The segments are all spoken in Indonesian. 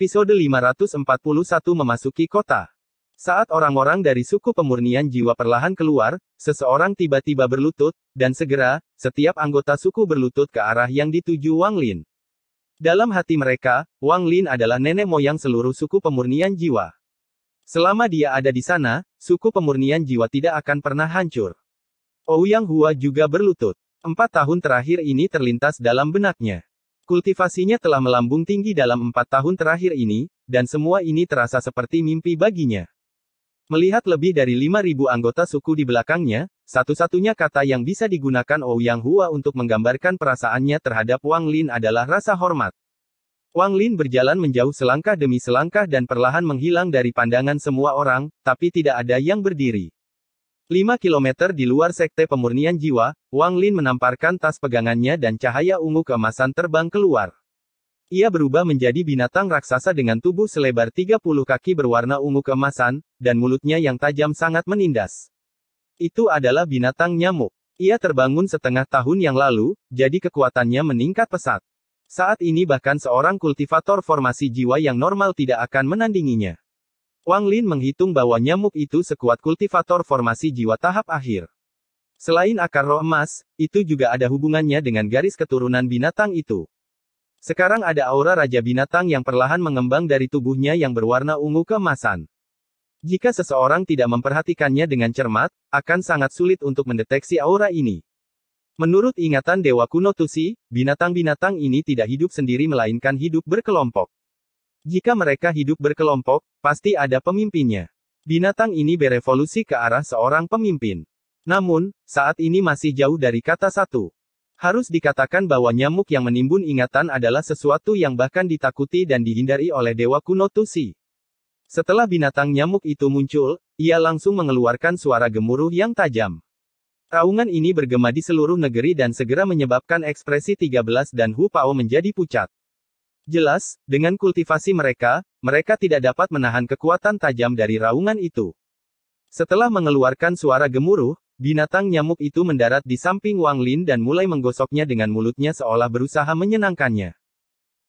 Episode 541 memasuki kota. Saat orang-orang dari suku pemurnian jiwa perlahan keluar, seseorang tiba-tiba berlutut, dan segera, setiap anggota suku berlutut ke arah yang dituju Wang Lin. Dalam hati mereka, Wang Lin adalah nenek moyang seluruh suku pemurnian jiwa. Selama dia ada di sana, suku pemurnian jiwa tidak akan pernah hancur. Ouyang Hua juga berlutut. Empat tahun terakhir ini terlintas dalam benaknya. Kultivasinya telah melambung tinggi dalam empat tahun terakhir ini, dan semua ini terasa seperti mimpi baginya. Melihat lebih dari 5.000 anggota suku di belakangnya, satu-satunya kata yang bisa digunakan Ouyang oh Hua untuk menggambarkan perasaannya terhadap Wang Lin adalah rasa hormat. Wang Lin berjalan menjauh selangkah demi selangkah dan perlahan menghilang dari pandangan semua orang, tapi tidak ada yang berdiri. 5 km di luar sekte pemurnian jiwa, Wang Lin menamparkan tas pegangannya dan cahaya ungu kemasan terbang keluar. Ia berubah menjadi binatang raksasa dengan tubuh selebar 30 kaki berwarna ungu kemasan, dan mulutnya yang tajam sangat menindas. Itu adalah binatang nyamuk. Ia terbangun setengah tahun yang lalu, jadi kekuatannya meningkat pesat. Saat ini bahkan seorang kultivator formasi jiwa yang normal tidak akan menandinginya. Wang Lin menghitung bahwa nyamuk itu sekuat kultivator formasi jiwa tahap akhir. Selain akar roh emas, itu juga ada hubungannya dengan garis keturunan binatang itu. Sekarang ada aura raja binatang yang perlahan mengembang dari tubuhnya yang berwarna ungu keemasan. Jika seseorang tidak memperhatikannya dengan cermat, akan sangat sulit untuk mendeteksi aura ini. Menurut ingatan Dewa Kuno Tusi, binatang-binatang ini tidak hidup sendiri melainkan hidup berkelompok. Jika mereka hidup berkelompok, pasti ada pemimpinnya. Binatang ini berevolusi ke arah seorang pemimpin. Namun, saat ini masih jauh dari kata satu. Harus dikatakan bahwa nyamuk yang menimbun ingatan adalah sesuatu yang bahkan ditakuti dan dihindari oleh dewa kuno Tusi. Setelah binatang nyamuk itu muncul, ia langsung mengeluarkan suara gemuruh yang tajam. Raungan ini bergema di seluruh negeri dan segera menyebabkan ekspresi 13 dan Hu Pao menjadi pucat. Jelas, dengan kultivasi mereka, mereka tidak dapat menahan kekuatan tajam dari raungan itu. Setelah mengeluarkan suara gemuruh, binatang nyamuk itu mendarat di samping Wang Lin dan mulai menggosoknya dengan mulutnya seolah berusaha menyenangkannya.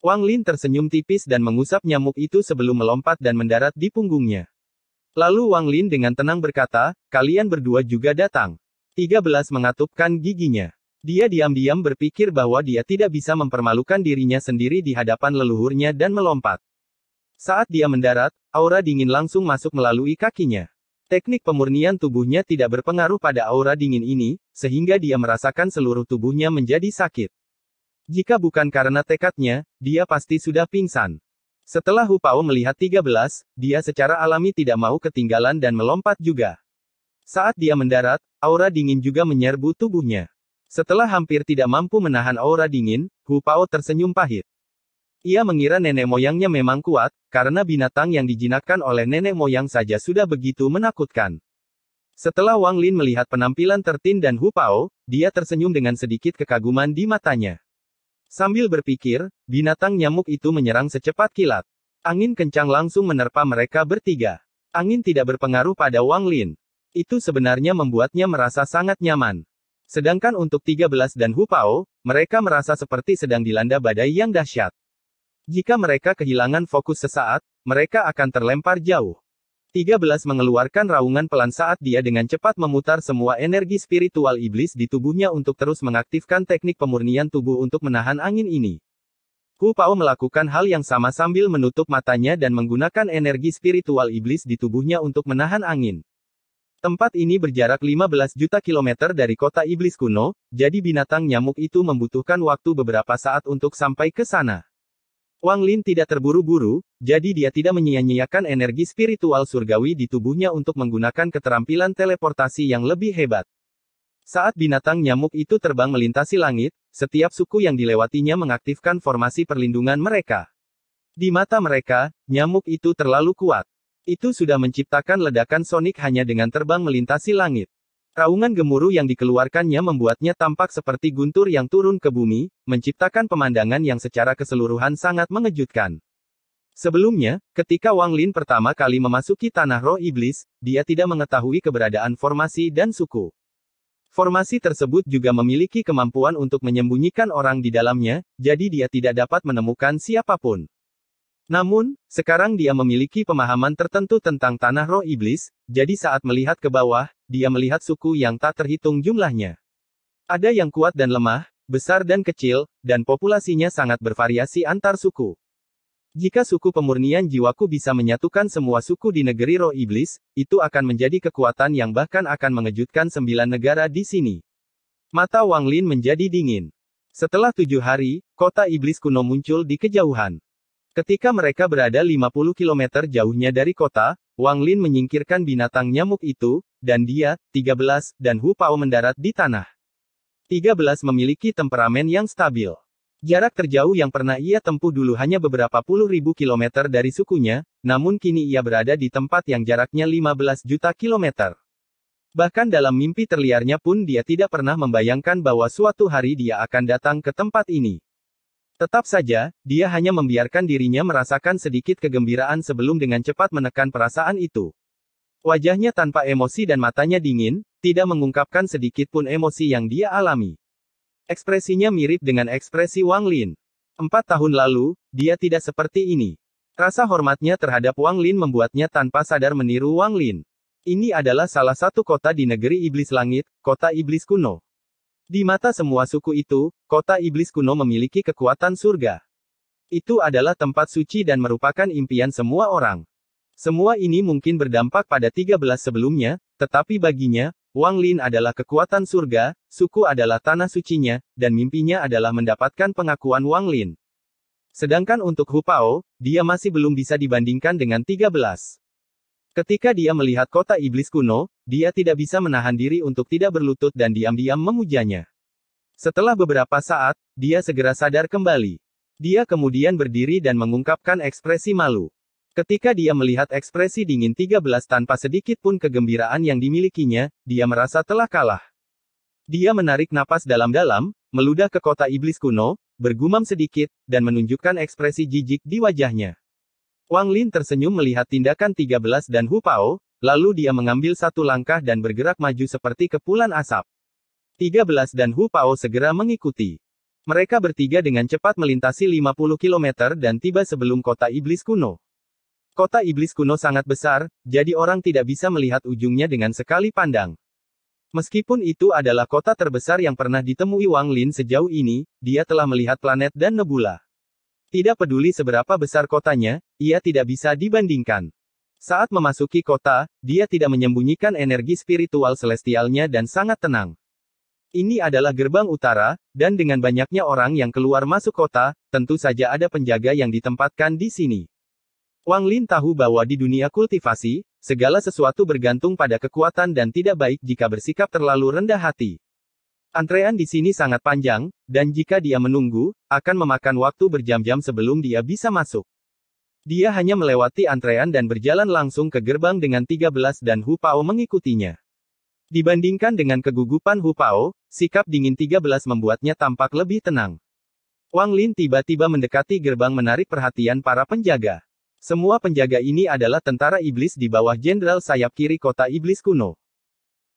Wang Lin tersenyum tipis dan mengusap nyamuk itu sebelum melompat dan mendarat di punggungnya. Lalu Wang Lin dengan tenang berkata, kalian berdua juga datang. 13 mengatupkan giginya. Dia diam-diam berpikir bahwa dia tidak bisa mempermalukan dirinya sendiri di hadapan leluhurnya dan melompat. Saat dia mendarat, aura dingin langsung masuk melalui kakinya. Teknik pemurnian tubuhnya tidak berpengaruh pada aura dingin ini, sehingga dia merasakan seluruh tubuhnya menjadi sakit. Jika bukan karena tekadnya, dia pasti sudah pingsan. Setelah Hu Pao melihat 13, dia secara alami tidak mau ketinggalan dan melompat juga. Saat dia mendarat, aura dingin juga menyerbu tubuhnya. Setelah hampir tidak mampu menahan aura dingin, Hu Pao tersenyum pahit. Ia mengira nenek moyangnya memang kuat, karena binatang yang dijinakkan oleh nenek moyang saja sudah begitu menakutkan. Setelah Wang Lin melihat penampilan Tertin dan Hu Pao, dia tersenyum dengan sedikit kekaguman di matanya. Sambil berpikir, binatang nyamuk itu menyerang secepat kilat. Angin kencang langsung menerpa mereka bertiga. Angin tidak berpengaruh pada Wang Lin. Itu sebenarnya membuatnya merasa sangat nyaman. Sedangkan untuk 13 dan Hu Pao, mereka merasa seperti sedang dilanda badai yang dahsyat. Jika mereka kehilangan fokus sesaat, mereka akan terlempar jauh. 13 mengeluarkan raungan pelan saat dia dengan cepat memutar semua energi spiritual iblis di tubuhnya untuk terus mengaktifkan teknik pemurnian tubuh untuk menahan angin ini. Hu Pao melakukan hal yang sama sambil menutup matanya dan menggunakan energi spiritual iblis di tubuhnya untuk menahan angin. Tempat ini berjarak 15 juta kilometer dari kota iblis kuno, jadi binatang nyamuk itu membutuhkan waktu beberapa saat untuk sampai ke sana. Wang Lin tidak terburu-buru, jadi dia tidak menyia-nyiakan energi spiritual surgawi di tubuhnya untuk menggunakan keterampilan teleportasi yang lebih hebat. Saat binatang nyamuk itu terbang melintasi langit, setiap suku yang dilewatinya mengaktifkan formasi perlindungan mereka. Di mata mereka, nyamuk itu terlalu kuat. Itu sudah menciptakan ledakan sonik hanya dengan terbang melintasi langit. Raungan gemuruh yang dikeluarkannya membuatnya tampak seperti guntur yang turun ke bumi, menciptakan pemandangan yang secara keseluruhan sangat mengejutkan. Sebelumnya, ketika Wang Lin pertama kali memasuki tanah roh iblis, dia tidak mengetahui keberadaan formasi dan suku. Formasi tersebut juga memiliki kemampuan untuk menyembunyikan orang di dalamnya, jadi dia tidak dapat menemukan siapapun. Namun, sekarang dia memiliki pemahaman tertentu tentang tanah roh iblis, jadi saat melihat ke bawah, dia melihat suku yang tak terhitung jumlahnya. Ada yang kuat dan lemah, besar dan kecil, dan populasinya sangat bervariasi antar suku. Jika suku pemurnian jiwaku bisa menyatukan semua suku di negeri roh iblis, itu akan menjadi kekuatan yang bahkan akan mengejutkan sembilan negara di sini. Mata Wang Lin menjadi dingin. Setelah tujuh hari, kota iblis kuno muncul di kejauhan. Ketika mereka berada 50 km jauhnya dari kota, Wang Lin menyingkirkan binatang nyamuk itu, dan dia, 13, dan Hu Pao mendarat di tanah. 13 memiliki temperamen yang stabil. Jarak terjauh yang pernah ia tempuh dulu hanya beberapa puluh ribu kilometer dari sukunya, namun kini ia berada di tempat yang jaraknya 15 juta kilometer. Bahkan dalam mimpi terliarnya pun dia tidak pernah membayangkan bahwa suatu hari dia akan datang ke tempat ini. Tetap saja, dia hanya membiarkan dirinya merasakan sedikit kegembiraan sebelum dengan cepat menekan perasaan itu. Wajahnya tanpa emosi dan matanya dingin, tidak mengungkapkan sedikit pun emosi yang dia alami. Ekspresinya mirip dengan ekspresi Wang Lin. Empat tahun lalu, dia tidak seperti ini. Rasa hormatnya terhadap Wang Lin membuatnya tanpa sadar meniru Wang Lin. Ini adalah salah satu kota di negeri iblis langit, kota iblis kuno. Di mata semua suku itu, kota iblis kuno memiliki kekuatan surga. Itu adalah tempat suci dan merupakan impian semua orang. Semua ini mungkin berdampak pada 13 sebelumnya, tetapi baginya, Wang Lin adalah kekuatan surga, suku adalah tanah sucinya, dan mimpinya adalah mendapatkan pengakuan Wang Lin. Sedangkan untuk Hu Pao, dia masih belum bisa dibandingkan dengan 13. Ketika dia melihat kota iblis kuno, dia tidak bisa menahan diri untuk tidak berlutut dan diam-diam memujanya. Setelah beberapa saat, dia segera sadar kembali. Dia kemudian berdiri dan mengungkapkan ekspresi malu. Ketika dia melihat ekspresi dingin 13 tanpa sedikit pun kegembiraan yang dimilikinya, dia merasa telah kalah. Dia menarik napas dalam-dalam, meludah ke kota iblis kuno, bergumam sedikit, dan menunjukkan ekspresi jijik di wajahnya. Wang Lin tersenyum melihat tindakan 13 dan Hu Pao, Lalu dia mengambil satu langkah dan bergerak maju seperti kepulan asap. 13 dan Hu Pao segera mengikuti. Mereka bertiga dengan cepat melintasi 50 km dan tiba sebelum kota iblis kuno. Kota iblis kuno sangat besar, jadi orang tidak bisa melihat ujungnya dengan sekali pandang. Meskipun itu adalah kota terbesar yang pernah ditemui Wang Lin sejauh ini, dia telah melihat planet dan nebula. Tidak peduli seberapa besar kotanya, ia tidak bisa dibandingkan. Saat memasuki kota, dia tidak menyembunyikan energi spiritual celestialnya dan sangat tenang. Ini adalah gerbang utara, dan dengan banyaknya orang yang keluar masuk kota, tentu saja ada penjaga yang ditempatkan di sini. Wang Lin tahu bahwa di dunia kultivasi, segala sesuatu bergantung pada kekuatan dan tidak baik jika bersikap terlalu rendah hati. Antrean di sini sangat panjang, dan jika dia menunggu, akan memakan waktu berjam-jam sebelum dia bisa masuk. Dia hanya melewati antrean dan berjalan langsung ke gerbang dengan 13 dan Hu Pao mengikutinya. Dibandingkan dengan kegugupan Hu Pao, sikap dingin 13 membuatnya tampak lebih tenang. Wang Lin tiba-tiba mendekati gerbang menarik perhatian para penjaga. Semua penjaga ini adalah tentara iblis di bawah jenderal sayap kiri kota iblis kuno.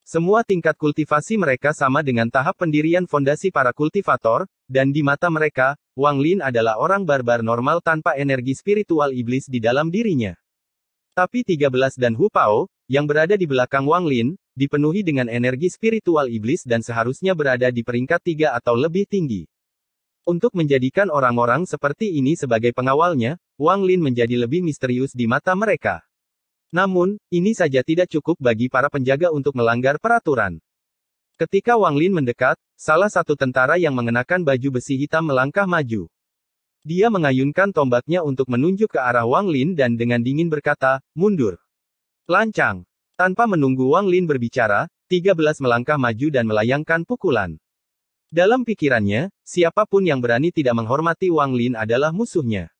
Semua tingkat kultivasi mereka sama dengan tahap pendirian fondasi para kultivator, dan di mata mereka, Wang Lin adalah orang barbar normal tanpa energi spiritual iblis di dalam dirinya. Tapi 13 dan Hu Pao, yang berada di belakang Wang Lin, dipenuhi dengan energi spiritual iblis dan seharusnya berada di peringkat tiga atau lebih tinggi. Untuk menjadikan orang-orang seperti ini sebagai pengawalnya, Wang Lin menjadi lebih misterius di mata mereka. Namun, ini saja tidak cukup bagi para penjaga untuk melanggar peraturan. Ketika Wang Lin mendekat, salah satu tentara yang mengenakan baju besi hitam melangkah maju. Dia mengayunkan tombaknya untuk menunjuk ke arah Wang Lin dan dengan dingin berkata, mundur. Lancang. Tanpa menunggu Wang Lin berbicara, 13 melangkah maju dan melayangkan pukulan. Dalam pikirannya, siapapun yang berani tidak menghormati Wang Lin adalah musuhnya.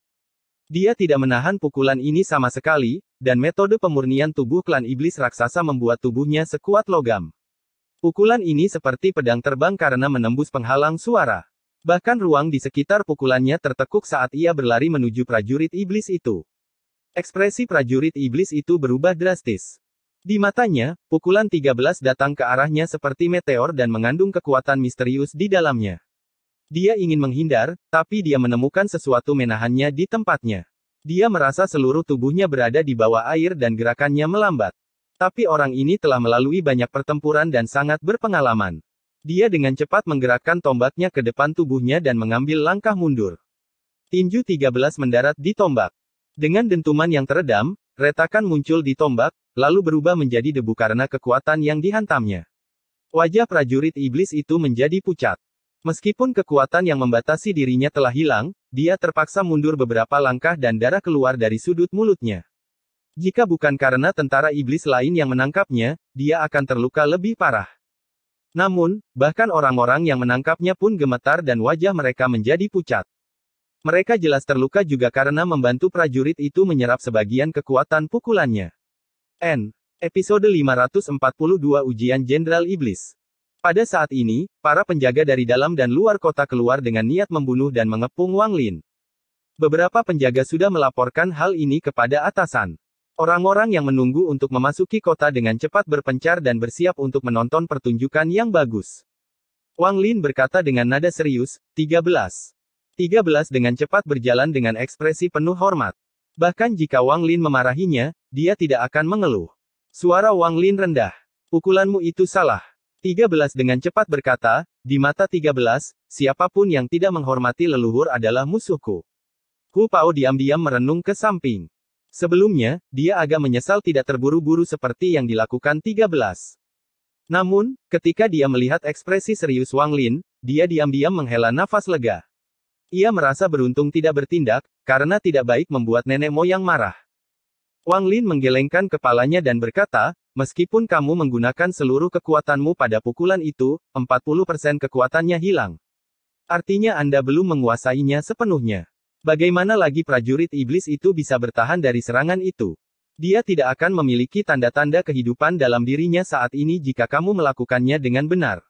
Dia tidak menahan pukulan ini sama sekali, dan metode pemurnian tubuh klan iblis raksasa membuat tubuhnya sekuat logam. Pukulan ini seperti pedang terbang karena menembus penghalang suara. Bahkan ruang di sekitar pukulannya tertekuk saat ia berlari menuju prajurit iblis itu. Ekspresi prajurit iblis itu berubah drastis. Di matanya, pukulan 13 datang ke arahnya seperti meteor dan mengandung kekuatan misterius di dalamnya. Dia ingin menghindar, tapi dia menemukan sesuatu menahannya di tempatnya. Dia merasa seluruh tubuhnya berada di bawah air dan gerakannya melambat. Tapi orang ini telah melalui banyak pertempuran dan sangat berpengalaman. Dia dengan cepat menggerakkan tombaknya ke depan tubuhnya dan mengambil langkah mundur. Tinju 13 mendarat di tombak. Dengan dentuman yang teredam, retakan muncul di tombak, lalu berubah menjadi debu karena kekuatan yang dihantamnya. Wajah prajurit iblis itu menjadi pucat. Meskipun kekuatan yang membatasi dirinya telah hilang, dia terpaksa mundur beberapa langkah dan darah keluar dari sudut mulutnya. Jika bukan karena tentara iblis lain yang menangkapnya, dia akan terluka lebih parah. Namun, bahkan orang-orang yang menangkapnya pun gemetar dan wajah mereka menjadi pucat. Mereka jelas terluka juga karena membantu prajurit itu menyerap sebagian kekuatan pukulannya. N. Episode 542 Ujian Jenderal Iblis. Pada saat ini, para penjaga dari dalam dan luar kota keluar dengan niat membunuh dan mengepung Wang Lin. Beberapa penjaga sudah melaporkan hal ini kepada atasan. Orang-orang yang menunggu untuk memasuki kota dengan cepat berpencar dan bersiap untuk menonton pertunjukan yang bagus. Wang Lin berkata dengan nada serius, 13. 13 dengan cepat berjalan dengan ekspresi penuh hormat. Bahkan jika Wang Lin memarahinya, dia tidak akan mengeluh. Suara Wang Lin rendah. Pukulanmu itu salah. 13 dengan cepat berkata, di mata 13, siapapun yang tidak menghormati leluhur adalah musuhku. Hu Pao diam-diam merenung ke samping. Sebelumnya, dia agak menyesal tidak terburu-buru seperti yang dilakukan 13. Namun, ketika dia melihat ekspresi serius Wang Lin, dia diam-diam menghela nafas lega. Ia merasa beruntung tidak bertindak, karena tidak baik membuat nenek moyang marah. Wang Lin menggelengkan kepalanya dan berkata, meskipun kamu menggunakan seluruh kekuatanmu pada pukulan itu, 40% kekuatannya hilang. Artinya Anda belum menguasainya sepenuhnya. Bagaimana lagi prajurit iblis itu bisa bertahan dari serangan itu? Dia tidak akan memiliki tanda-tanda kehidupan dalam dirinya saat ini jika kamu melakukannya dengan benar.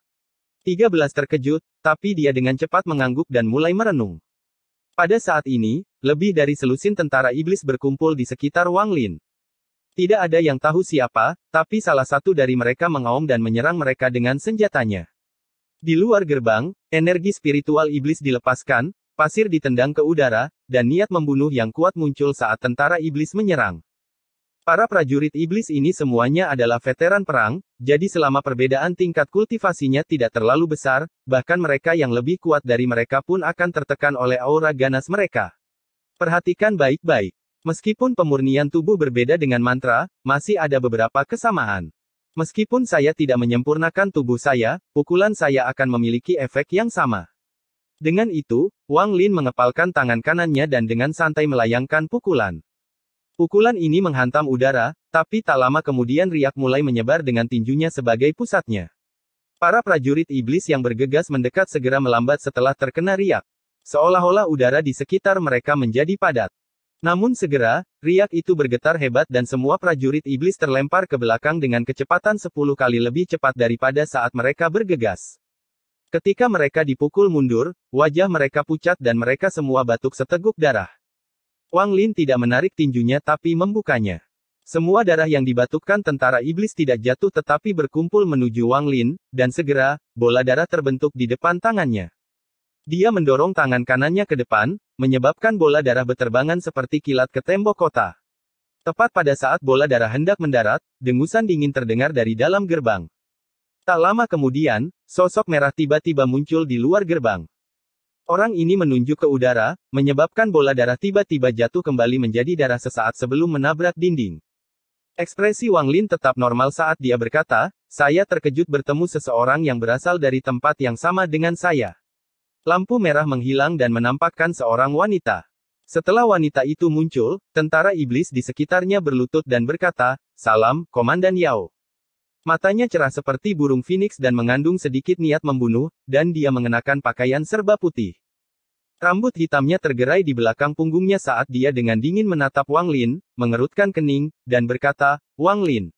13 terkejut, tapi dia dengan cepat mengangguk dan mulai merenung. Pada saat ini, lebih dari selusin tentara iblis berkumpul di sekitar Wang Lin. Tidak ada yang tahu siapa, tapi salah satu dari mereka mengaum dan menyerang mereka dengan senjatanya. Di luar gerbang, energi spiritual iblis dilepaskan, Pasir ditendang ke udara, dan niat membunuh yang kuat muncul saat tentara iblis menyerang. Para prajurit iblis ini semuanya adalah veteran perang, jadi selama perbedaan tingkat kultivasinya tidak terlalu besar, bahkan mereka yang lebih kuat dari mereka pun akan tertekan oleh aura ganas mereka. Perhatikan baik-baik. Meskipun pemurnian tubuh berbeda dengan mantra, masih ada beberapa kesamaan. Meskipun saya tidak menyempurnakan tubuh saya, pukulan saya akan memiliki efek yang sama. Dengan itu, Wang Lin mengepalkan tangan kanannya dan dengan santai melayangkan pukulan. Pukulan ini menghantam udara, tapi tak lama kemudian riak mulai menyebar dengan tinjunya sebagai pusatnya. Para prajurit iblis yang bergegas mendekat segera melambat setelah terkena riak. Seolah-olah udara di sekitar mereka menjadi padat. Namun segera, riak itu bergetar hebat dan semua prajurit iblis terlempar ke belakang dengan kecepatan 10 kali lebih cepat daripada saat mereka bergegas. Ketika mereka dipukul mundur, wajah mereka pucat dan mereka semua batuk seteguk darah. Wang Lin tidak menarik tinjunya tapi membukanya. Semua darah yang dibatukkan tentara iblis tidak jatuh tetapi berkumpul menuju Wang Lin, dan segera, bola darah terbentuk di depan tangannya. Dia mendorong tangan kanannya ke depan, menyebabkan bola darah beterbangan seperti kilat ke tembok kota. Tepat pada saat bola darah hendak mendarat, dengusan dingin terdengar dari dalam gerbang. Tak lama kemudian, sosok merah tiba-tiba muncul di luar gerbang. Orang ini menunjuk ke udara, menyebabkan bola darah tiba-tiba jatuh kembali menjadi darah sesaat sebelum menabrak dinding. Ekspresi Wang Lin tetap normal saat dia berkata, saya terkejut bertemu seseorang yang berasal dari tempat yang sama dengan saya. Lampu merah menghilang dan menampakkan seorang wanita. Setelah wanita itu muncul, tentara iblis di sekitarnya berlutut dan berkata, Salam, Komandan Yao. Matanya cerah seperti burung phoenix dan mengandung sedikit niat membunuh, dan dia mengenakan pakaian serba putih. Rambut hitamnya tergerai di belakang punggungnya saat dia dengan dingin menatap Wang Lin, mengerutkan kening, dan berkata, Wang Lin.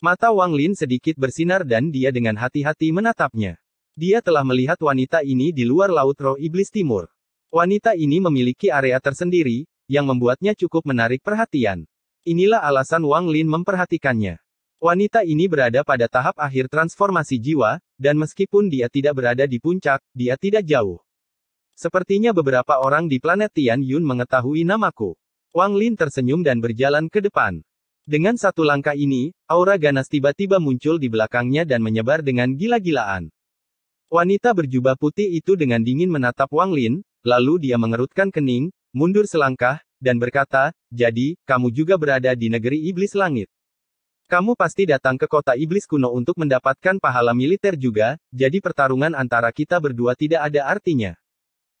Mata Wang Lin sedikit bersinar dan dia dengan hati-hati menatapnya. Dia telah melihat wanita ini di luar Laut Roh Iblis Timur. Wanita ini memiliki area tersendiri, yang membuatnya cukup menarik perhatian. Inilah alasan Wang Lin memperhatikannya. Wanita ini berada pada tahap akhir transformasi jiwa, dan meskipun dia tidak berada di puncak, dia tidak jauh. Sepertinya beberapa orang di planet Tian Yun mengetahui namaku. Wang Lin tersenyum dan berjalan ke depan. Dengan satu langkah ini, aura ganas tiba-tiba muncul di belakangnya dan menyebar dengan gila-gilaan. Wanita berjubah putih itu dengan dingin menatap Wang Lin, lalu dia mengerutkan kening, mundur selangkah, dan berkata, "Jadi, kamu juga berada di negeri iblis langit." Kamu pasti datang ke kota iblis kuno untuk mendapatkan pahala militer juga, jadi pertarungan antara kita berdua tidak ada artinya.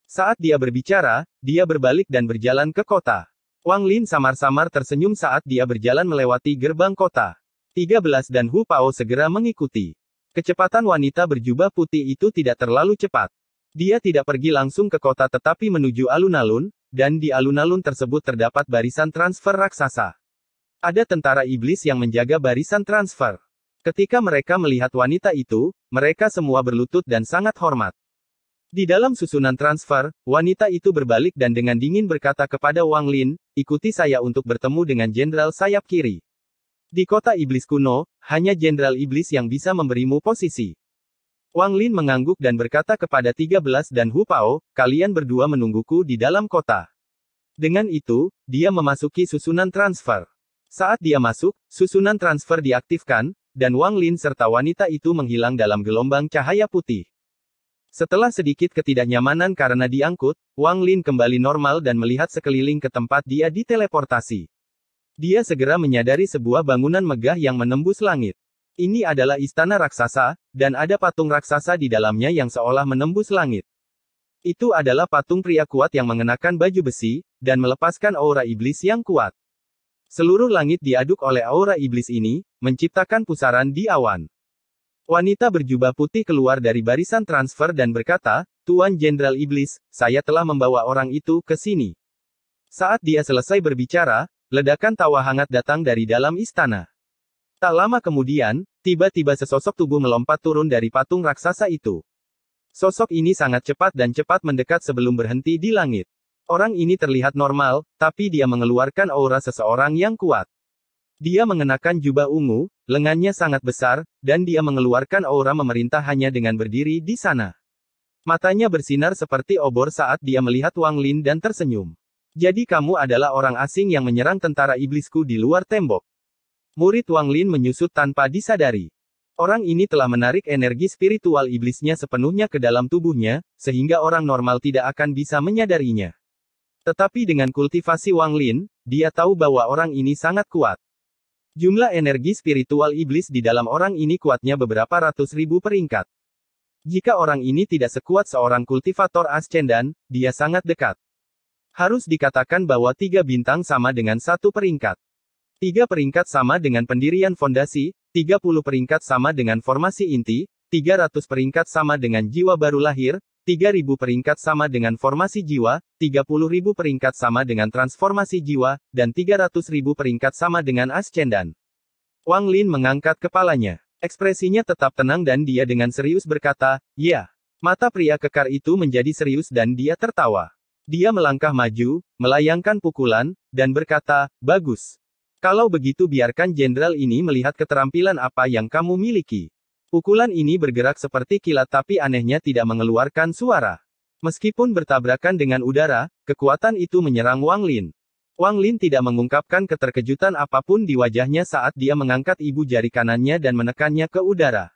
Saat dia berbicara, dia berbalik dan berjalan ke kota. Wang Lin samar-samar tersenyum saat dia berjalan melewati gerbang kota. 13 dan Hu Pao segera mengikuti. Kecepatan wanita berjubah putih itu tidak terlalu cepat. Dia tidak pergi langsung ke kota tetapi menuju alun-alun, dan di alun-alun tersebut terdapat barisan transfer raksasa. Ada tentara iblis yang menjaga barisan transfer. Ketika mereka melihat wanita itu, mereka semua berlutut dan sangat hormat. Di dalam susunan transfer, wanita itu berbalik dan dengan dingin berkata kepada Wang Lin, ikuti saya untuk bertemu dengan jenderal sayap kiri. Di kota iblis kuno, hanya jenderal iblis yang bisa memberimu posisi. Wang Lin mengangguk dan berkata kepada 13 dan Hu Pao, kalian berdua menungguku di dalam kota. Dengan itu, dia memasuki susunan transfer. Saat dia masuk, susunan transfer diaktifkan, dan Wang Lin serta wanita itu menghilang dalam gelombang cahaya putih. Setelah sedikit ketidaknyamanan karena diangkut, Wang Lin kembali normal dan melihat sekeliling ke tempat dia diteleportasi. Dia segera menyadari sebuah bangunan megah yang menembus langit. Ini adalah istana raksasa, dan ada patung raksasa di dalamnya yang seolah menembus langit. Itu adalah patung pria kuat yang mengenakan baju besi, dan melepaskan aura iblis yang kuat. Seluruh langit diaduk oleh aura iblis ini, menciptakan pusaran di awan. Wanita berjubah putih keluar dari barisan transfer dan berkata, Tuan Jenderal Iblis, saya telah membawa orang itu ke sini. Saat dia selesai berbicara, ledakan tawa hangat datang dari dalam istana. Tak lama kemudian, tiba-tiba sesosok tubuh melompat turun dari patung raksasa itu. Sosok ini sangat cepat dan cepat mendekat sebelum berhenti di langit. Orang ini terlihat normal, tapi dia mengeluarkan aura seseorang yang kuat. Dia mengenakan jubah ungu, lengannya sangat besar, dan dia mengeluarkan aura memerintah hanya dengan berdiri di sana. Matanya bersinar seperti obor saat dia melihat Wang Lin dan tersenyum. Jadi kamu adalah orang asing yang menyerang tentara iblisku di luar tembok. Murid Wang Lin menyusut tanpa disadari. Orang ini telah menarik energi spiritual iblisnya sepenuhnya ke dalam tubuhnya, sehingga orang normal tidak akan bisa menyadarinya. Tetapi dengan kultivasi Wang Lin, dia tahu bahwa orang ini sangat kuat. Jumlah energi spiritual iblis di dalam orang ini kuatnya beberapa ratus ribu peringkat. Jika orang ini tidak sekuat seorang kultivator ascendan, dia sangat dekat. Harus dikatakan bahwa tiga bintang sama dengan satu peringkat. Tiga peringkat sama dengan pendirian fondasi, tiga puluh peringkat sama dengan formasi inti, tiga ratus peringkat sama dengan jiwa baru lahir, 3000 peringkat sama dengan formasi jiwa, 30.000 peringkat sama dengan transformasi jiwa, dan 300.000 peringkat sama dengan ascendan. Wang Lin mengangkat kepalanya. Ekspresinya tetap tenang dan dia dengan serius berkata, Ya. Mata pria kekar itu menjadi serius dan dia tertawa. Dia melangkah maju, melayangkan pukulan, dan berkata, Bagus. Kalau begitu biarkan jenderal ini melihat keterampilan apa yang kamu miliki. Pukulan ini bergerak seperti kilat tapi anehnya tidak mengeluarkan suara. Meskipun bertabrakan dengan udara, kekuatan itu menyerang Wang Lin. Wang Lin tidak mengungkapkan keterkejutan apapun di wajahnya saat dia mengangkat ibu jari kanannya dan menekannya ke udara.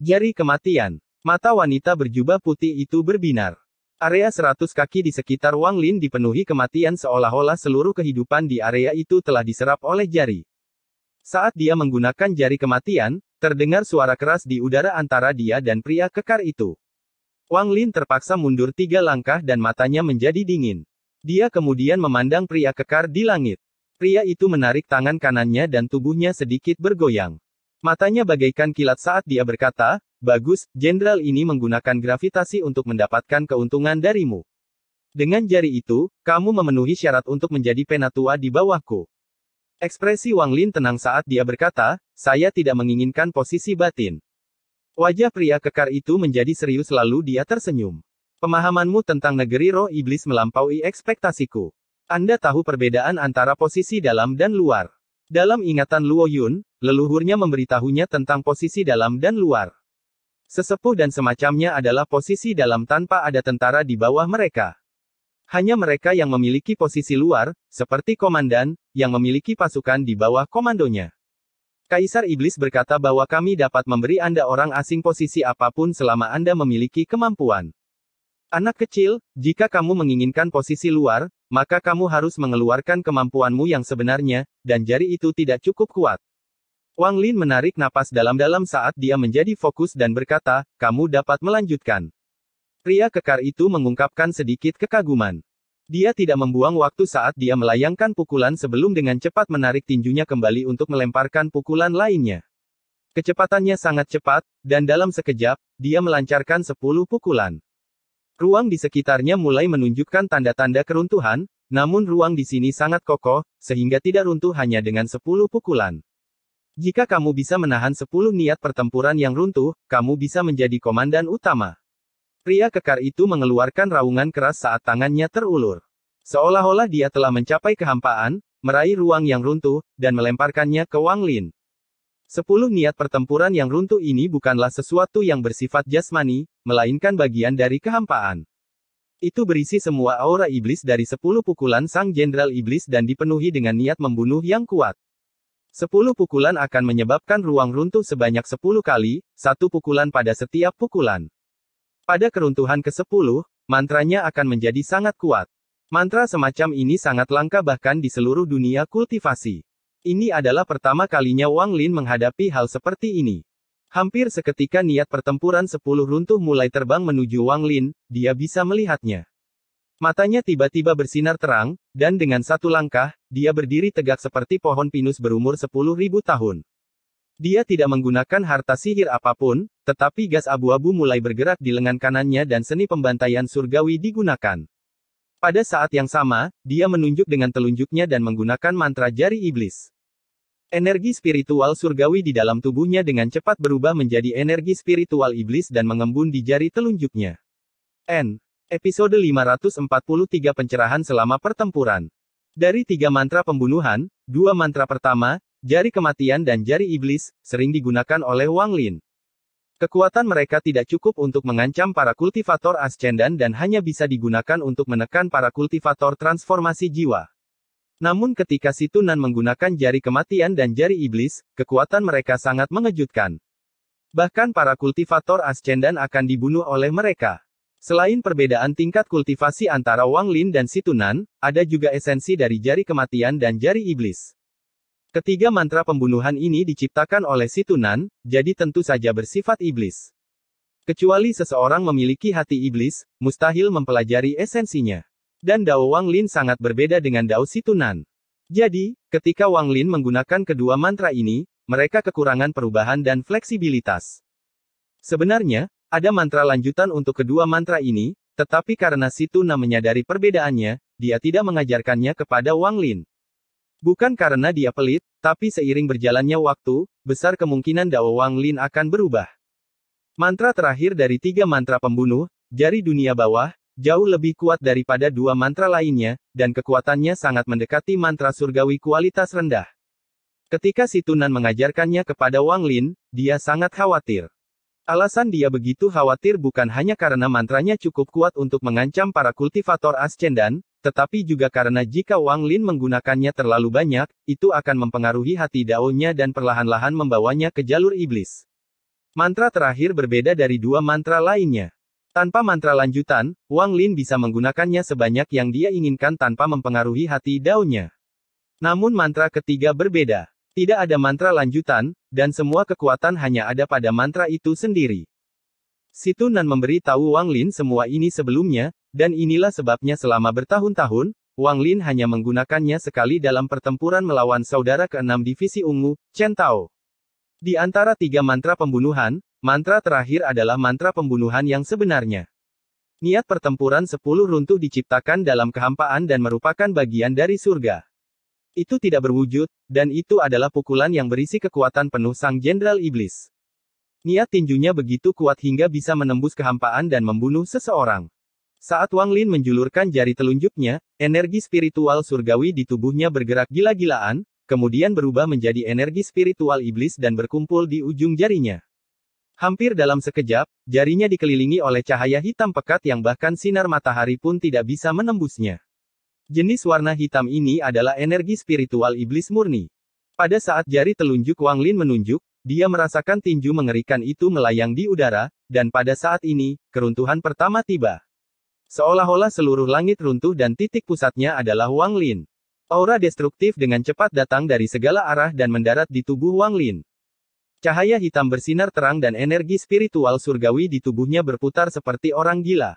Jari kematian. Mata wanita berjubah putih itu berbinar. Area 100 kaki di sekitar Wang Lin dipenuhi kematian seolah-olah seluruh kehidupan di area itu telah diserap oleh jari. Saat dia menggunakan jari kematian, terdengar suara keras di udara antara dia dan pria kekar itu. Wang Lin terpaksa mundur tiga langkah dan matanya menjadi dingin. Dia kemudian memandang pria kekar di langit. Pria itu menarik tangan kanannya dan tubuhnya sedikit bergoyang. Matanya bagaikan kilat saat dia berkata, Bagus, jenderal ini menggunakan gravitasi untuk mendapatkan keuntungan darimu. Dengan jari itu, kamu memenuhi syarat untuk menjadi penatua di bawahku. Ekspresi Wang Lin tenang saat dia berkata, saya tidak menginginkan posisi batin. Wajah pria kekar itu menjadi serius lalu dia tersenyum. Pemahamanmu tentang negeri roh iblis melampaui ekspektasiku. Anda tahu perbedaan antara posisi dalam dan luar. Dalam ingatan Luo Yun, leluhurnya memberitahunya tentang posisi dalam dan luar. Sesepuh dan semacamnya adalah posisi dalam tanpa ada tentara di bawah mereka. Hanya mereka yang memiliki posisi luar, seperti komandan, yang memiliki pasukan di bawah komandonya. Kaisar Iblis berkata bahwa kami dapat memberi Anda orang asing posisi apapun selama Anda memiliki kemampuan. Anak kecil, jika kamu menginginkan posisi luar, maka kamu harus mengeluarkan kemampuanmu yang sebenarnya, dan jari itu tidak cukup kuat. Wang Lin menarik napas dalam-dalam saat dia menjadi fokus dan berkata, kamu dapat melanjutkan. Pria kekar itu mengungkapkan sedikit kekaguman. Dia tidak membuang waktu saat dia melayangkan pukulan sebelum dengan cepat menarik tinjunya kembali untuk melemparkan pukulan lainnya. Kecepatannya sangat cepat, dan dalam sekejap, dia melancarkan sepuluh pukulan. Ruang di sekitarnya mulai menunjukkan tanda-tanda keruntuhan, namun ruang di sini sangat kokoh, sehingga tidak runtuh hanya dengan sepuluh pukulan. Jika kamu bisa menahan sepuluh niat pertempuran yang runtuh, kamu bisa menjadi komandan utama. Pria kekar itu mengeluarkan raungan keras saat tangannya terulur. Seolah-olah dia telah mencapai kehampaan, meraih ruang yang runtuh, dan melemparkannya ke Wang Lin. Sepuluh niat pertempuran yang runtuh ini bukanlah sesuatu yang bersifat jasmani, melainkan bagian dari kehampaan. Itu berisi semua aura iblis dari sepuluh pukulan sang jenderal iblis dan dipenuhi dengan niat membunuh yang kuat. Sepuluh pukulan akan menyebabkan ruang runtuh sebanyak sepuluh kali, satu pukulan pada setiap pukulan. Pada keruntuhan ke-10, mantranya akan menjadi sangat kuat. Mantra semacam ini sangat langka bahkan di seluruh dunia kultivasi. Ini adalah pertama kalinya Wang Lin menghadapi hal seperti ini. Hampir seketika niat pertempuran sepuluh runtuh mulai terbang menuju Wang Lin, dia bisa melihatnya. Matanya tiba-tiba bersinar terang, dan dengan satu langkah, dia berdiri tegak seperti pohon pinus berumur sepuluh ribu tahun. Dia tidak menggunakan harta sihir apapun, tetapi gas abu-abu mulai bergerak di lengan kanannya dan seni pembantaian surgawi digunakan. Pada saat yang sama, dia menunjuk dengan telunjuknya dan menggunakan mantra jari iblis. Energi spiritual surgawi di dalam tubuhnya dengan cepat berubah menjadi energi spiritual iblis dan mengembun di jari telunjuknya. N. Episode 543 Pencerahan Selama Pertempuran. Dari tiga mantra pembunuhan, dua mantra pertama, Jari kematian dan jari iblis, sering digunakan oleh Wang Lin. Kekuatan mereka tidak cukup untuk mengancam para kultivator ascendan dan hanya bisa digunakan untuk menekan para kultivator transformasi jiwa. Namun ketika Situnan menggunakan jari kematian dan jari iblis, kekuatan mereka sangat mengejutkan. Bahkan para kultivator ascendan akan dibunuh oleh mereka. Selain perbedaan tingkat kultivasi antara Wang Lin dan Situnan, ada juga esensi dari jari kematian dan jari iblis. Ketiga mantra pembunuhan ini diciptakan oleh Situnan, jadi tentu saja bersifat iblis. Kecuali seseorang memiliki hati iblis, mustahil mempelajari esensinya. Dan Dao Wang Lin sangat berbeda dengan Dao Situnan. Jadi, ketika Wang Lin menggunakan kedua mantra ini, mereka kekurangan perubahan dan fleksibilitas. Sebenarnya, ada mantra lanjutan untuk kedua mantra ini, tetapi karena Situna menyadari perbedaannya, dia tidak mengajarkannya kepada Wang Lin. Bukan karena dia pelit, tapi seiring berjalannya waktu, besar kemungkinan Dao Wang Lin akan berubah. Mantra terakhir dari tiga mantra pembunuh, jari dunia bawah, jauh lebih kuat daripada dua mantra lainnya, dan kekuatannya sangat mendekati mantra surgawi kualitas rendah. Ketika Situnan mengajarkannya kepada Wang Lin, dia sangat khawatir. Alasan dia begitu khawatir bukan hanya karena mantranya cukup kuat untuk mengancam para kultivator ascendan, tetapi juga karena jika Wang Lin menggunakannya terlalu banyak, itu akan mempengaruhi hati Daonya dan perlahan-lahan membawanya ke jalur iblis. Mantra terakhir berbeda dari dua mantra lainnya. Tanpa mantra lanjutan, Wang Lin bisa menggunakannya sebanyak yang dia inginkan tanpa mempengaruhi hati Daonya. Namun mantra ketiga berbeda. Tidak ada mantra lanjutan, dan semua kekuatan hanya ada pada mantra itu sendiri. Situ Situnan memberi tahu Wang Lin semua ini sebelumnya, dan inilah sebabnya selama bertahun-tahun, Wang Lin hanya menggunakannya sekali dalam pertempuran melawan saudara keenam Divisi Ungu, Chen Tao. Di antara tiga mantra pembunuhan, mantra terakhir adalah mantra pembunuhan yang sebenarnya. Niat pertempuran sepuluh runtuh diciptakan dalam kehampaan dan merupakan bagian dari surga. Itu tidak berwujud, dan itu adalah pukulan yang berisi kekuatan penuh sang Jenderal Iblis. Niat tinjunya begitu kuat hingga bisa menembus kehampaan dan membunuh seseorang. Saat Wang Lin menjulurkan jari telunjuknya, energi spiritual surgawi di tubuhnya bergerak gila-gilaan, kemudian berubah menjadi energi spiritual iblis dan berkumpul di ujung jarinya. Hampir dalam sekejap, jarinya dikelilingi oleh cahaya hitam pekat yang bahkan sinar matahari pun tidak bisa menembusnya. Jenis warna hitam ini adalah energi spiritual iblis murni. Pada saat jari telunjuk Wang Lin menunjuk, dia merasakan tinju mengerikan itu melayang di udara, dan pada saat ini, keruntuhan pertama tiba. Seolah-olah seluruh langit runtuh dan titik pusatnya adalah Wang Lin. Aura destruktif dengan cepat datang dari segala arah dan mendarat di tubuh Wang Lin. Cahaya hitam bersinar terang dan energi spiritual surgawi di tubuhnya berputar seperti orang gila.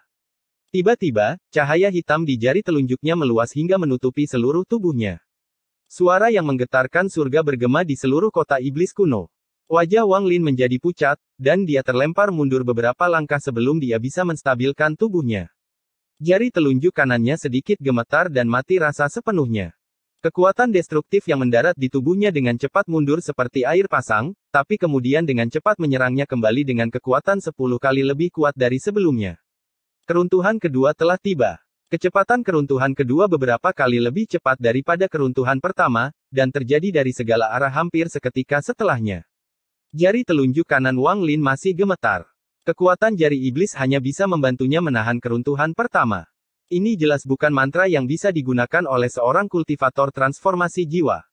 Tiba-tiba, cahaya hitam di jari telunjuknya meluas hingga menutupi seluruh tubuhnya. Suara yang menggetarkan surga bergema di seluruh kota iblis kuno. Wajah Wang Lin menjadi pucat, dan dia terlempar mundur beberapa langkah sebelum dia bisa menstabilkan tubuhnya. Jari telunjuk kanannya sedikit gemetar dan mati rasa sepenuhnya. Kekuatan destruktif yang mendarat di tubuhnya dengan cepat mundur seperti air pasang, tapi kemudian dengan cepat menyerangnya kembali dengan kekuatan 10 kali lebih kuat dari sebelumnya. Keruntuhan kedua telah tiba. Kecepatan keruntuhan kedua beberapa kali lebih cepat daripada keruntuhan pertama, dan terjadi dari segala arah hampir seketika setelahnya. Jari telunjuk kanan Wang Lin masih gemetar. Kekuatan jari iblis hanya bisa membantunya menahan keruntuhan pertama. Ini jelas bukan mantra yang bisa digunakan oleh seorang kultivator transformasi jiwa.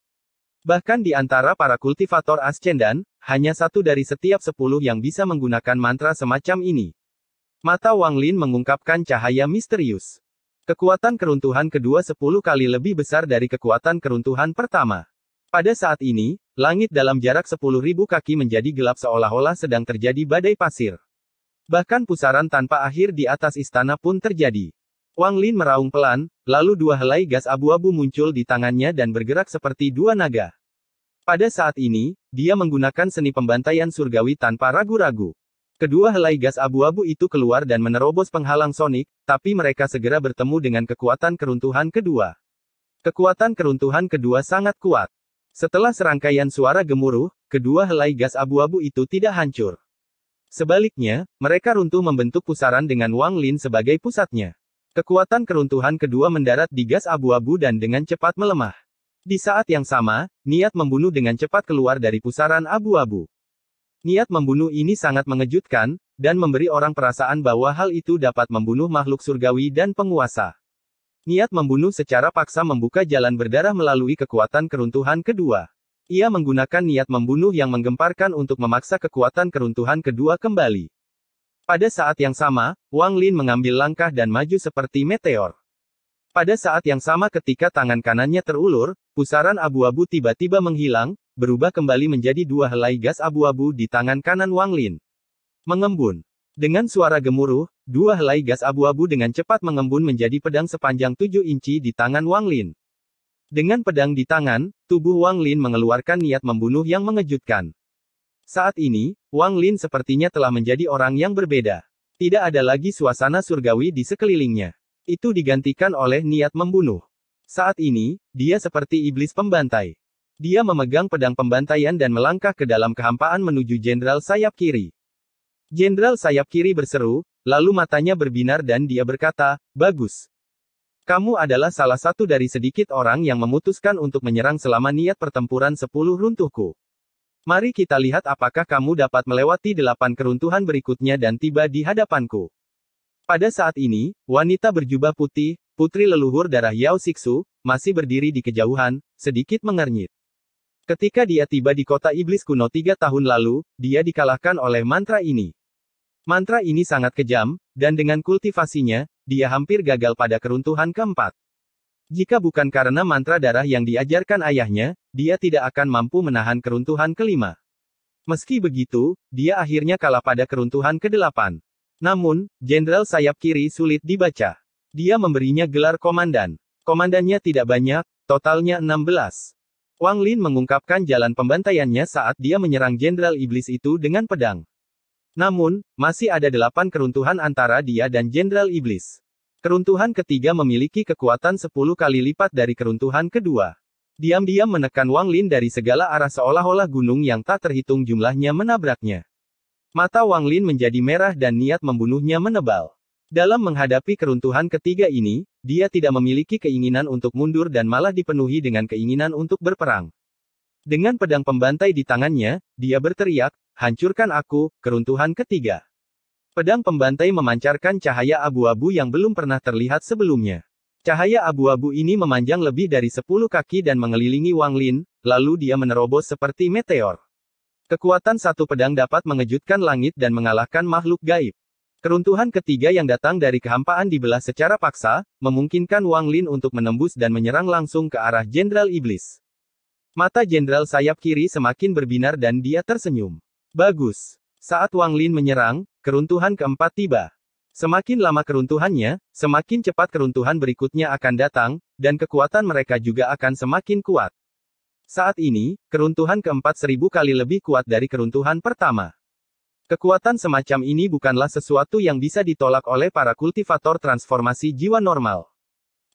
Bahkan di antara para kultivator ascendan, hanya satu dari setiap sepuluh yang bisa menggunakan mantra semacam ini. Mata Wang Lin mengungkapkan cahaya misterius. Kekuatan keruntuhan kedua sepuluh kali lebih besar dari kekuatan keruntuhan pertama. Pada saat ini, langit dalam jarak sepuluh ribu kaki menjadi gelap seolah-olah sedang terjadi badai pasir. Bahkan pusaran tanpa akhir di atas istana pun terjadi. Wang Lin meraung pelan, lalu dua helai gas abu-abu muncul di tangannya dan bergerak seperti dua naga. Pada saat ini, dia menggunakan seni pembantaian surgawi tanpa ragu-ragu. Kedua helai gas abu-abu itu keluar dan menerobos penghalang sonik, tapi mereka segera bertemu dengan kekuatan keruntuhan kedua. Kekuatan keruntuhan kedua sangat kuat. Setelah serangkaian suara gemuruh, kedua helai gas abu-abu itu tidak hancur. Sebaliknya, mereka runtuh membentuk pusaran dengan Wang Lin sebagai pusatnya. Kekuatan keruntuhan kedua mendarat di gas abu-abu dan dengan cepat melemah. Di saat yang sama, niat membunuh dengan cepat keluar dari pusaran abu-abu. Niat membunuh ini sangat mengejutkan, dan memberi orang perasaan bahwa hal itu dapat membunuh makhluk surgawi dan penguasa. Niat membunuh secara paksa membuka jalan berdarah melalui kekuatan keruntuhan kedua. Ia menggunakan niat membunuh yang menggemparkan untuk memaksa kekuatan keruntuhan kedua kembali. Pada saat yang sama, Wang Lin mengambil langkah dan maju seperti meteor. Pada saat yang sama ketika tangan kanannya terulur, pusaran abu-abu tiba-tiba menghilang, berubah kembali menjadi dua helai gas abu-abu di tangan kanan Wang Lin. Mengembun. Dengan suara gemuruh, dua helai gas abu-abu dengan cepat mengembun menjadi pedang sepanjang 7 inci di tangan Wang Lin. Dengan pedang di tangan, tubuh Wang Lin mengeluarkan niat membunuh yang mengejutkan. Saat ini, Wang Lin sepertinya telah menjadi orang yang berbeda. Tidak ada lagi suasana surgawi di sekelilingnya. Itu digantikan oleh niat membunuh. Saat ini, dia seperti iblis pembantai. Dia memegang pedang pembantaian dan melangkah ke dalam kehampaan menuju jenderal sayap kiri. Jenderal sayap kiri berseru, lalu matanya berbinar dan dia berkata, "Bagus. Kamu adalah salah satu dari sedikit orang yang memutuskan untuk menyerang selama niat pertempuran sepuluh runtuhku. Mari kita lihat apakah kamu dapat melewati delapan keruntuhan berikutnya dan tiba di hadapanku. Pada saat ini, wanita berjubah putih, putri leluhur darah Yao Siksu, masih berdiri di kejauhan, sedikit mengernyit. Ketika dia tiba di kota iblis kuno tiga tahun lalu, dia dikalahkan oleh mantra ini. Mantra ini sangat kejam, dan dengan kultivasinya, dia hampir gagal pada keruntuhan keempat. Jika bukan karena mantra darah yang diajarkan ayahnya, dia tidak akan mampu menahan keruntuhan kelima. Meski begitu, dia akhirnya kalah pada keruntuhan kedelapan. Namun, Jenderal Sayap Kiri sulit dibaca. Dia memberinya gelar komandan. Komandannya tidak banyak, totalnya 16. Wang Lin mengungkapkan jalan pembantaiannya saat dia menyerang Jenderal Iblis itu dengan pedang. Namun, masih ada delapan keruntuhan antara dia dan Jenderal Iblis. Keruntuhan ketiga memiliki kekuatan sepuluh kali lipat dari keruntuhan kedua. Diam-diam menekan Wang Lin dari segala arah seolah-olah gunung yang tak terhitung jumlahnya menabraknya. Mata Wang Lin menjadi merah dan niat membunuhnya menebal. Dalam menghadapi keruntuhan ketiga ini, dia tidak memiliki keinginan untuk mundur dan malah dipenuhi dengan keinginan untuk berperang. Dengan pedang pembantai di tangannya, dia berteriak, hancurkan aku, keruntuhan ketiga. Pedang pembantai memancarkan cahaya abu-abu yang belum pernah terlihat sebelumnya. Cahaya abu-abu ini memanjang lebih dari sepuluh kaki dan mengelilingi Wang Lin, lalu dia menerobos seperti meteor. Kekuatan satu pedang dapat mengejutkan langit dan mengalahkan makhluk gaib. Keruntuhan ketiga yang datang dari kehampaan dibelah secara paksa, memungkinkan Wang Lin untuk menembus dan menyerang langsung ke arah Jenderal Iblis. Mata Jenderal Sayap Kiri semakin berbinar dan dia tersenyum. Bagus. Saat Wang Lin menyerang, keruntuhan keempat tiba. Semakin lama keruntuhannya, semakin cepat keruntuhan berikutnya akan datang, dan kekuatan mereka juga akan semakin kuat. Saat ini, keruntuhan keempat seribu kali lebih kuat dari keruntuhan pertama. Kekuatan semacam ini bukanlah sesuatu yang bisa ditolak oleh para kultivator transformasi jiwa normal.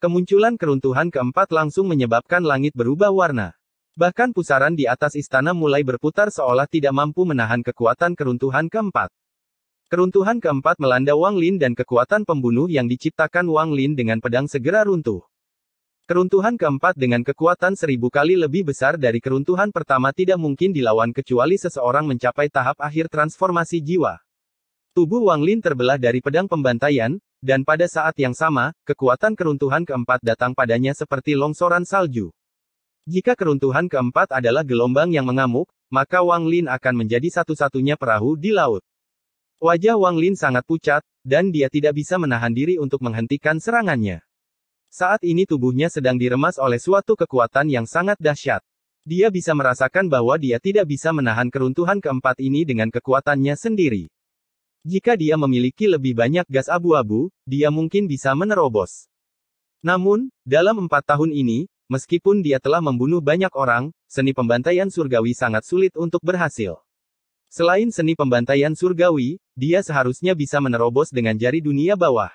Kemunculan keruntuhan keempat langsung menyebabkan langit berubah warna. Bahkan pusaran di atas istana mulai berputar seolah tidak mampu menahan kekuatan keruntuhan keempat. Keruntuhan keempat melanda Wang Lin dan kekuatan pembunuh yang diciptakan Wang Lin dengan pedang segera runtuh. Keruntuhan keempat dengan kekuatan seribu kali lebih besar dari keruntuhan pertama tidak mungkin dilawan kecuali seseorang mencapai tahap akhir transformasi jiwa. Tubuh Wang Lin terbelah dari pedang pembantaian, dan pada saat yang sama, kekuatan keruntuhan keempat datang padanya seperti longsoran salju. Jika keruntuhan keempat adalah gelombang yang mengamuk, maka Wang Lin akan menjadi satu-satunya perahu di laut. Wajah Wang Lin sangat pucat, dan dia tidak bisa menahan diri untuk menghentikan serangannya. Saat ini tubuhnya sedang diremas oleh suatu kekuatan yang sangat dahsyat. Dia bisa merasakan bahwa dia tidak bisa menahan keruntuhan keempat ini dengan kekuatannya sendiri. Jika dia memiliki lebih banyak gas abu-abu, dia mungkin bisa menerobos. Namun, dalam empat tahun ini, Meskipun dia telah membunuh banyak orang, seni pembantaian surgawi sangat sulit untuk berhasil. Selain seni pembantaian surgawi, dia seharusnya bisa menerobos dengan jari dunia bawah.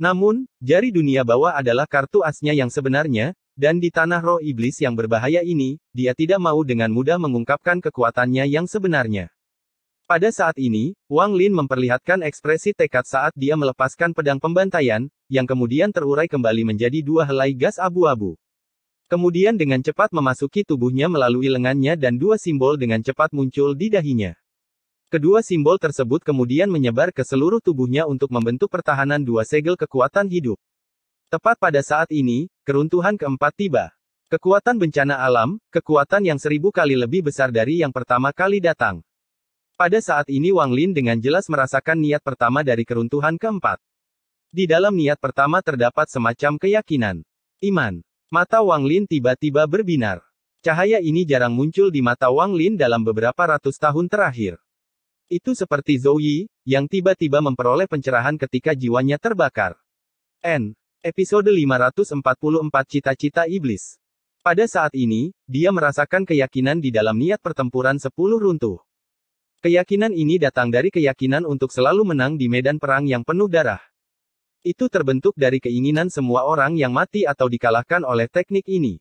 Namun, jari dunia bawah adalah kartu asnya yang sebenarnya, dan di tanah roh iblis yang berbahaya ini, dia tidak mau dengan mudah mengungkapkan kekuatannya yang sebenarnya. Pada saat ini, Wang Lin memperlihatkan ekspresi tekad saat dia melepaskan pedang pembantaian, yang kemudian terurai kembali menjadi dua helai gas abu-abu. Kemudian dengan cepat memasuki tubuhnya melalui lengannya dan dua simbol dengan cepat muncul di dahinya. Kedua simbol tersebut kemudian menyebar ke seluruh tubuhnya untuk membentuk pertahanan dua segel kekuatan hidup. Tepat pada saat ini, keruntuhan keempat tiba. Kekuatan bencana alam, kekuatan yang seribu kali lebih besar dari yang pertama kali datang. Pada saat ini Wang Lin dengan jelas merasakan niat pertama dari keruntuhan keempat. Di dalam niat pertama terdapat semacam keyakinan, iman, Mata Wang Lin tiba-tiba berbinar. Cahaya ini jarang muncul di mata Wang Lin dalam beberapa ratus tahun terakhir. Itu seperti Zhou Yi, yang tiba-tiba memperoleh pencerahan ketika jiwanya terbakar. N. Episode 544 Cita-Cita Iblis. Pada saat ini, dia merasakan keyakinan di dalam niat pertempuran sepuluh runtuh. Keyakinan ini datang dari keyakinan untuk selalu menang di medan perang yang penuh darah. Itu terbentuk dari keinginan semua orang yang mati atau dikalahkan oleh teknik ini.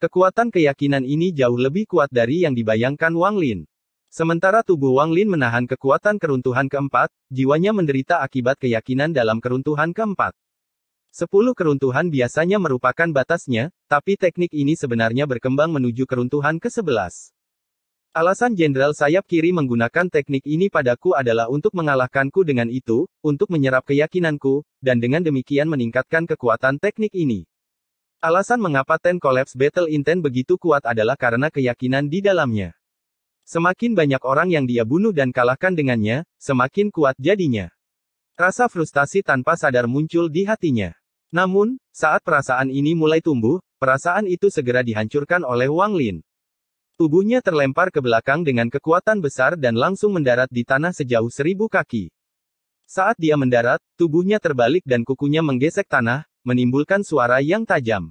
Kekuatan keyakinan ini jauh lebih kuat dari yang dibayangkan Wang Lin. Sementara tubuh Wang Lin menahan kekuatan keruntuhan keempat, jiwanya menderita akibat keyakinan dalam keruntuhan keempat. Sepuluh keruntuhan biasanya merupakan batasnya, tapi teknik ini sebenarnya berkembang menuju keruntuhan ke-11. Alasan jenderal sayap kiri menggunakan teknik ini padaku adalah untuk mengalahkanku dengan itu, untuk menyerap keyakinanku, dan dengan demikian meningkatkan kekuatan teknik ini. Alasan mengapa Ten Collapse Battle Intent begitu kuat adalah karena keyakinan di dalamnya. Semakin banyak orang yang dia bunuh dan kalahkan dengannya, semakin kuat jadinya. Rasa frustasi tanpa sadar muncul di hatinya. Namun, saat perasaan ini mulai tumbuh, perasaan itu segera dihancurkan oleh Wang Lin. Tubuhnya terlempar ke belakang dengan kekuatan besar dan langsung mendarat di tanah sejauh seribu kaki. Saat dia mendarat, tubuhnya terbalik dan kukunya menggesek tanah, menimbulkan suara yang tajam.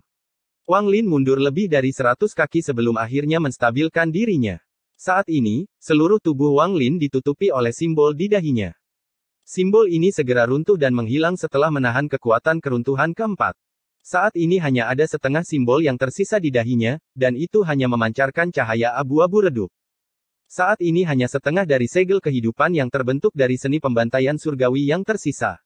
Wang Lin mundur lebih dari seratus kaki sebelum akhirnya menstabilkan dirinya. Saat ini, seluruh tubuh Wang Lin ditutupi oleh simbol di dahinya. Simbol ini segera runtuh dan menghilang setelah menahan kekuatan keruntuhan keempat. Saat ini hanya ada setengah simbol yang tersisa di dahinya, dan itu hanya memancarkan cahaya abu-abu redup. Saat ini hanya setengah dari segel kehidupan yang terbentuk dari seni pembantaian surgawi yang tersisa.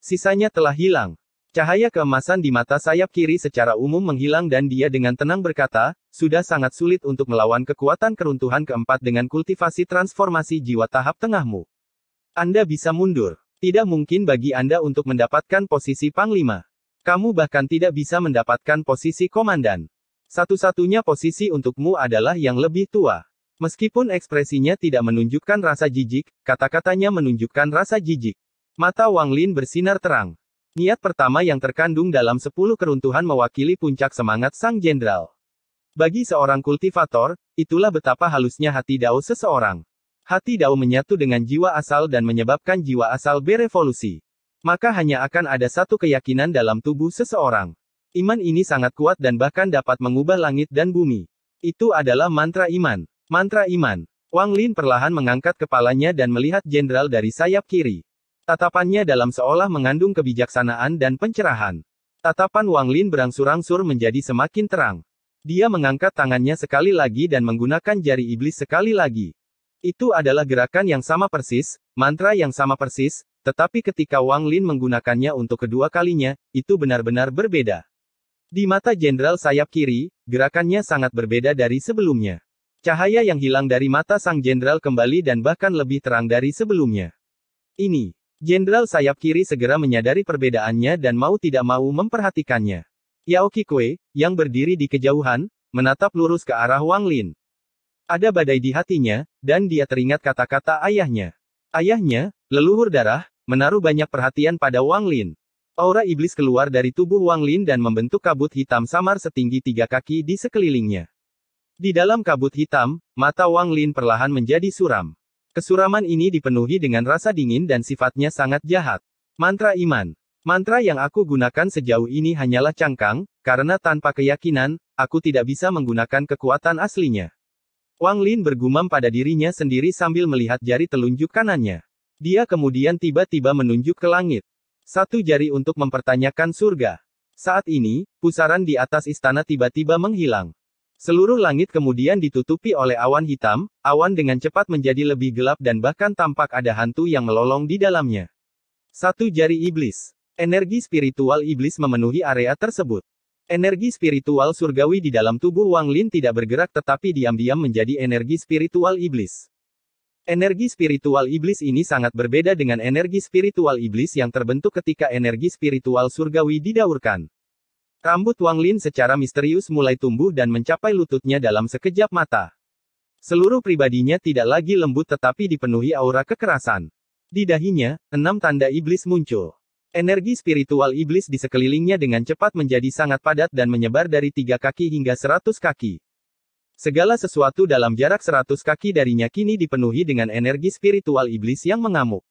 Sisanya telah hilang. Cahaya keemasan di mata sayap kiri secara umum menghilang dan dia dengan tenang berkata, sudah sangat sulit untuk melawan kekuatan keruntuhan keempat dengan kultivasi transformasi jiwa tahap tengahmu. Anda bisa mundur. Tidak mungkin bagi Anda untuk mendapatkan posisi panglima. Kamu bahkan tidak bisa mendapatkan posisi komandan. Satu-satunya posisi untukmu adalah yang lebih tua. Meskipun ekspresinya tidak menunjukkan rasa jijik, kata-katanya menunjukkan rasa jijik. Mata Wang Lin bersinar terang. Niat pertama yang terkandung dalam sepuluh keruntuhan mewakili puncak semangat sang jenderal. Bagi seorang kultivator, itulah betapa halusnya hati Dao seseorang. Hati Dao menyatu dengan jiwa asal dan menyebabkan jiwa asal berevolusi maka hanya akan ada satu keyakinan dalam tubuh seseorang. Iman ini sangat kuat dan bahkan dapat mengubah langit dan bumi. Itu adalah mantra iman. Mantra iman. Wang Lin perlahan mengangkat kepalanya dan melihat jenderal dari sayap kiri. Tatapannya dalam seolah mengandung kebijaksanaan dan pencerahan. Tatapan Wang Lin berangsur-angsur menjadi semakin terang. Dia mengangkat tangannya sekali lagi dan menggunakan jari iblis sekali lagi. Itu adalah gerakan yang sama persis, mantra yang sama persis, tetapi ketika Wang Lin menggunakannya untuk kedua kalinya, itu benar-benar berbeda. Di mata jenderal sayap kiri, gerakannya sangat berbeda dari sebelumnya. Cahaya yang hilang dari mata sang jenderal kembali dan bahkan lebih terang dari sebelumnya. Ini, jenderal sayap kiri segera menyadari perbedaannya dan mau tidak mau memperhatikannya. Yao Kikue, yang berdiri di kejauhan, menatap lurus ke arah Wang Lin. Ada badai di hatinya, dan dia teringat kata-kata ayahnya. Ayahnya, leluhur darah, menaruh banyak perhatian pada Wang Lin. Aura iblis keluar dari tubuh Wang Lin dan membentuk kabut hitam samar setinggi tiga kaki di sekelilingnya. Di dalam kabut hitam, mata Wang Lin perlahan menjadi suram. Kesuraman ini dipenuhi dengan rasa dingin dan sifatnya sangat jahat. Mantra iman. Mantra yang aku gunakan sejauh ini hanyalah cangkang, karena tanpa keyakinan, aku tidak bisa menggunakan kekuatan aslinya. Wang Lin bergumam pada dirinya sendiri sambil melihat jari telunjuk kanannya. Dia kemudian tiba-tiba menunjuk ke langit. Satu jari untuk mempertanyakan surga. Saat ini, pusaran di atas istana tiba-tiba menghilang. Seluruh langit kemudian ditutupi oleh awan hitam, awan dengan cepat menjadi lebih gelap dan bahkan tampak ada hantu yang melolong di dalamnya. Satu jari iblis. Energi spiritual iblis memenuhi area tersebut. Energi spiritual surgawi di dalam tubuh Wang Lin tidak bergerak tetapi diam-diam menjadi energi spiritual iblis. Energi spiritual iblis ini sangat berbeda dengan energi spiritual iblis yang terbentuk ketika energi spiritual surgawi didaurkan. Rambut Wang Lin secara misterius mulai tumbuh dan mencapai lututnya dalam sekejap mata. Seluruh pribadinya tidak lagi lembut tetapi dipenuhi aura kekerasan. Di dahinya, enam tanda iblis muncul. Energi spiritual iblis di sekelilingnya dengan cepat menjadi sangat padat dan menyebar dari tiga kaki hingga seratus kaki. Segala sesuatu dalam jarak seratus kaki darinya kini dipenuhi dengan energi spiritual iblis yang mengamuk.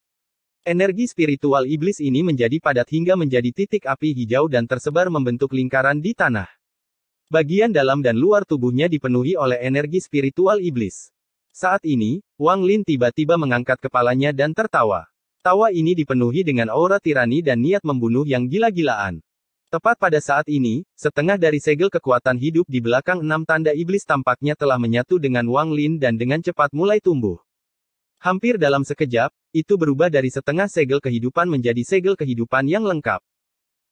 Energi spiritual iblis ini menjadi padat hingga menjadi titik api hijau dan tersebar membentuk lingkaran di tanah. Bagian dalam dan luar tubuhnya dipenuhi oleh energi spiritual iblis. Saat ini, Wang Lin tiba-tiba mengangkat kepalanya dan tertawa. Tawa ini dipenuhi dengan aura tirani dan niat membunuh yang gila-gilaan. Tepat pada saat ini, setengah dari segel kekuatan hidup di belakang enam tanda iblis tampaknya telah menyatu dengan Wang Lin dan dengan cepat mulai tumbuh. Hampir dalam sekejap, itu berubah dari setengah segel kehidupan menjadi segel kehidupan yang lengkap.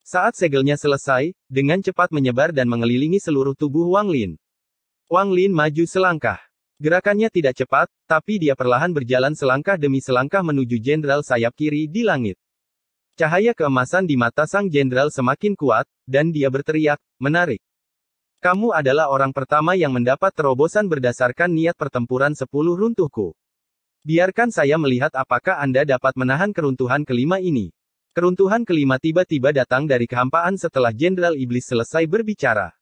Saat segelnya selesai, dengan cepat menyebar dan mengelilingi seluruh tubuh Wang Lin. Wang Lin maju selangkah. Gerakannya tidak cepat, tapi dia perlahan berjalan selangkah demi selangkah menuju jenderal sayap kiri di langit. Cahaya keemasan di mata sang jenderal semakin kuat, dan dia berteriak, menarik. Kamu adalah orang pertama yang mendapat terobosan berdasarkan niat pertempuran sepuluh runtuhku. Biarkan saya melihat apakah Anda dapat menahan keruntuhan kelima ini. Keruntuhan kelima tiba-tiba datang dari kehampaan setelah Jenderal Iblis selesai berbicara.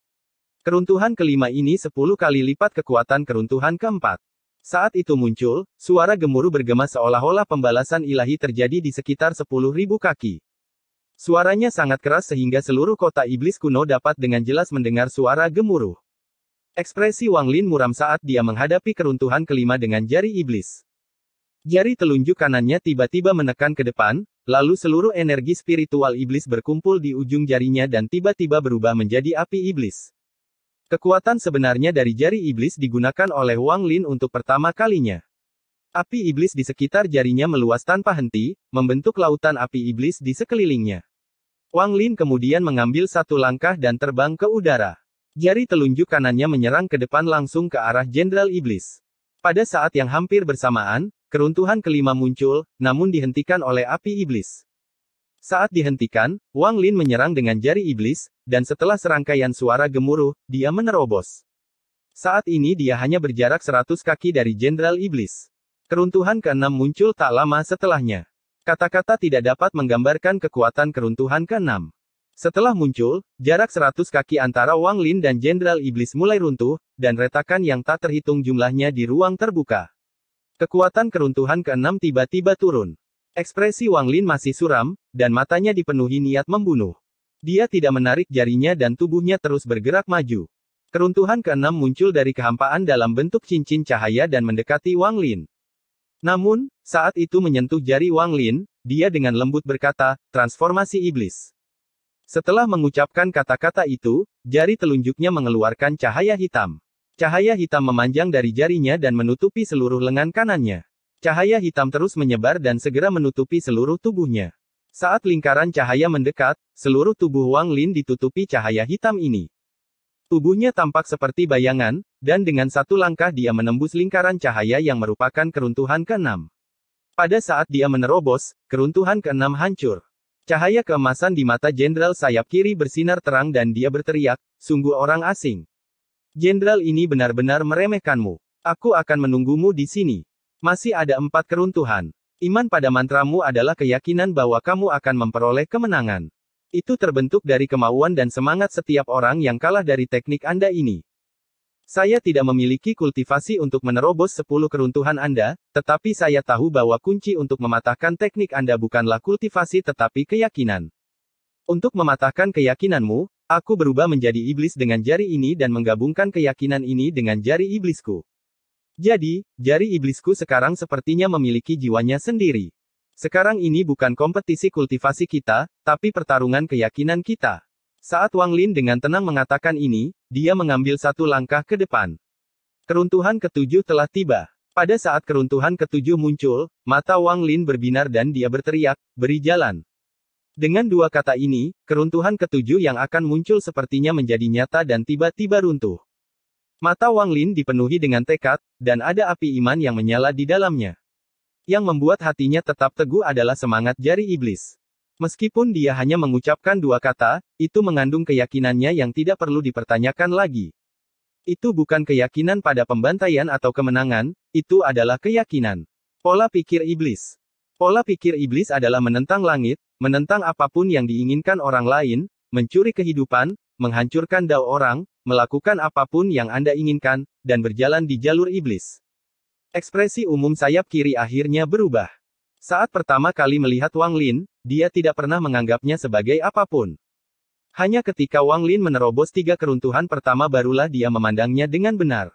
Keruntuhan kelima ini sepuluh kali lipat kekuatan keruntuhan keempat. Saat itu muncul, suara gemuruh bergema seolah-olah pembalasan ilahi terjadi di sekitar 10.000 kaki. Suaranya sangat keras sehingga seluruh kota iblis kuno dapat dengan jelas mendengar suara gemuruh. Ekspresi Wang Lin muram saat dia menghadapi keruntuhan kelima dengan jari iblis. Jari telunjuk kanannya tiba-tiba menekan ke depan, lalu seluruh energi spiritual iblis berkumpul di ujung jarinya dan tiba-tiba berubah menjadi api iblis. Kekuatan sebenarnya dari jari iblis digunakan oleh Wang Lin untuk pertama kalinya. Api iblis di sekitar jarinya meluas tanpa henti, membentuk lautan api iblis di sekelilingnya. Wang Lin kemudian mengambil satu langkah dan terbang ke udara. Jari telunjuk kanannya menyerang ke depan langsung ke arah Jenderal Iblis. Pada saat yang hampir bersamaan, keruntuhan kelima muncul, namun dihentikan oleh api iblis. Saat dihentikan, Wang Lin menyerang dengan jari iblis, dan setelah serangkaian suara gemuruh, dia menerobos. Saat ini dia hanya berjarak seratus kaki dari Jenderal Iblis. Keruntuhan keenam muncul tak lama setelahnya. Kata-kata tidak dapat menggambarkan kekuatan keruntuhan keenam. Setelah muncul, jarak seratus kaki antara Wang Lin dan Jenderal Iblis mulai runtuh, dan retakan yang tak terhitung jumlahnya di ruang terbuka. Kekuatan keruntuhan keenam tiba-tiba turun. Ekspresi Wang Lin masih suram, dan matanya dipenuhi niat membunuh. Dia tidak menarik jarinya dan tubuhnya terus bergerak maju. Keruntuhan keenam muncul dari kehampaan dalam bentuk cincin cahaya dan mendekati Wang Lin. Namun, saat itu menyentuh jari Wang Lin, dia dengan lembut berkata, transformasi iblis. Setelah mengucapkan kata-kata itu, jari telunjuknya mengeluarkan cahaya hitam. Cahaya hitam memanjang dari jarinya dan menutupi seluruh lengan kanannya. Cahaya hitam terus menyebar dan segera menutupi seluruh tubuhnya. Saat lingkaran cahaya mendekat, seluruh tubuh Wang Lin ditutupi cahaya hitam ini. Tubuhnya tampak seperti bayangan, dan dengan satu langkah dia menembus lingkaran cahaya yang merupakan keruntuhan keenam. Pada saat dia menerobos, keruntuhan keenam hancur. Cahaya keemasan di mata jenderal sayap kiri bersinar terang dan dia berteriak, sungguh orang asing. Jenderal ini benar-benar meremehkanmu. Aku akan menunggumu di sini. Masih ada empat keruntuhan. Iman pada mantramu adalah keyakinan bahwa kamu akan memperoleh kemenangan. Itu terbentuk dari kemauan dan semangat setiap orang yang kalah dari teknik Anda ini. Saya tidak memiliki kultivasi untuk menerobos 10 keruntuhan Anda, tetapi saya tahu bahwa kunci untuk mematahkan teknik Anda bukanlah kultivasi tetapi keyakinan. Untuk mematahkan keyakinanmu, aku berubah menjadi iblis dengan jari ini dan menggabungkan keyakinan ini dengan jari iblisku. Jadi, jari iblisku sekarang sepertinya memiliki jiwanya sendiri. Sekarang ini bukan kompetisi kultivasi kita, tapi pertarungan keyakinan kita. Saat Wang Lin dengan tenang mengatakan ini, dia mengambil satu langkah ke depan. Keruntuhan ketujuh telah tiba. Pada saat keruntuhan ketujuh muncul, mata Wang Lin berbinar dan dia berteriak, beri jalan. Dengan dua kata ini, keruntuhan ketujuh yang akan muncul sepertinya menjadi nyata dan tiba-tiba runtuh. Mata Wang Lin dipenuhi dengan tekad, dan ada api iman yang menyala di dalamnya. Yang membuat hatinya tetap teguh adalah semangat jari iblis. Meskipun dia hanya mengucapkan dua kata, itu mengandung keyakinannya yang tidak perlu dipertanyakan lagi. Itu bukan keyakinan pada pembantaian atau kemenangan, itu adalah keyakinan. Pola pikir iblis. Pola pikir iblis adalah menentang langit, menentang apapun yang diinginkan orang lain, mencuri kehidupan, menghancurkan dao orang, melakukan apapun yang Anda inginkan, dan berjalan di jalur iblis. Ekspresi umum sayap kiri akhirnya berubah. Saat pertama kali melihat Wang Lin, dia tidak pernah menganggapnya sebagai apapun. Hanya ketika Wang Lin menerobos tiga keruntuhan pertama barulah dia memandangnya dengan benar.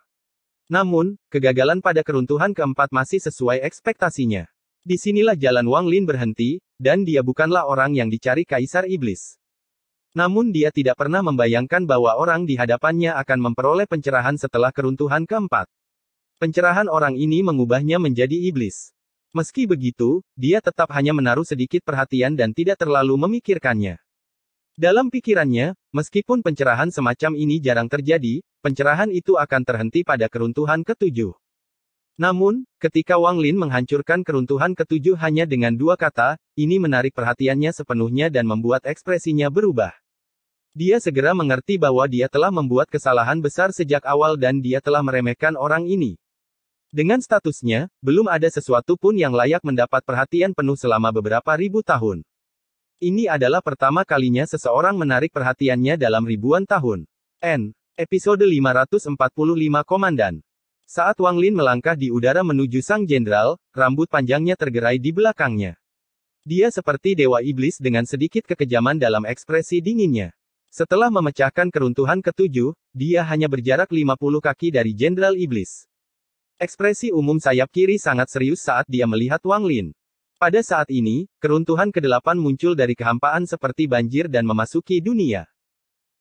Namun, kegagalan pada keruntuhan keempat masih sesuai ekspektasinya. Disinilah jalan Wang Lin berhenti, dan dia bukanlah orang yang dicari Kaisar Iblis. Namun dia tidak pernah membayangkan bahwa orang di hadapannya akan memperoleh pencerahan setelah keruntuhan keempat. Pencerahan orang ini mengubahnya menjadi iblis. Meski begitu, dia tetap hanya menaruh sedikit perhatian dan tidak terlalu memikirkannya. Dalam pikirannya, meskipun pencerahan semacam ini jarang terjadi, pencerahan itu akan terhenti pada keruntuhan ketujuh. Namun, ketika Wang Lin menghancurkan keruntuhan ketujuh hanya dengan dua kata, ini menarik perhatiannya sepenuhnya dan membuat ekspresinya berubah. Dia segera mengerti bahwa dia telah membuat kesalahan besar sejak awal dan dia telah meremehkan orang ini. Dengan statusnya, belum ada sesuatu pun yang layak mendapat perhatian penuh selama beberapa ribu tahun. Ini adalah pertama kalinya seseorang menarik perhatiannya dalam ribuan tahun. N. Episode 545 Komandan saat Wang Lin melangkah di udara menuju sang jenderal, rambut panjangnya tergerai di belakangnya. Dia seperti dewa iblis dengan sedikit kekejaman dalam ekspresi dinginnya. Setelah memecahkan keruntuhan ketujuh, dia hanya berjarak 50 kaki dari Jenderal Iblis. Ekspresi umum sayap kiri sangat serius saat dia melihat Wang Lin. Pada saat ini, keruntuhan ke-8 muncul dari kehampaan seperti banjir dan memasuki dunia.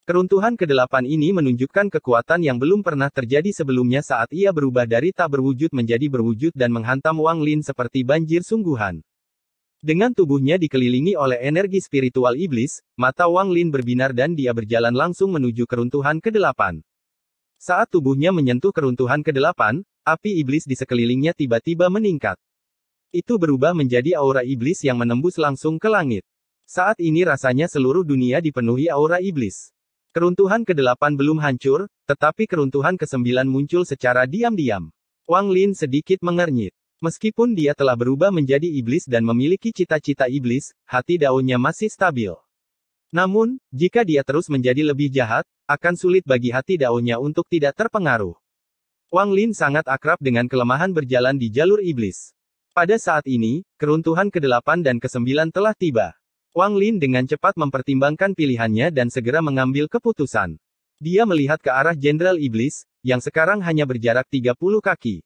Keruntuhan ke-8 ini menunjukkan kekuatan yang belum pernah terjadi sebelumnya saat ia berubah dari tak berwujud menjadi berwujud dan menghantam Wang Lin seperti banjir sungguhan. Dengan tubuhnya dikelilingi oleh energi spiritual iblis, mata Wang Lin berbinar dan dia berjalan langsung menuju keruntuhan ke-8. Saat tubuhnya menyentuh keruntuhan ke-8, api iblis di sekelilingnya tiba-tiba meningkat. Itu berubah menjadi aura iblis yang menembus langsung ke langit. Saat ini rasanya seluruh dunia dipenuhi aura iblis. Keruntuhan ke-8 belum hancur, tetapi keruntuhan ke-9 muncul secara diam-diam. Wang Lin sedikit mengernyit. Meskipun dia telah berubah menjadi iblis dan memiliki cita-cita iblis, hati daunnya masih stabil. Namun, jika dia terus menjadi lebih jahat, akan sulit bagi hati daunnya untuk tidak terpengaruh. Wang Lin sangat akrab dengan kelemahan berjalan di jalur iblis. Pada saat ini, keruntuhan ke-8 dan ke-9 telah tiba. Wang Lin dengan cepat mempertimbangkan pilihannya dan segera mengambil keputusan. Dia melihat ke arah Jenderal Iblis, yang sekarang hanya berjarak 30 kaki.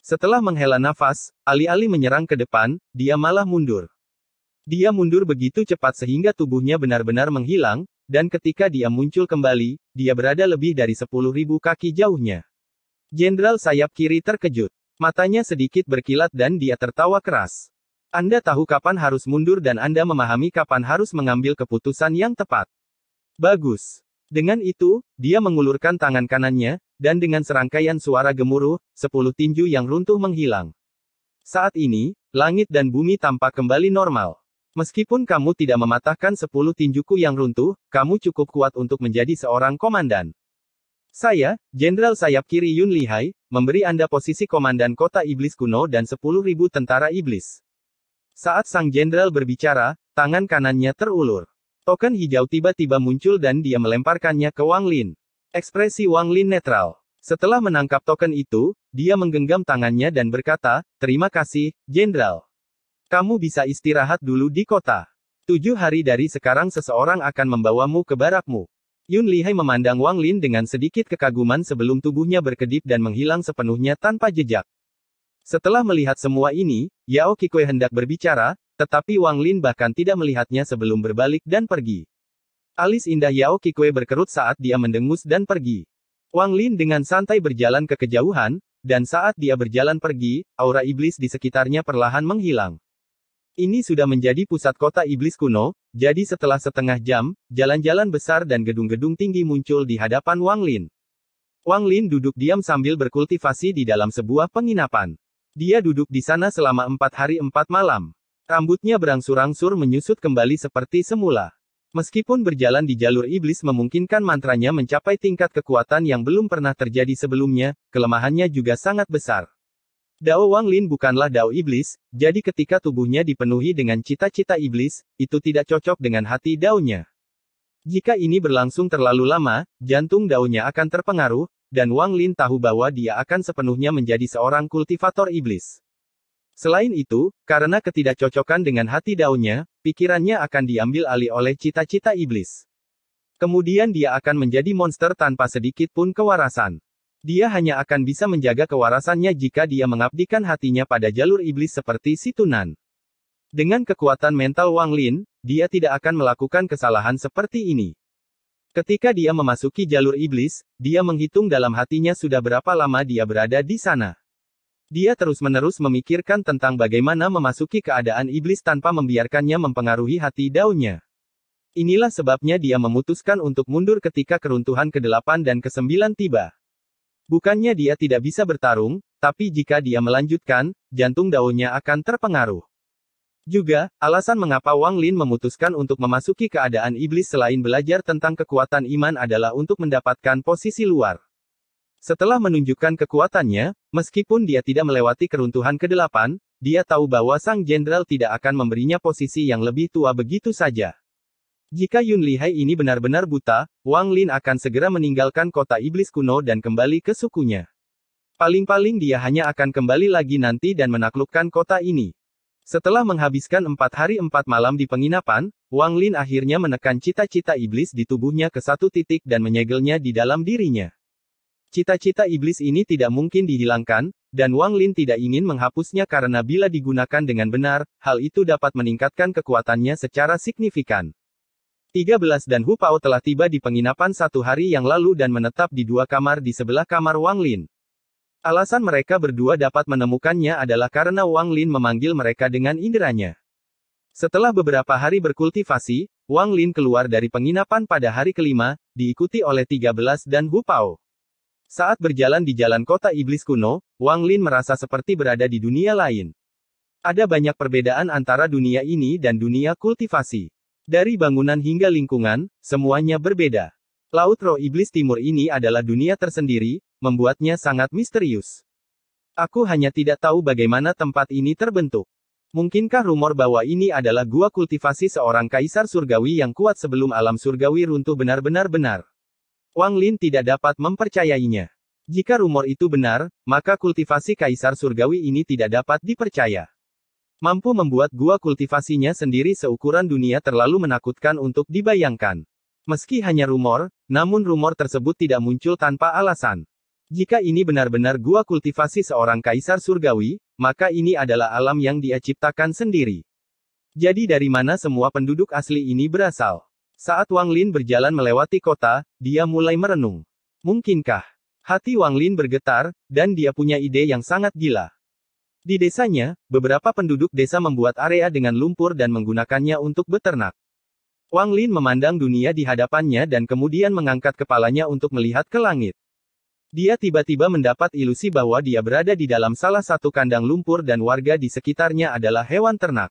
Setelah menghela nafas, alih-alih menyerang ke depan, dia malah mundur. Dia mundur begitu cepat sehingga tubuhnya benar-benar menghilang, dan ketika dia muncul kembali, dia berada lebih dari 10.000 kaki jauhnya. Jenderal sayap kiri terkejut. Matanya sedikit berkilat dan dia tertawa keras. Anda tahu kapan harus mundur dan Anda memahami kapan harus mengambil keputusan yang tepat. Bagus. Dengan itu, dia mengulurkan tangan kanannya, dan dengan serangkaian suara gemuruh, sepuluh tinju yang runtuh menghilang. Saat ini, langit dan bumi tampak kembali normal. Meskipun kamu tidak mematahkan sepuluh tinjuku yang runtuh, kamu cukup kuat untuk menjadi seorang komandan. Saya, Jenderal Sayap Kiri Yun Lihai, memberi Anda posisi komandan kota iblis kuno dan sepuluh ribu tentara iblis. Saat sang jenderal berbicara, tangan kanannya terulur. Token hijau tiba-tiba muncul dan dia melemparkannya ke Wang Lin. Ekspresi Wang Lin netral. Setelah menangkap token itu, dia menggenggam tangannya dan berkata, Terima kasih, Jenderal. Kamu bisa istirahat dulu di kota. Tujuh hari dari sekarang seseorang akan membawamu ke barakmu. Yun Lihai memandang Wang Lin dengan sedikit kekaguman sebelum tubuhnya berkedip dan menghilang sepenuhnya tanpa jejak. Setelah melihat semua ini, Yao Kikwe hendak berbicara, tetapi Wang Lin bahkan tidak melihatnya sebelum berbalik dan pergi. Alis indah Yao Kikwe berkerut saat dia mendengus dan pergi. Wang Lin dengan santai berjalan ke kejauhan, dan saat dia berjalan pergi, aura iblis di sekitarnya perlahan menghilang. Ini sudah menjadi pusat kota iblis kuno, jadi setelah setengah jam, jalan-jalan besar dan gedung-gedung tinggi muncul di hadapan Wang Lin. Wang Lin duduk diam sambil berkultivasi di dalam sebuah penginapan. Dia duduk di sana selama empat hari empat malam. Rambutnya berangsur-angsur menyusut kembali seperti semula. Meskipun berjalan di jalur iblis memungkinkan mantranya mencapai tingkat kekuatan yang belum pernah terjadi sebelumnya, kelemahannya juga sangat besar. Dao Wang Lin bukanlah Dao Iblis, jadi ketika tubuhnya dipenuhi dengan cita-cita iblis, itu tidak cocok dengan hati dao Jika ini berlangsung terlalu lama, jantung dao akan terpengaruh, dan Wang Lin tahu bahwa dia akan sepenuhnya menjadi seorang kultivator iblis. Selain itu, karena ketidakcocokan dengan hati daunnya, pikirannya akan diambil alih oleh cita-cita iblis. Kemudian dia akan menjadi monster tanpa sedikit pun kewarasan. Dia hanya akan bisa menjaga kewarasannya jika dia mengabdikan hatinya pada jalur iblis seperti situnan. Dengan kekuatan mental Wang Lin, dia tidak akan melakukan kesalahan seperti ini. Ketika dia memasuki jalur iblis, dia menghitung dalam hatinya sudah berapa lama dia berada di sana. Dia terus-menerus memikirkan tentang bagaimana memasuki keadaan iblis tanpa membiarkannya mempengaruhi hati daunnya. Inilah sebabnya dia memutuskan untuk mundur ketika keruntuhan ke-8 dan ke-9 tiba. Bukannya dia tidak bisa bertarung, tapi jika dia melanjutkan, jantung daunnya akan terpengaruh. Juga, alasan mengapa Wang Lin memutuskan untuk memasuki keadaan iblis selain belajar tentang kekuatan iman adalah untuk mendapatkan posisi luar. Setelah menunjukkan kekuatannya, meskipun dia tidak melewati keruntuhan ke-8, dia tahu bahwa sang jenderal tidak akan memberinya posisi yang lebih tua begitu saja. Jika Yun Lihai ini benar-benar buta, Wang Lin akan segera meninggalkan kota iblis kuno dan kembali ke sukunya. Paling-paling dia hanya akan kembali lagi nanti dan menaklukkan kota ini. Setelah menghabiskan empat hari empat malam di penginapan, Wang Lin akhirnya menekan cita-cita iblis di tubuhnya ke satu titik dan menyegelnya di dalam dirinya. Cita-cita iblis ini tidak mungkin dihilangkan, dan Wang Lin tidak ingin menghapusnya karena bila digunakan dengan benar, hal itu dapat meningkatkan kekuatannya secara signifikan. 13 dan Hu Pao telah tiba di penginapan satu hari yang lalu dan menetap di dua kamar di sebelah kamar Wang Lin. Alasan mereka berdua dapat menemukannya adalah karena Wang Lin memanggil mereka dengan inderanya. Setelah beberapa hari berkultivasi, Wang Lin keluar dari penginapan pada hari kelima, diikuti oleh 13 dan Hu Pao. Saat berjalan di jalan kota iblis kuno, Wang Lin merasa seperti berada di dunia lain. Ada banyak perbedaan antara dunia ini dan dunia kultivasi. Dari bangunan hingga lingkungan, semuanya berbeda. Laut roh iblis timur ini adalah dunia tersendiri, membuatnya sangat misterius. Aku hanya tidak tahu bagaimana tempat ini terbentuk. Mungkinkah rumor bahwa ini adalah gua kultivasi seorang kaisar surgawi yang kuat sebelum alam surgawi runtuh benar-benar benar? Wang Lin tidak dapat mempercayainya. Jika rumor itu benar, maka kultivasi kaisar surgawi ini tidak dapat dipercaya. Mampu membuat gua kultivasinya sendiri seukuran dunia terlalu menakutkan untuk dibayangkan. Meski hanya rumor, namun rumor tersebut tidak muncul tanpa alasan. Jika ini benar-benar gua kultivasi seorang kaisar surgawi, maka ini adalah alam yang dia ciptakan sendiri. Jadi dari mana semua penduduk asli ini berasal? Saat Wang Lin berjalan melewati kota, dia mulai merenung. Mungkinkah? Hati Wang Lin bergetar, dan dia punya ide yang sangat gila. Di desanya, beberapa penduduk desa membuat area dengan lumpur dan menggunakannya untuk beternak. Wang Lin memandang dunia di hadapannya dan kemudian mengangkat kepalanya untuk melihat ke langit. Dia tiba-tiba mendapat ilusi bahwa dia berada di dalam salah satu kandang lumpur dan warga di sekitarnya adalah hewan ternak.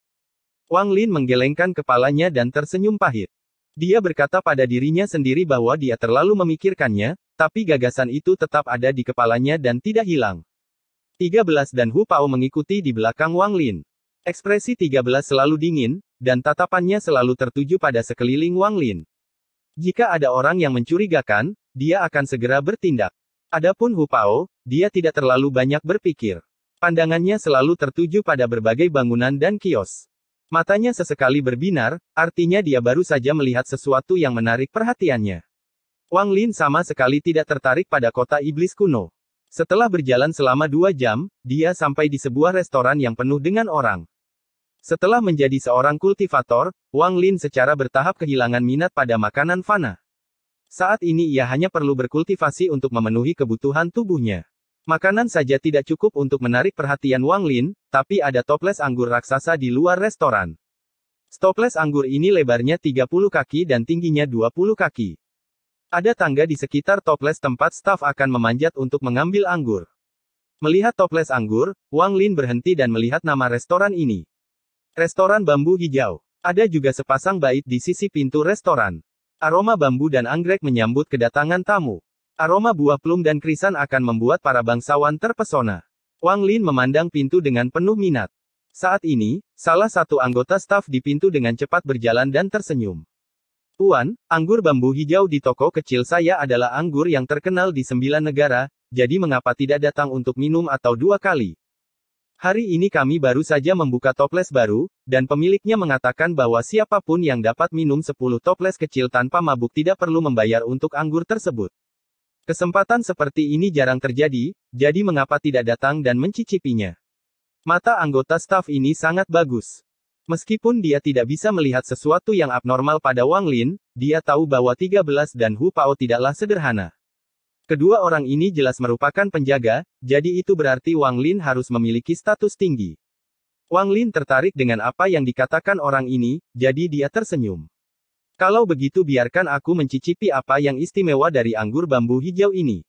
Wang Lin menggelengkan kepalanya dan tersenyum pahit. Dia berkata pada dirinya sendiri bahwa dia terlalu memikirkannya, tapi gagasan itu tetap ada di kepalanya dan tidak hilang. 13 dan Hu Pao mengikuti di belakang Wang Lin. Ekspresi 13 selalu dingin, dan tatapannya selalu tertuju pada sekeliling Wang Lin. Jika ada orang yang mencurigakan, dia akan segera bertindak. Adapun Hu Pao, dia tidak terlalu banyak berpikir. Pandangannya selalu tertuju pada berbagai bangunan dan kios. Matanya sesekali berbinar, artinya dia baru saja melihat sesuatu yang menarik perhatiannya. Wang Lin sama sekali tidak tertarik pada kota iblis kuno. Setelah berjalan selama dua jam, dia sampai di sebuah restoran yang penuh dengan orang. Setelah menjadi seorang kultivator, Wang Lin secara bertahap kehilangan minat pada makanan fana. Saat ini ia hanya perlu berkultivasi untuk memenuhi kebutuhan tubuhnya. Makanan saja tidak cukup untuk menarik perhatian Wang Lin, tapi ada toples anggur raksasa di luar restoran. Toples anggur ini lebarnya 30 kaki dan tingginya 20 kaki. Ada tangga di sekitar toples tempat staf akan memanjat untuk mengambil anggur. Melihat toples anggur, Wang Lin berhenti dan melihat nama restoran ini. Restoran bambu hijau. Ada juga sepasang bait di sisi pintu restoran. Aroma bambu dan anggrek menyambut kedatangan tamu. Aroma buah plum dan krisan akan membuat para bangsawan terpesona. Wang Lin memandang pintu dengan penuh minat. Saat ini, salah satu anggota staf di pintu dengan cepat berjalan dan tersenyum. Tuan, anggur bambu hijau di toko kecil saya adalah anggur yang terkenal di sembilan negara, jadi mengapa tidak datang untuk minum atau dua kali? Hari ini kami baru saja membuka toples baru, dan pemiliknya mengatakan bahwa siapapun yang dapat minum 10 toples kecil tanpa mabuk tidak perlu membayar untuk anggur tersebut. Kesempatan seperti ini jarang terjadi, jadi mengapa tidak datang dan mencicipinya? Mata anggota staf ini sangat bagus. Meskipun dia tidak bisa melihat sesuatu yang abnormal pada Wang Lin, dia tahu bahwa 13 dan Hu Pao tidaklah sederhana. Kedua orang ini jelas merupakan penjaga, jadi itu berarti Wang Lin harus memiliki status tinggi. Wang Lin tertarik dengan apa yang dikatakan orang ini, jadi dia tersenyum. Kalau begitu biarkan aku mencicipi apa yang istimewa dari anggur bambu hijau ini.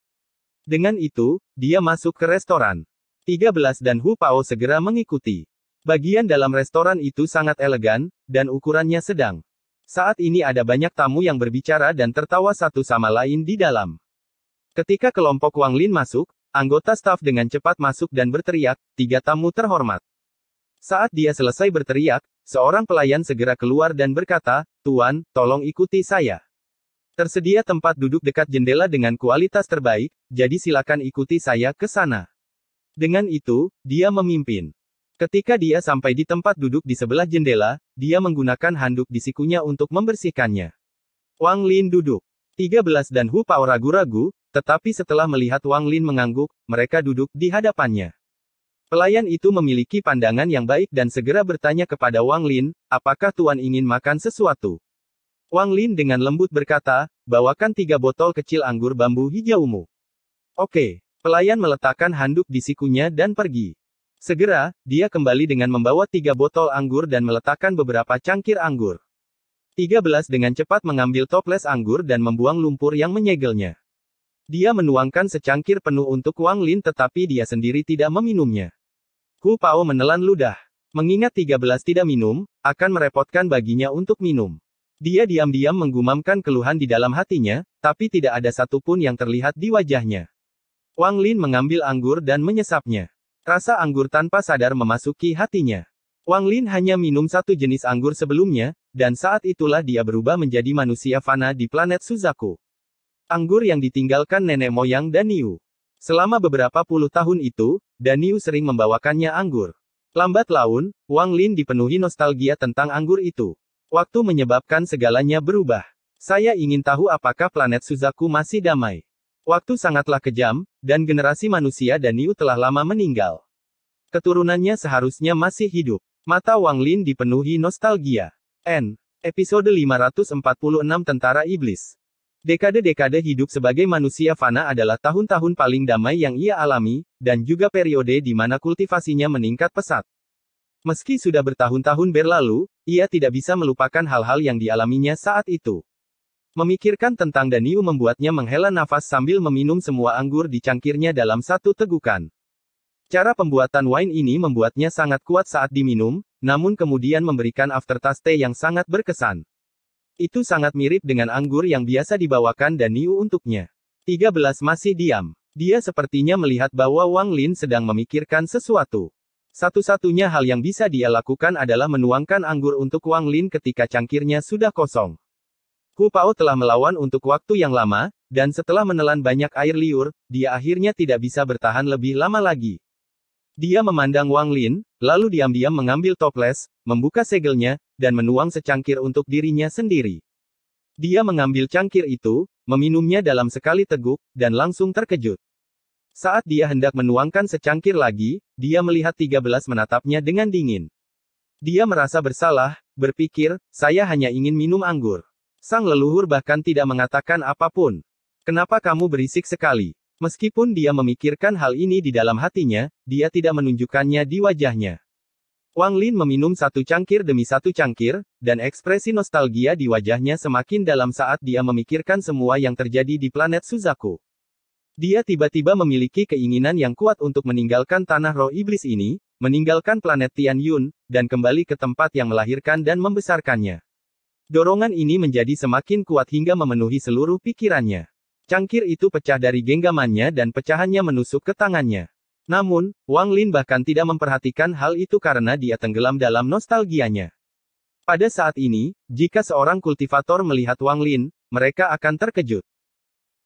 Dengan itu, dia masuk ke restoran. 13 dan Hu Pao segera mengikuti. Bagian dalam restoran itu sangat elegan, dan ukurannya sedang. Saat ini ada banyak tamu yang berbicara dan tertawa satu sama lain di dalam. Ketika kelompok Wang Lin masuk, anggota staf dengan cepat masuk dan berteriak, tiga tamu terhormat. Saat dia selesai berteriak, Seorang pelayan segera keluar dan berkata, Tuan, tolong ikuti saya. Tersedia tempat duduk dekat jendela dengan kualitas terbaik, jadi silakan ikuti saya ke sana. Dengan itu, dia memimpin. Ketika dia sampai di tempat duduk di sebelah jendela, dia menggunakan handuk di sikunya untuk membersihkannya. Wang Lin duduk. 13 dan Hu Pao ragu-ragu, tetapi setelah melihat Wang Lin mengangguk, mereka duduk di hadapannya. Pelayan itu memiliki pandangan yang baik dan segera bertanya kepada Wang Lin, apakah Tuan ingin makan sesuatu? Wang Lin dengan lembut berkata, bawakan tiga botol kecil anggur bambu hijaumu. Oke, pelayan meletakkan handuk di sikunya dan pergi. Segera, dia kembali dengan membawa tiga botol anggur dan meletakkan beberapa cangkir anggur. Tiga belas dengan cepat mengambil toples anggur dan membuang lumpur yang menyegelnya. Dia menuangkan secangkir penuh untuk Wang Lin tetapi dia sendiri tidak meminumnya. Hu Pao menelan ludah. Mengingat 13 tidak minum, akan merepotkan baginya untuk minum. Dia diam-diam menggumamkan keluhan di dalam hatinya, tapi tidak ada satupun yang terlihat di wajahnya. Wang Lin mengambil anggur dan menyesapnya. Rasa anggur tanpa sadar memasuki hatinya. Wang Lin hanya minum satu jenis anggur sebelumnya, dan saat itulah dia berubah menjadi manusia fana di planet Suzaku. Anggur yang ditinggalkan nenek moyang dan Niu. Selama beberapa puluh tahun itu, Daniu sering membawakannya anggur. Lambat laun, Wang Lin dipenuhi nostalgia tentang anggur itu. Waktu menyebabkan segalanya berubah. Saya ingin tahu apakah planet Suzaku masih damai. Waktu sangatlah kejam, dan generasi manusia Daniu telah lama meninggal. Keturunannya seharusnya masih hidup. Mata Wang Lin dipenuhi nostalgia. N. Episode 546 Tentara Iblis. Dekade-dekade hidup sebagai manusia fana adalah tahun-tahun paling damai yang ia alami, dan juga periode di mana kultivasinya meningkat pesat. Meski sudah bertahun-tahun berlalu, ia tidak bisa melupakan hal-hal yang dialaminya saat itu. Memikirkan tentang Daniu membuatnya menghela nafas sambil meminum semua anggur di cangkirnya dalam satu tegukan. Cara pembuatan wine ini membuatnya sangat kuat saat diminum, namun kemudian memberikan aftertaste yang sangat berkesan. Itu sangat mirip dengan anggur yang biasa dibawakan dan Niu untuknya. 13 masih diam. Dia sepertinya melihat bahwa Wang Lin sedang memikirkan sesuatu. Satu-satunya hal yang bisa dia lakukan adalah menuangkan anggur untuk Wang Lin ketika cangkirnya sudah kosong. Hu Pao telah melawan untuk waktu yang lama, dan setelah menelan banyak air liur, dia akhirnya tidak bisa bertahan lebih lama lagi. Dia memandang Wang Lin, lalu diam-diam mengambil toples, membuka segelnya, dan menuang secangkir untuk dirinya sendiri. Dia mengambil cangkir itu, meminumnya dalam sekali teguk, dan langsung terkejut. Saat dia hendak menuangkan secangkir lagi, dia melihat 13 menatapnya dengan dingin. Dia merasa bersalah, berpikir, saya hanya ingin minum anggur. Sang leluhur bahkan tidak mengatakan apapun. Kenapa kamu berisik sekali? Meskipun dia memikirkan hal ini di dalam hatinya, dia tidak menunjukkannya di wajahnya. Wang Lin meminum satu cangkir demi satu cangkir, dan ekspresi nostalgia di wajahnya semakin dalam saat dia memikirkan semua yang terjadi di planet Suzaku. Dia tiba-tiba memiliki keinginan yang kuat untuk meninggalkan tanah roh iblis ini, meninggalkan planet Tian Yun, dan kembali ke tempat yang melahirkan dan membesarkannya. Dorongan ini menjadi semakin kuat hingga memenuhi seluruh pikirannya. Cangkir itu pecah dari genggamannya dan pecahannya menusuk ke tangannya. Namun, Wang Lin bahkan tidak memperhatikan hal itu karena dia tenggelam dalam nostalgianya. Pada saat ini, jika seorang kultivator melihat Wang Lin, mereka akan terkejut.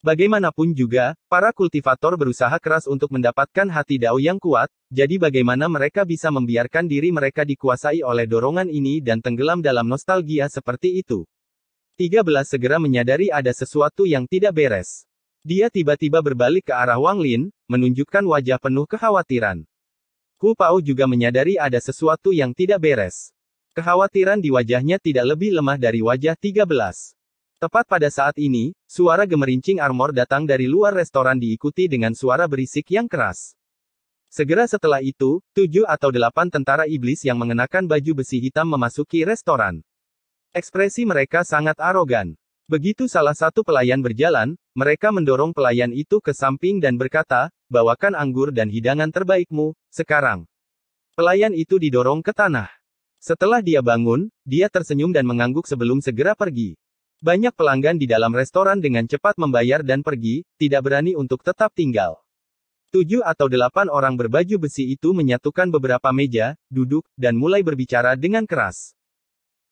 Bagaimanapun juga, para kultivator berusaha keras untuk mendapatkan hati Dao yang kuat, jadi bagaimana mereka bisa membiarkan diri mereka dikuasai oleh dorongan ini dan tenggelam dalam nostalgia seperti itu. 13 segera menyadari ada sesuatu yang tidak beres. Dia tiba-tiba berbalik ke arah Wang Lin, menunjukkan wajah penuh kekhawatiran. Hu Pao juga menyadari ada sesuatu yang tidak beres. Kekhawatiran di wajahnya tidak lebih lemah dari wajah 13. Tepat pada saat ini, suara gemerincing armor datang dari luar restoran diikuti dengan suara berisik yang keras. Segera setelah itu, tujuh atau delapan tentara iblis yang mengenakan baju besi hitam memasuki restoran. Ekspresi mereka sangat arogan. Begitu salah satu pelayan berjalan, mereka mendorong pelayan itu ke samping dan berkata, bawakan anggur dan hidangan terbaikmu, sekarang. Pelayan itu didorong ke tanah. Setelah dia bangun, dia tersenyum dan mengangguk sebelum segera pergi. Banyak pelanggan di dalam restoran dengan cepat membayar dan pergi, tidak berani untuk tetap tinggal. Tujuh atau delapan orang berbaju besi itu menyatukan beberapa meja, duduk, dan mulai berbicara dengan keras.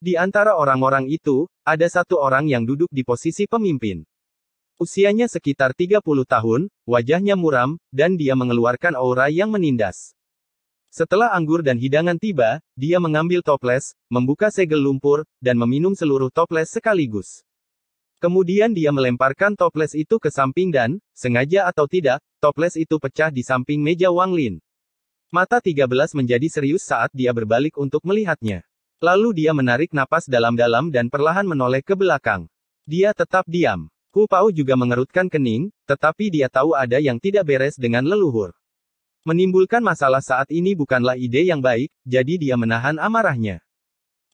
Di antara orang-orang itu, ada satu orang yang duduk di posisi pemimpin. Usianya sekitar 30 tahun, wajahnya muram, dan dia mengeluarkan aura yang menindas. Setelah anggur dan hidangan tiba, dia mengambil toples, membuka segel lumpur, dan meminum seluruh toples sekaligus. Kemudian dia melemparkan toples itu ke samping dan, sengaja atau tidak, toples itu pecah di samping meja Wang Lin. Mata 13 menjadi serius saat dia berbalik untuk melihatnya. Lalu dia menarik napas dalam-dalam dan perlahan menoleh ke belakang. Dia tetap diam. Hu Pao juga mengerutkan kening, tetapi dia tahu ada yang tidak beres dengan leluhur. Menimbulkan masalah saat ini bukanlah ide yang baik, jadi dia menahan amarahnya.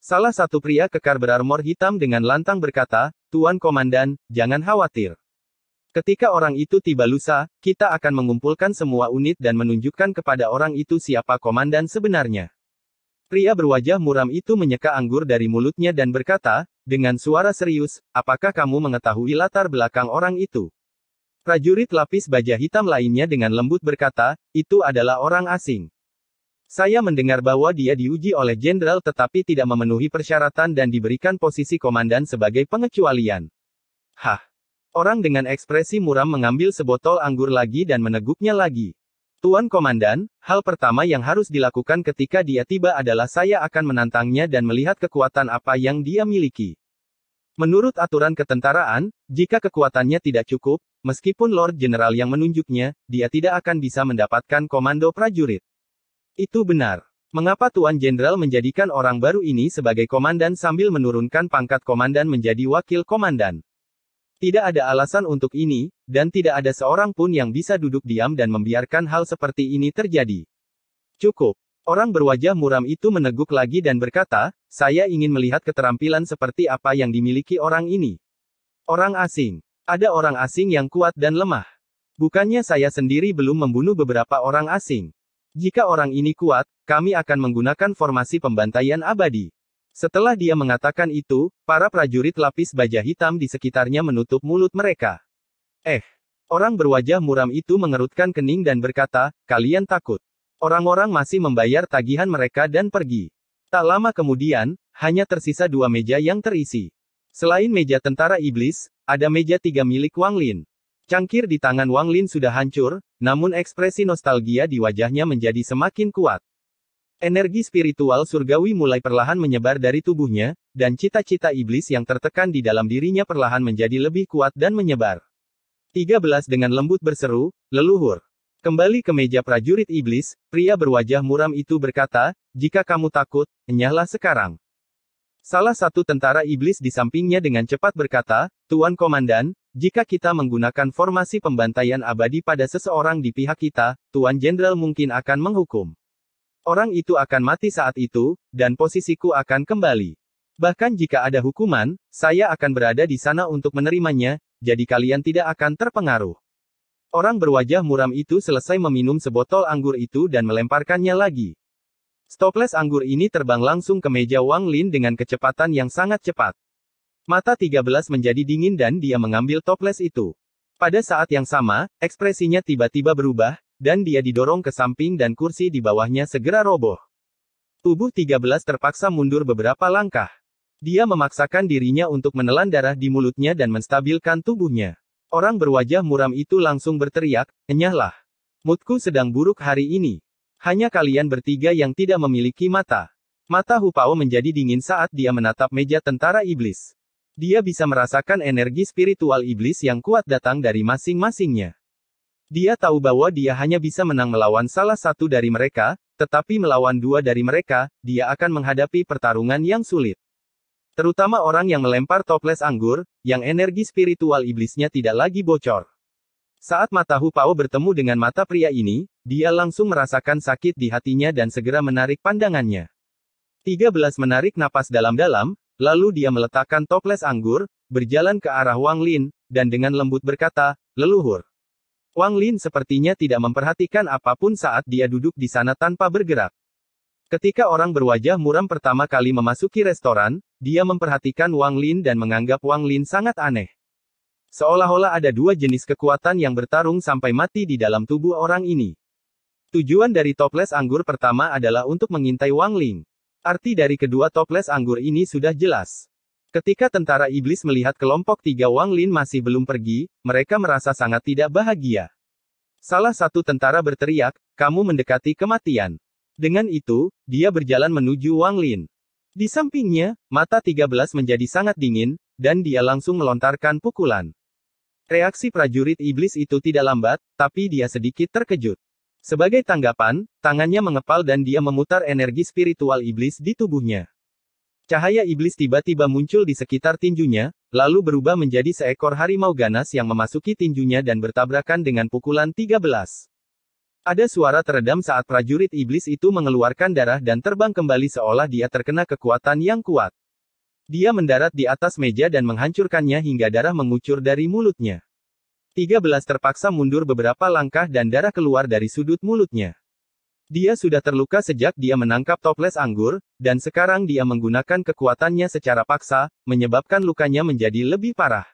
Salah satu pria kekar berarmor hitam dengan lantang berkata, Tuan Komandan, jangan khawatir. Ketika orang itu tiba lusa, kita akan mengumpulkan semua unit dan menunjukkan kepada orang itu siapa komandan sebenarnya. Pria berwajah muram itu menyeka anggur dari mulutnya dan berkata, dengan suara serius, apakah kamu mengetahui latar belakang orang itu? Prajurit lapis baja hitam lainnya dengan lembut berkata, itu adalah orang asing. Saya mendengar bahwa dia diuji oleh jenderal tetapi tidak memenuhi persyaratan dan diberikan posisi komandan sebagai pengecualian. Hah. Orang dengan ekspresi muram mengambil sebotol anggur lagi dan meneguknya lagi. Tuan Komandan, hal pertama yang harus dilakukan ketika dia tiba adalah saya akan menantangnya dan melihat kekuatan apa yang dia miliki. Menurut aturan ketentaraan, jika kekuatannya tidak cukup, meskipun Lord General yang menunjuknya, dia tidak akan bisa mendapatkan komando prajurit. Itu benar. Mengapa Tuan Jenderal menjadikan orang baru ini sebagai komandan sambil menurunkan pangkat komandan menjadi wakil komandan? Tidak ada alasan untuk ini, dan tidak ada seorang pun yang bisa duduk diam dan membiarkan hal seperti ini terjadi. Cukup. Orang berwajah muram itu meneguk lagi dan berkata, saya ingin melihat keterampilan seperti apa yang dimiliki orang ini. Orang asing. Ada orang asing yang kuat dan lemah. Bukannya saya sendiri belum membunuh beberapa orang asing. Jika orang ini kuat, kami akan menggunakan formasi pembantaian abadi. Setelah dia mengatakan itu, para prajurit lapis baja hitam di sekitarnya menutup mulut mereka. Eh, orang berwajah muram itu mengerutkan kening dan berkata, kalian takut. Orang-orang masih membayar tagihan mereka dan pergi. Tak lama kemudian, hanya tersisa dua meja yang terisi. Selain meja tentara iblis, ada meja tiga milik Wang Lin. Cangkir di tangan Wang Lin sudah hancur, namun ekspresi nostalgia di wajahnya menjadi semakin kuat. Energi spiritual surgawi mulai perlahan menyebar dari tubuhnya, dan cita-cita iblis yang tertekan di dalam dirinya perlahan menjadi lebih kuat dan menyebar. 13 Dengan lembut berseru, leluhur. Kembali ke meja prajurit iblis, pria berwajah muram itu berkata, jika kamu takut, enyahlah sekarang. Salah satu tentara iblis di sampingnya dengan cepat berkata, Tuan Komandan, jika kita menggunakan formasi pembantaian abadi pada seseorang di pihak kita, Tuan Jenderal mungkin akan menghukum. Orang itu akan mati saat itu, dan posisiku akan kembali. Bahkan jika ada hukuman, saya akan berada di sana untuk menerimanya, jadi kalian tidak akan terpengaruh. Orang berwajah muram itu selesai meminum sebotol anggur itu dan melemparkannya lagi. Stoples anggur ini terbang langsung ke meja Wang Lin dengan kecepatan yang sangat cepat. Mata 13 menjadi dingin dan dia mengambil toples itu. Pada saat yang sama, ekspresinya tiba-tiba berubah, dan dia didorong ke samping dan kursi di bawahnya segera roboh. Tubuh 13 terpaksa mundur beberapa langkah. Dia memaksakan dirinya untuk menelan darah di mulutnya dan menstabilkan tubuhnya. Orang berwajah muram itu langsung berteriak, Enyahlah. Mutku sedang buruk hari ini. Hanya kalian bertiga yang tidak memiliki mata. Mata Hupao menjadi dingin saat dia menatap meja tentara iblis. Dia bisa merasakan energi spiritual iblis yang kuat datang dari masing-masingnya. Dia tahu bahwa dia hanya bisa menang melawan salah satu dari mereka, tetapi melawan dua dari mereka, dia akan menghadapi pertarungan yang sulit. Terutama orang yang melempar toples anggur, yang energi spiritual iblisnya tidak lagi bocor. Saat mata Hu Pao bertemu dengan mata pria ini, dia langsung merasakan sakit di hatinya dan segera menarik pandangannya. 13 menarik napas dalam-dalam, lalu dia meletakkan toples anggur, berjalan ke arah Wang Lin, dan dengan lembut berkata, leluhur. Wang Lin sepertinya tidak memperhatikan apapun saat dia duduk di sana tanpa bergerak. Ketika orang berwajah muram pertama kali memasuki restoran, dia memperhatikan Wang Lin dan menganggap Wang Lin sangat aneh. Seolah-olah ada dua jenis kekuatan yang bertarung sampai mati di dalam tubuh orang ini. Tujuan dari toples anggur pertama adalah untuk mengintai Wang Lin. Arti dari kedua toples anggur ini sudah jelas. Ketika tentara iblis melihat kelompok tiga Wang Lin masih belum pergi, mereka merasa sangat tidak bahagia. Salah satu tentara berteriak, kamu mendekati kematian. Dengan itu, dia berjalan menuju Wang Lin. Di sampingnya, mata 13 menjadi sangat dingin, dan dia langsung melontarkan pukulan. Reaksi prajurit iblis itu tidak lambat, tapi dia sedikit terkejut. Sebagai tanggapan, tangannya mengepal dan dia memutar energi spiritual iblis di tubuhnya. Cahaya iblis tiba-tiba muncul di sekitar tinjunya, lalu berubah menjadi seekor harimau ganas yang memasuki tinjunya dan bertabrakan dengan pukulan 13. Ada suara teredam saat prajurit iblis itu mengeluarkan darah dan terbang kembali seolah dia terkena kekuatan yang kuat. Dia mendarat di atas meja dan menghancurkannya hingga darah mengucur dari mulutnya. 13 terpaksa mundur beberapa langkah dan darah keluar dari sudut mulutnya. Dia sudah terluka sejak dia menangkap toples anggur, dan sekarang dia menggunakan kekuatannya secara paksa, menyebabkan lukanya menjadi lebih parah.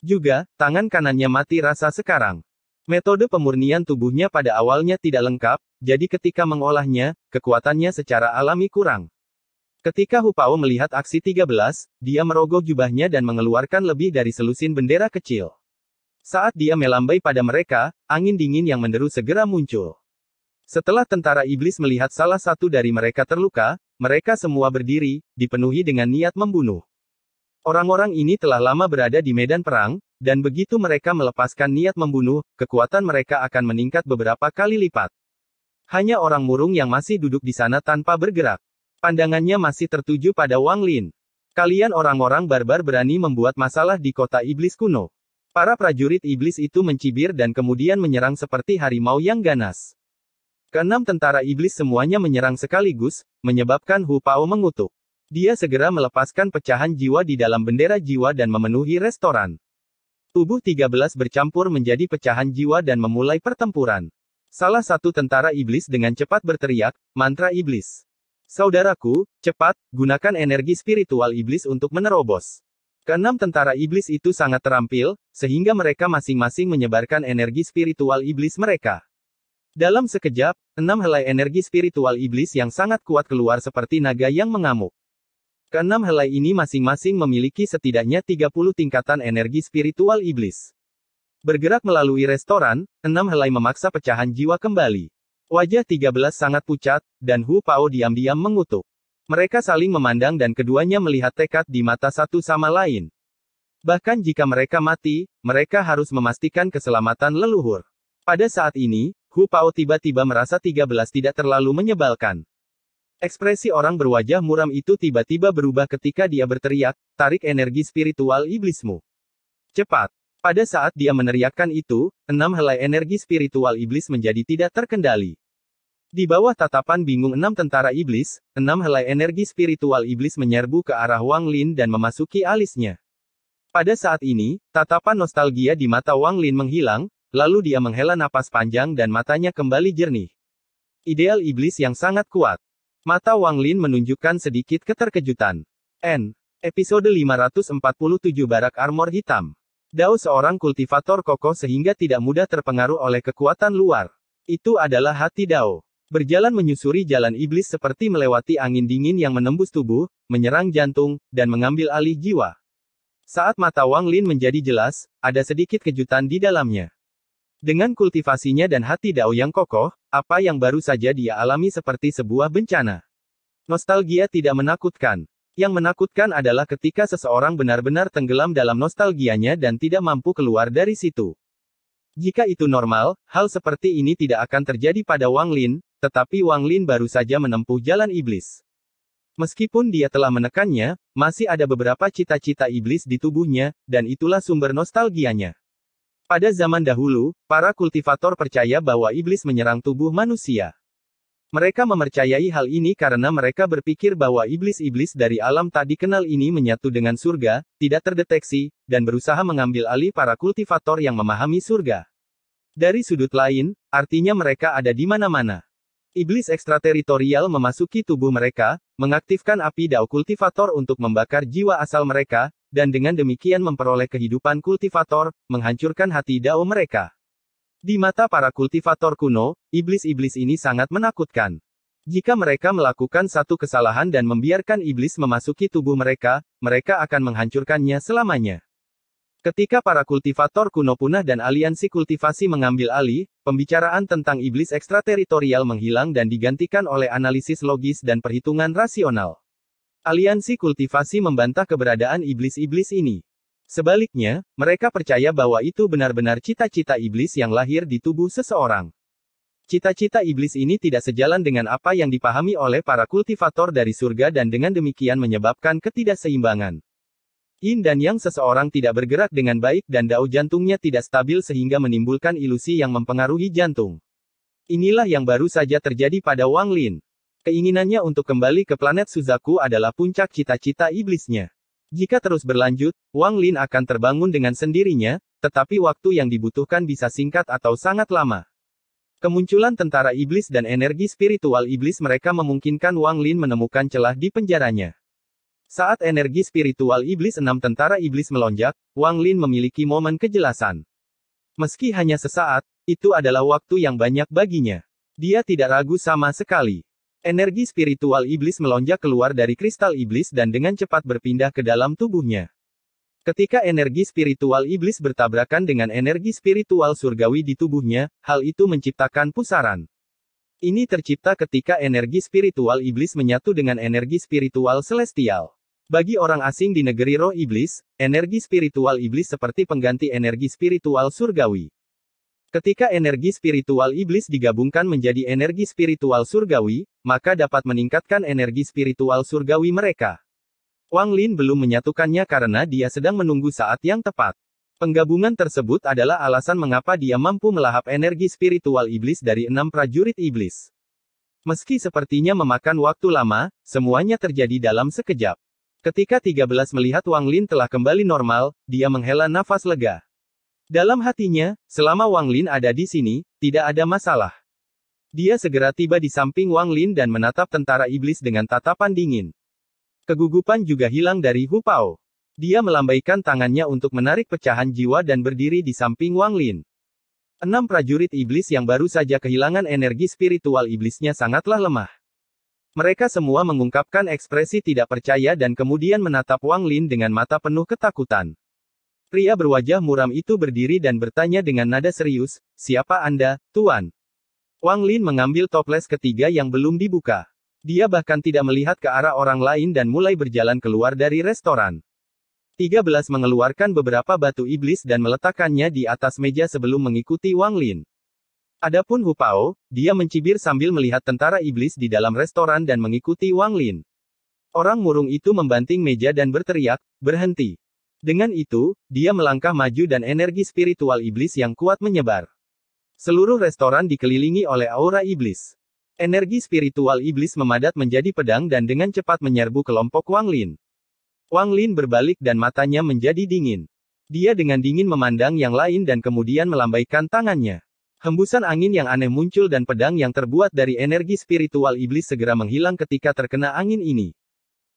Juga, tangan kanannya mati rasa sekarang. Metode pemurnian tubuhnya pada awalnya tidak lengkap, jadi ketika mengolahnya, kekuatannya secara alami kurang. Ketika Hupao melihat aksi 13, dia merogoh jubahnya dan mengeluarkan lebih dari selusin bendera kecil. Saat dia melambai pada mereka, angin dingin yang menderu segera muncul. Setelah tentara iblis melihat salah satu dari mereka terluka, mereka semua berdiri, dipenuhi dengan niat membunuh. Orang-orang ini telah lama berada di medan perang, dan begitu mereka melepaskan niat membunuh, kekuatan mereka akan meningkat beberapa kali lipat. Hanya orang murung yang masih duduk di sana tanpa bergerak. Pandangannya masih tertuju pada Wang Lin. Kalian orang-orang barbar berani membuat masalah di kota iblis kuno. Para prajurit iblis itu mencibir dan kemudian menyerang seperti harimau yang ganas. Keenam tentara iblis semuanya menyerang sekaligus, menyebabkan Hu Pao mengutuk. Dia segera melepaskan pecahan jiwa di dalam bendera jiwa dan memenuhi restoran. Tubuh 13 bercampur menjadi pecahan jiwa dan memulai pertempuran. Salah satu tentara iblis dengan cepat berteriak, mantra iblis. Saudaraku, cepat, gunakan energi spiritual iblis untuk menerobos. Keenam tentara iblis itu sangat terampil, sehingga mereka masing-masing menyebarkan energi spiritual iblis mereka. Dalam sekejap, enam helai energi spiritual iblis yang sangat kuat keluar seperti naga yang mengamuk. Keenam helai ini masing-masing memiliki setidaknya 30 tingkatan energi spiritual iblis. Bergerak melalui restoran, enam helai memaksa pecahan jiwa kembali. Wajah 13 sangat pucat, dan Hu Pao diam-diam mengutuk. Mereka saling memandang dan keduanya melihat tekad di mata satu sama lain. Bahkan jika mereka mati, mereka harus memastikan keselamatan leluhur. Pada saat ini, Hu Pao tiba-tiba merasa 13 tidak terlalu menyebalkan. Ekspresi orang berwajah muram itu tiba-tiba berubah ketika dia berteriak, tarik energi spiritual iblismu. Cepat. Pada saat dia meneriakkan itu, enam helai energi spiritual iblis menjadi tidak terkendali. Di bawah tatapan bingung enam tentara iblis, enam helai energi spiritual iblis menyerbu ke arah Wang Lin dan memasuki alisnya. Pada saat ini, tatapan nostalgia di mata Wang Lin menghilang, Lalu dia menghela napas panjang dan matanya kembali jernih. Ideal iblis yang sangat kuat. Mata Wang Lin menunjukkan sedikit keterkejutan. N. Episode 547 Barak Armor Hitam. Dao seorang kultivator kokoh sehingga tidak mudah terpengaruh oleh kekuatan luar. Itu adalah hati Dao. Berjalan menyusuri jalan iblis seperti melewati angin dingin yang menembus tubuh, menyerang jantung, dan mengambil alih jiwa. Saat mata Wang Lin menjadi jelas, ada sedikit kejutan di dalamnya. Dengan kultivasinya dan hati Dao yang kokoh, apa yang baru saja dia alami seperti sebuah bencana. Nostalgia tidak menakutkan. Yang menakutkan adalah ketika seseorang benar-benar tenggelam dalam nostalgianya dan tidak mampu keluar dari situ. Jika itu normal, hal seperti ini tidak akan terjadi pada Wang Lin, tetapi Wang Lin baru saja menempuh jalan iblis. Meskipun dia telah menekannya, masih ada beberapa cita-cita iblis di tubuhnya, dan itulah sumber nostalgianya. Pada zaman dahulu, para kultivator percaya bahwa iblis menyerang tubuh manusia. Mereka memercayai hal ini karena mereka berpikir bahwa iblis-iblis dari alam tak dikenal ini menyatu dengan surga, tidak terdeteksi, dan berusaha mengambil alih para kultivator yang memahami surga. Dari sudut lain, artinya mereka ada di mana-mana. Iblis ekstrateritorial memasuki tubuh mereka, mengaktifkan api dao kultivator untuk membakar jiwa asal mereka, dan dengan demikian memperoleh kehidupan kultivator, menghancurkan hati dao mereka. Di mata para kultivator kuno, iblis-iblis ini sangat menakutkan. Jika mereka melakukan satu kesalahan dan membiarkan iblis memasuki tubuh mereka, mereka akan menghancurkannya selamanya. Ketika para kultivator kuno punah dan aliansi kultivasi mengambil alih, pembicaraan tentang iblis ekstrateritorial menghilang dan digantikan oleh analisis logis dan perhitungan rasional. Aliansi kultivasi membantah keberadaan iblis-iblis ini. Sebaliknya, mereka percaya bahwa itu benar-benar cita-cita iblis yang lahir di tubuh seseorang. Cita-cita iblis ini tidak sejalan dengan apa yang dipahami oleh para kultivator dari surga dan dengan demikian menyebabkan ketidakseimbangan. Yin dan Yang seseorang tidak bergerak dengan baik dan dao jantungnya tidak stabil sehingga menimbulkan ilusi yang mempengaruhi jantung. Inilah yang baru saja terjadi pada Wang Lin. Keinginannya untuk kembali ke planet Suzaku adalah puncak cita-cita iblisnya. Jika terus berlanjut, Wang Lin akan terbangun dengan sendirinya, tetapi waktu yang dibutuhkan bisa singkat atau sangat lama. Kemunculan tentara iblis dan energi spiritual iblis mereka memungkinkan Wang Lin menemukan celah di penjaranya. Saat energi spiritual iblis enam tentara iblis melonjak, Wang Lin memiliki momen kejelasan. Meski hanya sesaat, itu adalah waktu yang banyak baginya. Dia tidak ragu sama sekali. Energi spiritual iblis melonjak keluar dari kristal iblis dan dengan cepat berpindah ke dalam tubuhnya. Ketika energi spiritual iblis bertabrakan dengan energi spiritual surgawi di tubuhnya, hal itu menciptakan pusaran. Ini tercipta ketika energi spiritual iblis menyatu dengan energi spiritual celestial. Bagi orang asing di negeri roh iblis, energi spiritual iblis seperti pengganti energi spiritual surgawi. Ketika energi spiritual iblis digabungkan menjadi energi spiritual surgawi, maka dapat meningkatkan energi spiritual surgawi mereka. Wang Lin belum menyatukannya karena dia sedang menunggu saat yang tepat. Penggabungan tersebut adalah alasan mengapa dia mampu melahap energi spiritual iblis dari enam prajurit iblis. Meski sepertinya memakan waktu lama, semuanya terjadi dalam sekejap. Ketika 13 melihat Wang Lin telah kembali normal, dia menghela nafas lega. Dalam hatinya, selama Wang Lin ada di sini, tidak ada masalah. Dia segera tiba di samping Wang Lin dan menatap tentara iblis dengan tatapan dingin. Kegugupan juga hilang dari Hu Pao. Dia melambaikan tangannya untuk menarik pecahan jiwa dan berdiri di samping Wang Lin. Enam prajurit iblis yang baru saja kehilangan energi spiritual iblisnya sangatlah lemah. Mereka semua mengungkapkan ekspresi tidak percaya dan kemudian menatap Wang Lin dengan mata penuh ketakutan. Pria berwajah muram itu berdiri dan bertanya dengan nada serius, siapa Anda, Tuan? Wang Lin mengambil toples ketiga yang belum dibuka. Dia bahkan tidak melihat ke arah orang lain dan mulai berjalan keluar dari restoran. 13 mengeluarkan beberapa batu iblis dan meletakkannya di atas meja sebelum mengikuti Wang Lin. Adapun Hu Pao, dia mencibir sambil melihat tentara iblis di dalam restoran dan mengikuti Wang Lin. Orang murung itu membanting meja dan berteriak, berhenti. Dengan itu, dia melangkah maju dan energi spiritual iblis yang kuat menyebar. Seluruh restoran dikelilingi oleh aura iblis. Energi spiritual iblis memadat menjadi pedang dan dengan cepat menyerbu kelompok Wang Lin. Wang Lin berbalik dan matanya menjadi dingin. Dia dengan dingin memandang yang lain dan kemudian melambaikan tangannya. Hembusan angin yang aneh muncul dan pedang yang terbuat dari energi spiritual iblis segera menghilang ketika terkena angin ini.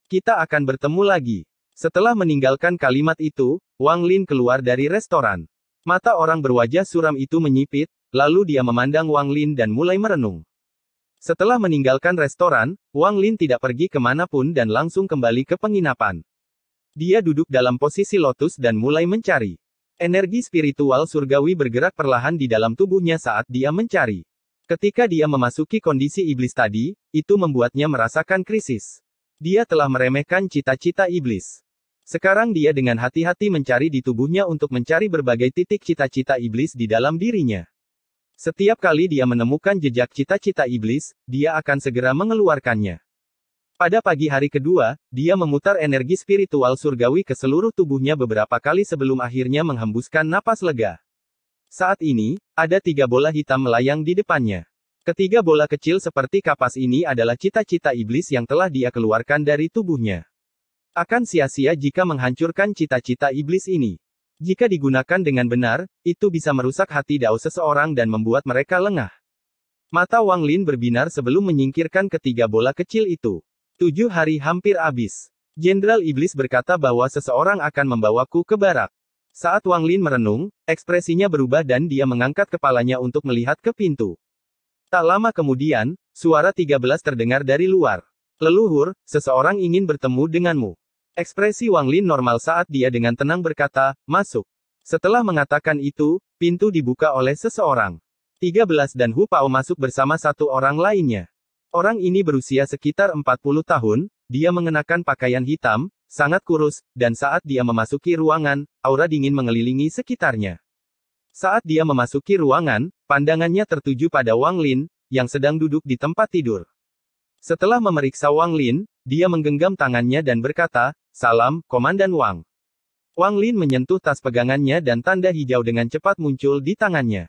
Kita akan bertemu lagi. Setelah meninggalkan kalimat itu, Wang Lin keluar dari restoran. Mata orang berwajah suram itu menyipit, lalu dia memandang Wang Lin dan mulai merenung. Setelah meninggalkan restoran, Wang Lin tidak pergi kemanapun dan langsung kembali ke penginapan. Dia duduk dalam posisi lotus dan mulai mencari. Energi spiritual surgawi bergerak perlahan di dalam tubuhnya saat dia mencari. Ketika dia memasuki kondisi iblis tadi, itu membuatnya merasakan krisis. Dia telah meremehkan cita-cita iblis. Sekarang dia dengan hati-hati mencari di tubuhnya untuk mencari berbagai titik cita-cita iblis di dalam dirinya. Setiap kali dia menemukan jejak cita-cita iblis, dia akan segera mengeluarkannya. Pada pagi hari kedua, dia memutar energi spiritual surgawi ke seluruh tubuhnya beberapa kali sebelum akhirnya menghembuskan napas lega. Saat ini, ada tiga bola hitam melayang di depannya. Ketiga bola kecil seperti kapas ini adalah cita-cita iblis yang telah dia keluarkan dari tubuhnya. Akan sia-sia jika menghancurkan cita-cita iblis ini. Jika digunakan dengan benar, itu bisa merusak hati dao seseorang dan membuat mereka lengah. Mata Wang Lin berbinar sebelum menyingkirkan ketiga bola kecil itu. Tujuh hari hampir habis. Jenderal Iblis berkata bahwa seseorang akan membawaku ke barak. Saat Wang Lin merenung, ekspresinya berubah dan dia mengangkat kepalanya untuk melihat ke pintu. Tak lama kemudian, suara 13 terdengar dari luar. Leluhur, seseorang ingin bertemu denganmu. Ekspresi Wang Lin normal saat dia dengan tenang berkata, masuk. Setelah mengatakan itu, pintu dibuka oleh seseorang. 13 dan Hu Pao masuk bersama satu orang lainnya. Orang ini berusia sekitar 40 tahun, dia mengenakan pakaian hitam, sangat kurus, dan saat dia memasuki ruangan, aura dingin mengelilingi sekitarnya. Saat dia memasuki ruangan, Pandangannya tertuju pada Wang Lin, yang sedang duduk di tempat tidur. Setelah memeriksa Wang Lin, dia menggenggam tangannya dan berkata, Salam, Komandan Wang. Wang Lin menyentuh tas pegangannya dan tanda hijau dengan cepat muncul di tangannya.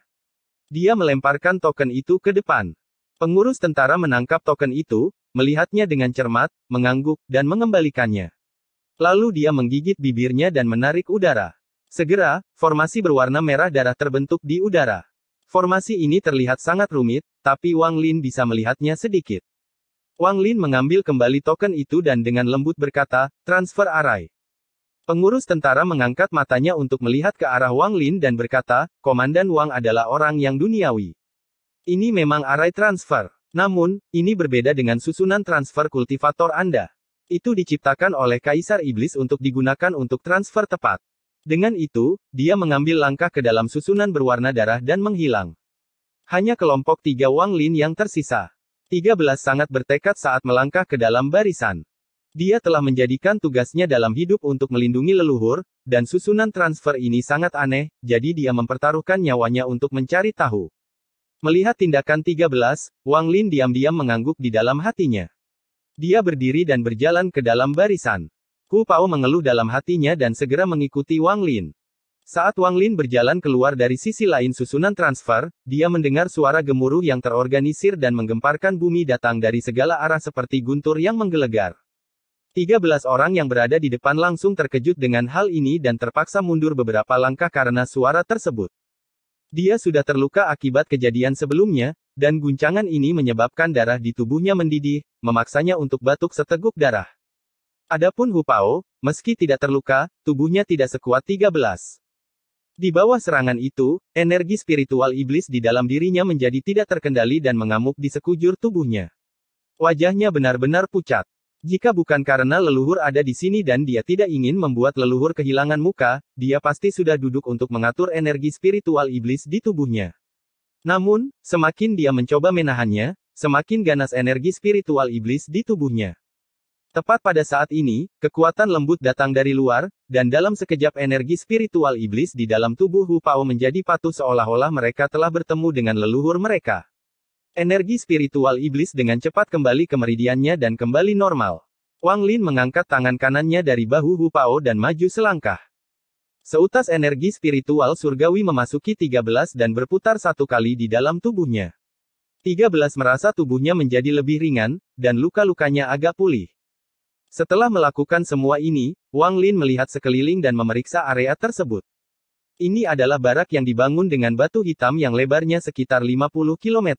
Dia melemparkan token itu ke depan. Pengurus tentara menangkap token itu, melihatnya dengan cermat, mengangguk, dan mengembalikannya. Lalu dia menggigit bibirnya dan menarik udara. Segera, formasi berwarna merah darah terbentuk di udara. Formasi ini terlihat sangat rumit, tapi Wang Lin bisa melihatnya sedikit. Wang Lin mengambil kembali token itu dan dengan lembut berkata, transfer arai. Pengurus tentara mengangkat matanya untuk melihat ke arah Wang Lin dan berkata, Komandan Wang adalah orang yang duniawi. Ini memang arai transfer. Namun, ini berbeda dengan susunan transfer kultivator Anda. Itu diciptakan oleh Kaisar Iblis untuk digunakan untuk transfer tepat. Dengan itu, dia mengambil langkah ke dalam susunan berwarna darah dan menghilang. Hanya kelompok tiga Wang Lin yang tersisa. Tiga belas sangat bertekad saat melangkah ke dalam barisan. Dia telah menjadikan tugasnya dalam hidup untuk melindungi leluhur, dan susunan transfer ini sangat aneh, jadi dia mempertaruhkan nyawanya untuk mencari tahu. Melihat tindakan tiga belas, Wang Lin diam-diam mengangguk di dalam hatinya. Dia berdiri dan berjalan ke dalam barisan. Hu Pao mengeluh dalam hatinya dan segera mengikuti Wang Lin. Saat Wang Lin berjalan keluar dari sisi lain susunan transfer, dia mendengar suara gemuruh yang terorganisir dan menggemparkan bumi datang dari segala arah seperti guntur yang menggelegar. 13 orang yang berada di depan langsung terkejut dengan hal ini dan terpaksa mundur beberapa langkah karena suara tersebut. Dia sudah terluka akibat kejadian sebelumnya, dan guncangan ini menyebabkan darah di tubuhnya mendidih, memaksanya untuk batuk seteguk darah. Adapun Hu Pao, meski tidak terluka, tubuhnya tidak sekuat 13. Di bawah serangan itu, energi spiritual iblis di dalam dirinya menjadi tidak terkendali dan mengamuk di sekujur tubuhnya. Wajahnya benar-benar pucat. Jika bukan karena leluhur ada di sini dan dia tidak ingin membuat leluhur kehilangan muka, dia pasti sudah duduk untuk mengatur energi spiritual iblis di tubuhnya. Namun, semakin dia mencoba menahannya, semakin ganas energi spiritual iblis di tubuhnya. Tepat pada saat ini, kekuatan lembut datang dari luar, dan dalam sekejap energi spiritual iblis di dalam tubuh Hu Pao menjadi patuh seolah-olah mereka telah bertemu dengan leluhur mereka. Energi spiritual iblis dengan cepat kembali ke meridiannya dan kembali normal. Wang Lin mengangkat tangan kanannya dari bahu Hu Pao dan maju selangkah. Seutas energi spiritual surgawi memasuki 13 dan berputar satu kali di dalam tubuhnya. 13 merasa tubuhnya menjadi lebih ringan, dan luka-lukanya agak pulih. Setelah melakukan semua ini, Wang Lin melihat sekeliling dan memeriksa area tersebut. Ini adalah barak yang dibangun dengan batu hitam yang lebarnya sekitar 50 km.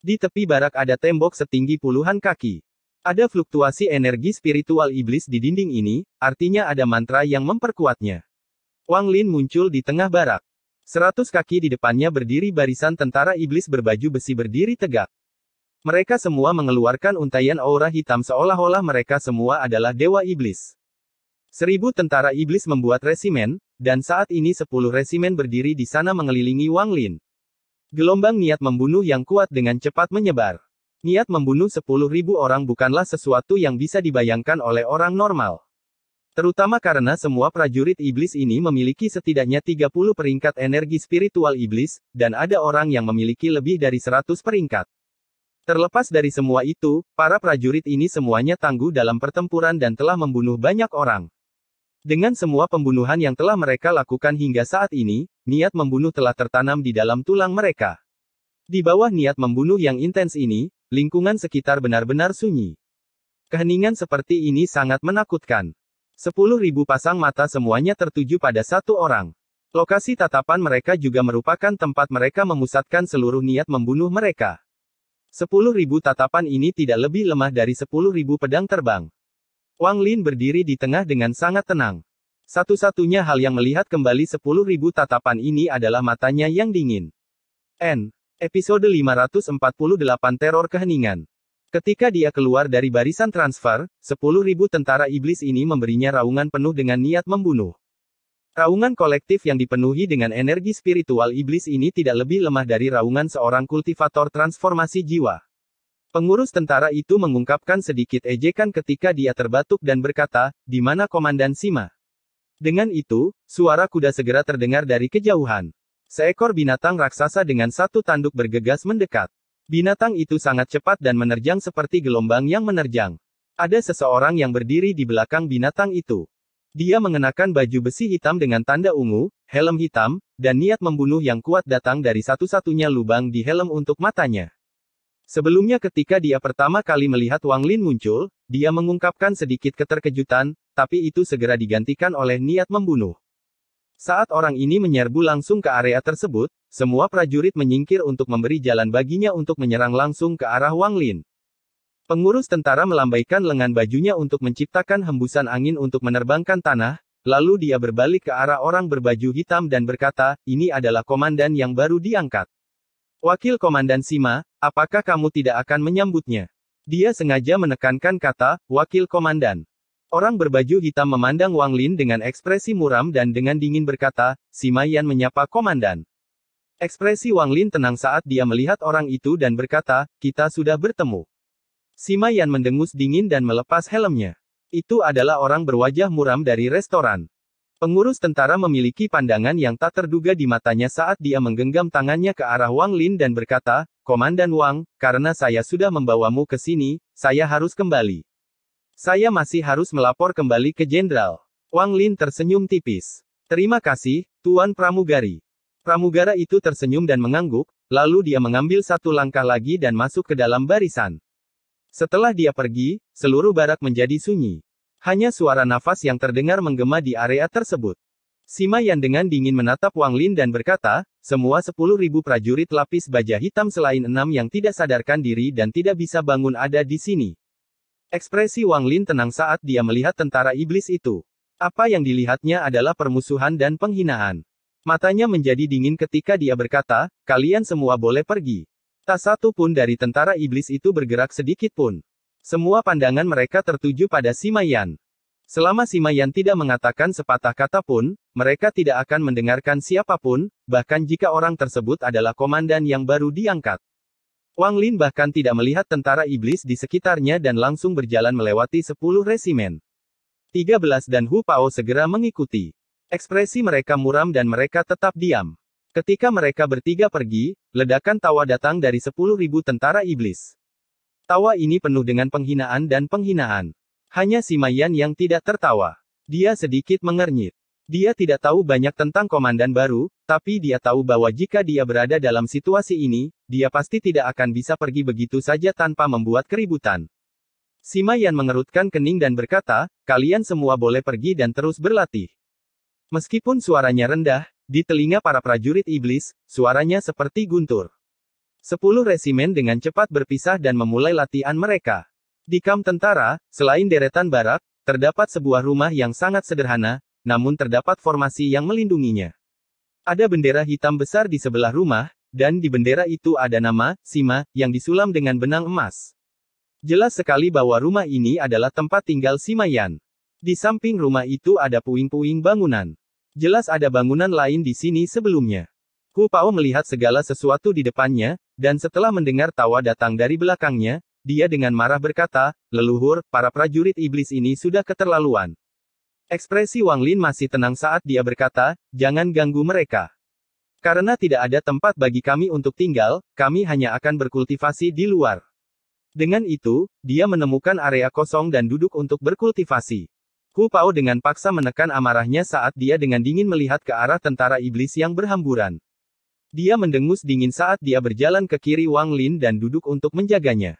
Di tepi barak ada tembok setinggi puluhan kaki. Ada fluktuasi energi spiritual iblis di dinding ini, artinya ada mantra yang memperkuatnya. Wang Lin muncul di tengah barak. Seratus kaki di depannya berdiri barisan tentara iblis berbaju besi berdiri tegak. Mereka semua mengeluarkan untaian aura hitam seolah-olah mereka semua adalah dewa iblis. Seribu tentara iblis membuat resimen, dan saat ini sepuluh resimen berdiri di sana mengelilingi Wang Lin. Gelombang niat membunuh yang kuat dengan cepat menyebar. Niat membunuh sepuluh ribu orang bukanlah sesuatu yang bisa dibayangkan oleh orang normal. Terutama karena semua prajurit iblis ini memiliki setidaknya 30 peringkat energi spiritual iblis, dan ada orang yang memiliki lebih dari 100 peringkat. Terlepas dari semua itu, para prajurit ini semuanya tangguh dalam pertempuran dan telah membunuh banyak orang. Dengan semua pembunuhan yang telah mereka lakukan hingga saat ini, niat membunuh telah tertanam di dalam tulang mereka. Di bawah niat membunuh yang intens ini, lingkungan sekitar benar-benar sunyi. Keheningan seperti ini sangat menakutkan. Sepuluh ribu pasang mata semuanya tertuju pada satu orang. Lokasi tatapan mereka juga merupakan tempat mereka memusatkan seluruh niat membunuh mereka. Sepuluh ribu tatapan ini tidak lebih lemah dari sepuluh ribu pedang terbang. Wang Lin berdiri di tengah dengan sangat tenang. Satu-satunya hal yang melihat kembali sepuluh ribu tatapan ini adalah matanya yang dingin. N. Episode 548 Teror Keheningan. Ketika dia keluar dari barisan transfer, sepuluh ribu tentara iblis ini memberinya raungan penuh dengan niat membunuh. Raungan kolektif yang dipenuhi dengan energi spiritual iblis ini tidak lebih lemah dari raungan seorang kultivator transformasi jiwa. Pengurus tentara itu mengungkapkan sedikit ejekan ketika dia terbatuk dan berkata, di mana Komandan Sima? Dengan itu, suara kuda segera terdengar dari kejauhan. Seekor binatang raksasa dengan satu tanduk bergegas mendekat. Binatang itu sangat cepat dan menerjang seperti gelombang yang menerjang. Ada seseorang yang berdiri di belakang binatang itu. Dia mengenakan baju besi hitam dengan tanda ungu, helm hitam, dan niat membunuh yang kuat datang dari satu-satunya lubang di helm untuk matanya. Sebelumnya ketika dia pertama kali melihat Wang Lin muncul, dia mengungkapkan sedikit keterkejutan, tapi itu segera digantikan oleh niat membunuh. Saat orang ini menyerbu langsung ke area tersebut, semua prajurit menyingkir untuk memberi jalan baginya untuk menyerang langsung ke arah Wang Lin. Pengurus tentara melambaikan lengan bajunya untuk menciptakan hembusan angin untuk menerbangkan tanah, lalu dia berbalik ke arah orang berbaju hitam dan berkata, ini adalah komandan yang baru diangkat. Wakil Komandan Sima, apakah kamu tidak akan menyambutnya? Dia sengaja menekankan kata, Wakil Komandan. Orang berbaju hitam memandang Wang Lin dengan ekspresi muram dan dengan dingin berkata, Sima Yan menyapa Komandan. Ekspresi Wang Lin tenang saat dia melihat orang itu dan berkata, kita sudah bertemu. Sima Yan mendengus dingin dan melepas helmnya. Itu adalah orang berwajah muram dari restoran. Pengurus tentara memiliki pandangan yang tak terduga di matanya saat dia menggenggam tangannya ke arah Wang Lin dan berkata, Komandan Wang, karena saya sudah membawamu ke sini, saya harus kembali. Saya masih harus melapor kembali ke jenderal. Wang Lin tersenyum tipis. Terima kasih, Tuan Pramugari. Pramugara itu tersenyum dan mengangguk, lalu dia mengambil satu langkah lagi dan masuk ke dalam barisan. Setelah dia pergi, seluruh barak menjadi sunyi. Hanya suara nafas yang terdengar menggema di area tersebut. Sima Yan dengan dingin menatap Wang Lin dan berkata, semua 10.000 prajurit lapis baja hitam selain enam yang tidak sadarkan diri dan tidak bisa bangun ada di sini. Ekspresi Wang Lin tenang saat dia melihat tentara iblis itu. Apa yang dilihatnya adalah permusuhan dan penghinaan. Matanya menjadi dingin ketika dia berkata, kalian semua boleh pergi. Tak satu pun dari tentara iblis itu bergerak sedikit pun. Semua pandangan mereka tertuju pada Simayan. Selama Simayan tidak mengatakan sepatah kata pun, mereka tidak akan mendengarkan siapapun, bahkan jika orang tersebut adalah komandan yang baru diangkat. Wang Lin bahkan tidak melihat tentara iblis di sekitarnya dan langsung berjalan melewati 10 resimen. 13 dan Hu Pao segera mengikuti. Ekspresi mereka muram dan mereka tetap diam. Ketika mereka bertiga pergi, ledakan tawa datang dari sepuluh ribu tentara iblis. Tawa ini penuh dengan penghinaan dan penghinaan. Hanya si Mayan yang tidak tertawa. Dia sedikit mengernyit. Dia tidak tahu banyak tentang komandan baru, tapi dia tahu bahwa jika dia berada dalam situasi ini, dia pasti tidak akan bisa pergi begitu saja tanpa membuat keributan. Si Mayan mengerutkan kening dan berkata, kalian semua boleh pergi dan terus berlatih. Meskipun suaranya rendah, di telinga para prajurit iblis, suaranya seperti guntur. Sepuluh resimen dengan cepat berpisah dan memulai latihan mereka. Di kamp tentara, selain deretan barak, terdapat sebuah rumah yang sangat sederhana, namun terdapat formasi yang melindunginya. Ada bendera hitam besar di sebelah rumah, dan di bendera itu ada nama, Sima, yang disulam dengan benang emas. Jelas sekali bahwa rumah ini adalah tempat tinggal Simayan. Di samping rumah itu ada puing-puing bangunan. Jelas ada bangunan lain di sini sebelumnya. Hu Pao melihat segala sesuatu di depannya, dan setelah mendengar tawa datang dari belakangnya, dia dengan marah berkata, leluhur, para prajurit iblis ini sudah keterlaluan. Ekspresi Wang Lin masih tenang saat dia berkata, jangan ganggu mereka. Karena tidak ada tempat bagi kami untuk tinggal, kami hanya akan berkultivasi di luar. Dengan itu, dia menemukan area kosong dan duduk untuk berkultivasi. Ku Pao dengan paksa menekan amarahnya saat dia dengan dingin melihat ke arah tentara iblis yang berhamburan. Dia mendengus dingin saat dia berjalan ke kiri Wang Lin dan duduk untuk menjaganya.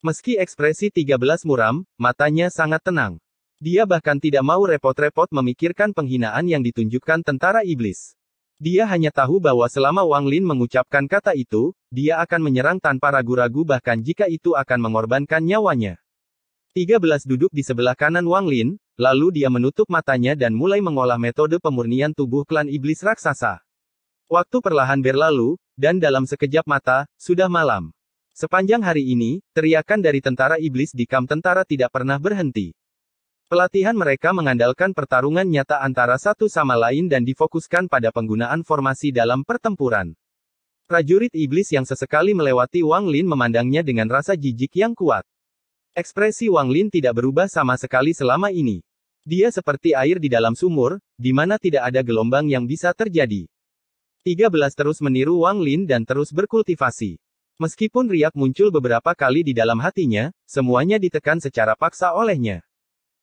Meski ekspresi 13 muram, matanya sangat tenang. Dia bahkan tidak mau repot-repot memikirkan penghinaan yang ditunjukkan tentara iblis. Dia hanya tahu bahwa selama Wang Lin mengucapkan kata itu, dia akan menyerang tanpa ragu-ragu bahkan jika itu akan mengorbankan nyawanya. 13 duduk di sebelah kanan Wang Lin, Lalu dia menutup matanya dan mulai mengolah metode pemurnian tubuh klan iblis raksasa. Waktu perlahan berlalu, dan dalam sekejap mata, sudah malam. Sepanjang hari ini, teriakan dari tentara iblis di kamp tentara tidak pernah berhenti. Pelatihan mereka mengandalkan pertarungan nyata antara satu sama lain dan difokuskan pada penggunaan formasi dalam pertempuran. Prajurit iblis yang sesekali melewati Wang Lin memandangnya dengan rasa jijik yang kuat. Ekspresi Wang Lin tidak berubah sama sekali selama ini. Dia seperti air di dalam sumur, di mana tidak ada gelombang yang bisa terjadi. 13 terus meniru Wang Lin dan terus berkultivasi. Meskipun riak muncul beberapa kali di dalam hatinya, semuanya ditekan secara paksa olehnya.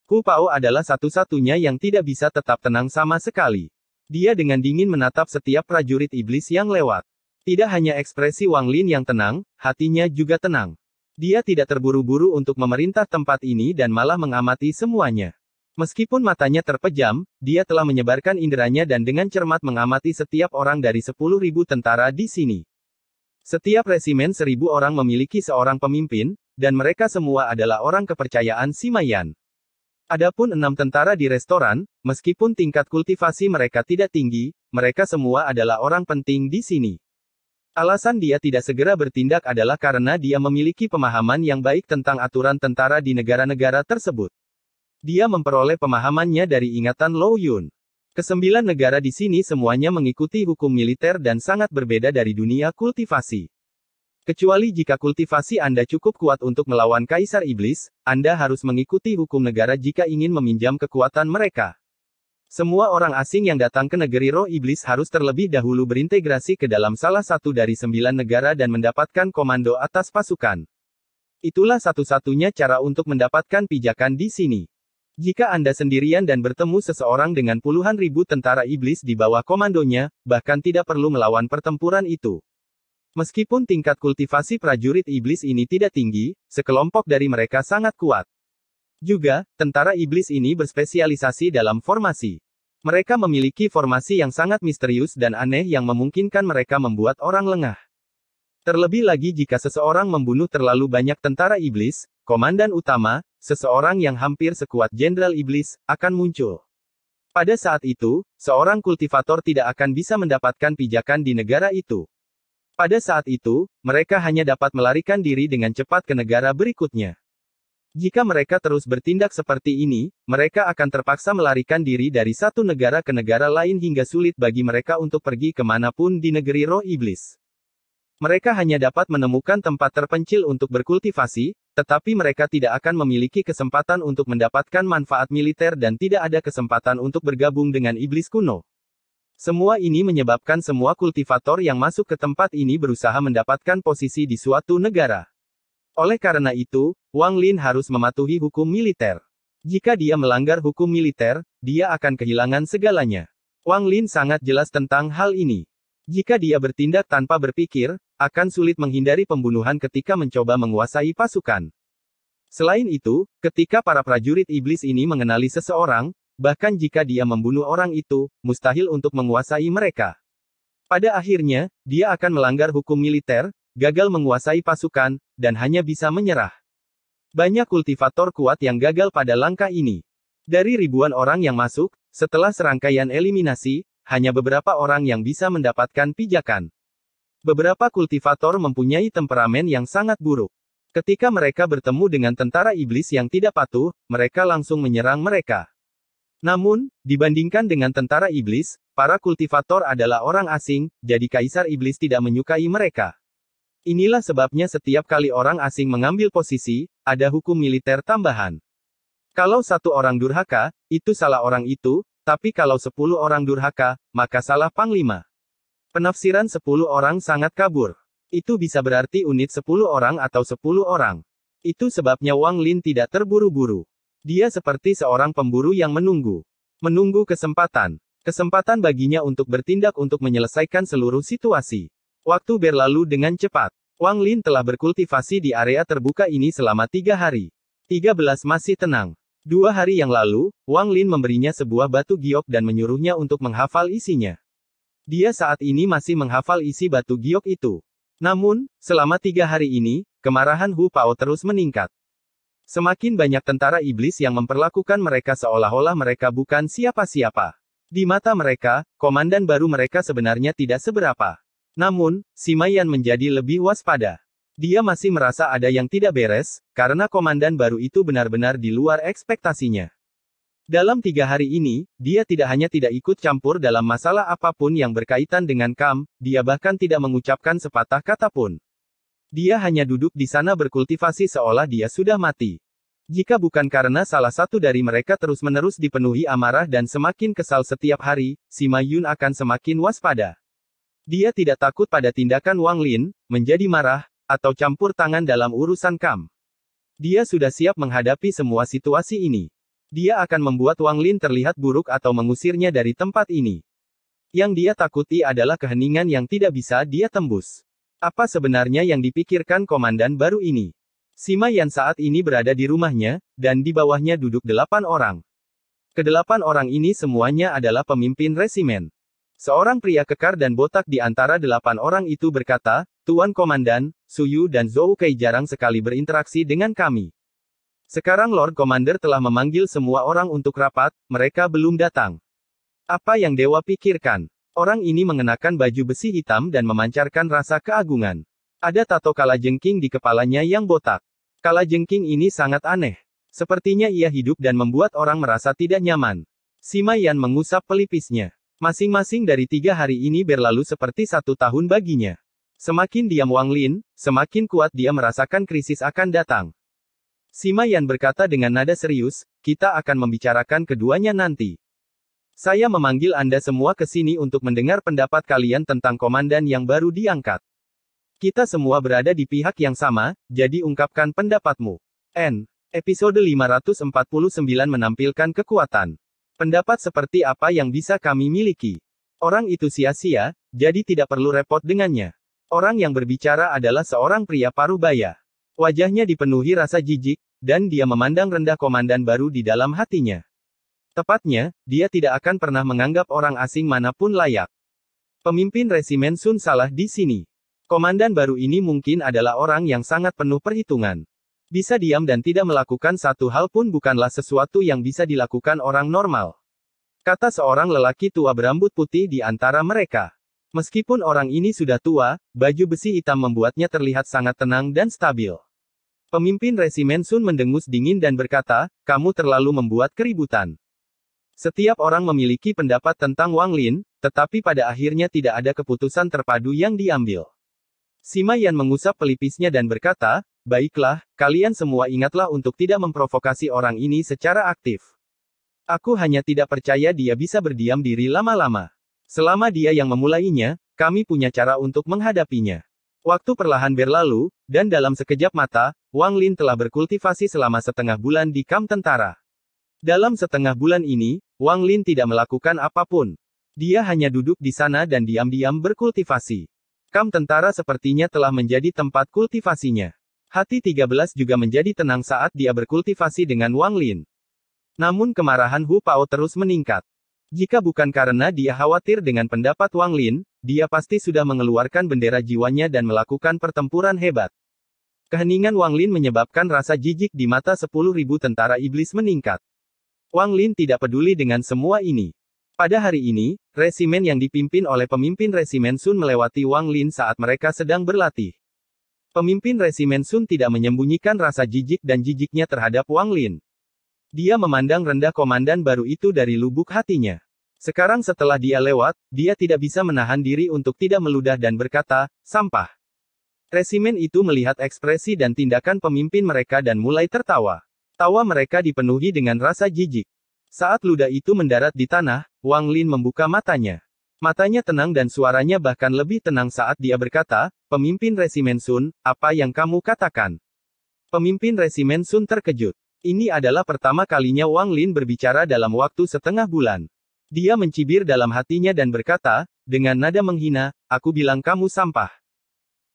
Ku Pao adalah satu-satunya yang tidak bisa tetap tenang sama sekali. Dia dengan dingin menatap setiap prajurit iblis yang lewat. Tidak hanya ekspresi Wang Lin yang tenang, hatinya juga tenang. Dia tidak terburu-buru untuk memerintah tempat ini dan malah mengamati semuanya. Meskipun matanya terpejam, dia telah menyebarkan inderanya dan dengan cermat mengamati setiap orang dari 10.000 tentara di sini. Setiap resimen seribu orang memiliki seorang pemimpin, dan mereka semua adalah orang kepercayaan Simayan. Adapun enam tentara di restoran, meskipun tingkat kultivasi mereka tidak tinggi, mereka semua adalah orang penting di sini. Alasan dia tidak segera bertindak adalah karena dia memiliki pemahaman yang baik tentang aturan tentara di negara-negara tersebut. Dia memperoleh pemahamannya dari ingatan Lou Yun. Kesembilan negara di sini semuanya mengikuti hukum militer dan sangat berbeda dari dunia kultivasi. Kecuali jika kultivasi Anda cukup kuat untuk melawan Kaisar Iblis, Anda harus mengikuti hukum negara jika ingin meminjam kekuatan mereka. Semua orang asing yang datang ke negeri roh iblis harus terlebih dahulu berintegrasi ke dalam salah satu dari sembilan negara dan mendapatkan komando atas pasukan. Itulah satu-satunya cara untuk mendapatkan pijakan di sini. Jika Anda sendirian dan bertemu seseorang dengan puluhan ribu tentara iblis di bawah komandonya, bahkan tidak perlu melawan pertempuran itu. Meskipun tingkat kultivasi prajurit iblis ini tidak tinggi, sekelompok dari mereka sangat kuat. Juga, tentara iblis ini berspesialisasi dalam formasi. Mereka memiliki formasi yang sangat misterius dan aneh yang memungkinkan mereka membuat orang lengah. Terlebih lagi jika seseorang membunuh terlalu banyak tentara iblis, komandan utama, seseorang yang hampir sekuat jenderal iblis, akan muncul. Pada saat itu, seorang kultivator tidak akan bisa mendapatkan pijakan di negara itu. Pada saat itu, mereka hanya dapat melarikan diri dengan cepat ke negara berikutnya. Jika mereka terus bertindak seperti ini, mereka akan terpaksa melarikan diri dari satu negara ke negara lain hingga sulit bagi mereka untuk pergi kemanapun di negeri roh iblis. Mereka hanya dapat menemukan tempat terpencil untuk berkultivasi, tetapi mereka tidak akan memiliki kesempatan untuk mendapatkan manfaat militer dan tidak ada kesempatan untuk bergabung dengan iblis kuno. Semua ini menyebabkan semua kultivator yang masuk ke tempat ini berusaha mendapatkan posisi di suatu negara. Oleh karena itu, Wang Lin harus mematuhi hukum militer. Jika dia melanggar hukum militer, dia akan kehilangan segalanya. Wang Lin sangat jelas tentang hal ini. Jika dia bertindak tanpa berpikir, akan sulit menghindari pembunuhan ketika mencoba menguasai pasukan. Selain itu, ketika para prajurit iblis ini mengenali seseorang, bahkan jika dia membunuh orang itu, mustahil untuk menguasai mereka. Pada akhirnya, dia akan melanggar hukum militer, gagal menguasai pasukan, dan hanya bisa menyerah. Banyak kultivator kuat yang gagal pada langkah ini. Dari ribuan orang yang masuk, setelah serangkaian eliminasi, hanya beberapa orang yang bisa mendapatkan pijakan. Beberapa kultivator mempunyai temperamen yang sangat buruk. Ketika mereka bertemu dengan tentara iblis yang tidak patuh, mereka langsung menyerang mereka. Namun, dibandingkan dengan tentara iblis, para kultivator adalah orang asing, jadi kaisar iblis tidak menyukai mereka. Inilah sebabnya setiap kali orang asing mengambil posisi, ada hukum militer tambahan. Kalau satu orang durhaka, itu salah orang itu, tapi kalau sepuluh orang durhaka, maka salah panglima. Penafsiran sepuluh orang sangat kabur. Itu bisa berarti unit sepuluh orang atau sepuluh orang. Itu sebabnya Wang Lin tidak terburu-buru. Dia seperti seorang pemburu yang menunggu. Menunggu kesempatan. Kesempatan baginya untuk bertindak untuk menyelesaikan seluruh situasi. Waktu berlalu dengan cepat. Wang Lin telah berkultivasi di area terbuka ini selama tiga hari. 13 masih tenang. Dua hari yang lalu, Wang Lin memberinya sebuah batu giok dan menyuruhnya untuk menghafal isinya. Dia saat ini masih menghafal isi batu giok itu. Namun, selama tiga hari ini, kemarahan Hu Pao terus meningkat. Semakin banyak tentara iblis yang memperlakukan mereka seolah-olah mereka bukan siapa-siapa. Di mata mereka, komandan baru mereka sebenarnya tidak seberapa. Namun, Mayan menjadi lebih waspada. Dia masih merasa ada yang tidak beres, karena komandan baru itu benar-benar di luar ekspektasinya. Dalam tiga hari ini, dia tidak hanya tidak ikut campur dalam masalah apapun yang berkaitan dengan Kam, dia bahkan tidak mengucapkan sepatah kata pun. Dia hanya duduk di sana berkultivasi seolah dia sudah mati. Jika bukan karena salah satu dari mereka terus-menerus dipenuhi amarah dan semakin kesal setiap hari, Sima Yun akan semakin waspada. Dia tidak takut pada tindakan Wang Lin, menjadi marah, atau campur tangan dalam urusan Kam. Dia sudah siap menghadapi semua situasi ini. Dia akan membuat Wang Lin terlihat buruk atau mengusirnya dari tempat ini. Yang dia takuti adalah keheningan yang tidak bisa dia tembus. Apa sebenarnya yang dipikirkan komandan baru ini? Sima Yan saat ini berada di rumahnya, dan di bawahnya duduk delapan orang. Kedelapan orang ini semuanya adalah pemimpin resimen. Seorang pria kekar dan botak di antara delapan orang itu berkata, Tuan Komandan, Suyu dan Zhou Kai jarang sekali berinteraksi dengan kami. Sekarang Lord Commander telah memanggil semua orang untuk rapat, mereka belum datang. Apa yang dewa pikirkan? Orang ini mengenakan baju besi hitam dan memancarkan rasa keagungan. Ada tato kalajengking di kepalanya yang botak. Kalajengking ini sangat aneh. Sepertinya ia hidup dan membuat orang merasa tidak nyaman. Sima Yan mengusap pelipisnya. Masing-masing dari tiga hari ini berlalu seperti satu tahun baginya. Semakin diam Wang Lin, semakin kuat dia merasakan krisis akan datang. Sima Yan berkata dengan nada serius, kita akan membicarakan keduanya nanti. Saya memanggil Anda semua ke sini untuk mendengar pendapat kalian tentang komandan yang baru diangkat. Kita semua berada di pihak yang sama, jadi ungkapkan pendapatmu. N. Episode 549 menampilkan kekuatan. Pendapat seperti apa yang bisa kami miliki? Orang itu sia-sia, jadi tidak perlu repot dengannya. Orang yang berbicara adalah seorang pria paruh baya. Wajahnya dipenuhi rasa jijik, dan dia memandang rendah komandan baru di dalam hatinya. Tepatnya, dia tidak akan pernah menganggap orang asing manapun layak. Pemimpin resimen Sun salah di sini. Komandan baru ini mungkin adalah orang yang sangat penuh perhitungan. Bisa diam dan tidak melakukan satu hal pun bukanlah sesuatu yang bisa dilakukan orang normal. Kata seorang lelaki tua berambut putih di antara mereka. Meskipun orang ini sudah tua, baju besi hitam membuatnya terlihat sangat tenang dan stabil. Pemimpin resimen Sun mendengus dingin dan berkata, kamu terlalu membuat keributan. Setiap orang memiliki pendapat tentang Wang Lin, tetapi pada akhirnya tidak ada keputusan terpadu yang diambil. Sima Yan mengusap pelipisnya dan berkata, Baiklah, kalian semua ingatlah untuk tidak memprovokasi orang ini secara aktif. Aku hanya tidak percaya dia bisa berdiam diri lama-lama. Selama dia yang memulainya, kami punya cara untuk menghadapinya. Waktu perlahan berlalu, dan dalam sekejap mata, Wang Lin telah berkultivasi selama setengah bulan di kamp tentara. Dalam setengah bulan ini, Wang Lin tidak melakukan apapun. Dia hanya duduk di sana dan diam-diam berkultivasi. Kamp tentara sepertinya telah menjadi tempat kultivasinya. Hati 13 juga menjadi tenang saat dia berkultivasi dengan Wang Lin. Namun kemarahan Hu Pao terus meningkat. Jika bukan karena dia khawatir dengan pendapat Wang Lin, dia pasti sudah mengeluarkan bendera jiwanya dan melakukan pertempuran hebat. Keheningan Wang Lin menyebabkan rasa jijik di mata 10.000 tentara iblis meningkat. Wang Lin tidak peduli dengan semua ini. Pada hari ini, resimen yang dipimpin oleh pemimpin resimen Sun melewati Wang Lin saat mereka sedang berlatih. Pemimpin resimen Sun tidak menyembunyikan rasa jijik dan jijiknya terhadap Wang Lin. Dia memandang rendah komandan baru itu dari lubuk hatinya. Sekarang setelah dia lewat, dia tidak bisa menahan diri untuk tidak meludah dan berkata, sampah. Resimen itu melihat ekspresi dan tindakan pemimpin mereka dan mulai tertawa. Tawa mereka dipenuhi dengan rasa jijik. Saat ludah itu mendarat di tanah, Wang Lin membuka matanya. Matanya tenang dan suaranya bahkan lebih tenang saat dia berkata, Pemimpin Resimen Sun, apa yang kamu katakan? Pemimpin Resimen Sun terkejut. Ini adalah pertama kalinya Wang Lin berbicara dalam waktu setengah bulan. Dia mencibir dalam hatinya dan berkata, dengan nada menghina, aku bilang kamu sampah.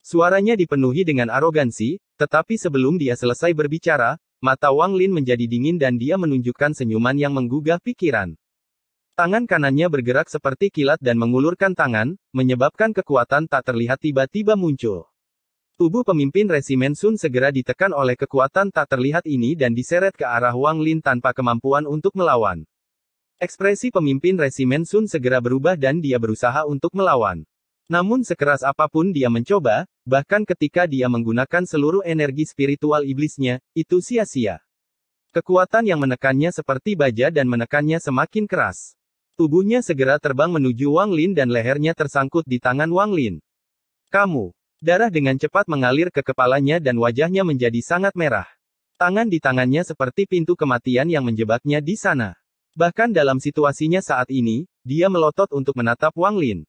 Suaranya dipenuhi dengan arogansi, tetapi sebelum dia selesai berbicara, mata Wang Lin menjadi dingin dan dia menunjukkan senyuman yang menggugah pikiran. Tangan kanannya bergerak seperti kilat dan mengulurkan tangan, menyebabkan kekuatan tak terlihat tiba-tiba muncul. Tubuh pemimpin resimen Sun segera ditekan oleh kekuatan tak terlihat ini dan diseret ke arah Wang Lin tanpa kemampuan untuk melawan. Ekspresi pemimpin resimen Sun segera berubah dan dia berusaha untuk melawan. Namun sekeras apapun dia mencoba, bahkan ketika dia menggunakan seluruh energi spiritual iblisnya, itu sia-sia. Kekuatan yang menekannya seperti baja dan menekannya semakin keras. Tubuhnya segera terbang menuju Wang Lin dan lehernya tersangkut di tangan Wang Lin. Kamu! Darah dengan cepat mengalir ke kepalanya dan wajahnya menjadi sangat merah. Tangan di tangannya seperti pintu kematian yang menjebaknya di sana. Bahkan dalam situasinya saat ini, dia melotot untuk menatap Wang Lin.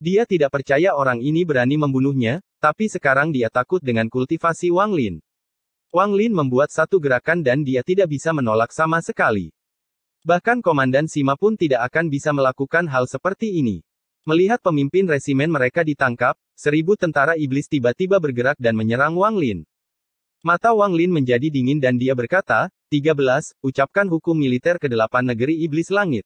Dia tidak percaya orang ini berani membunuhnya, tapi sekarang dia takut dengan kultivasi Wang Lin. Wang Lin membuat satu gerakan dan dia tidak bisa menolak sama sekali. Bahkan Komandan Sima pun tidak akan bisa melakukan hal seperti ini. Melihat pemimpin resimen mereka ditangkap, seribu tentara iblis tiba-tiba bergerak dan menyerang Wang Lin. Mata Wang Lin menjadi dingin dan dia berkata, 13, ucapkan hukum militer ke delapan negeri iblis langit.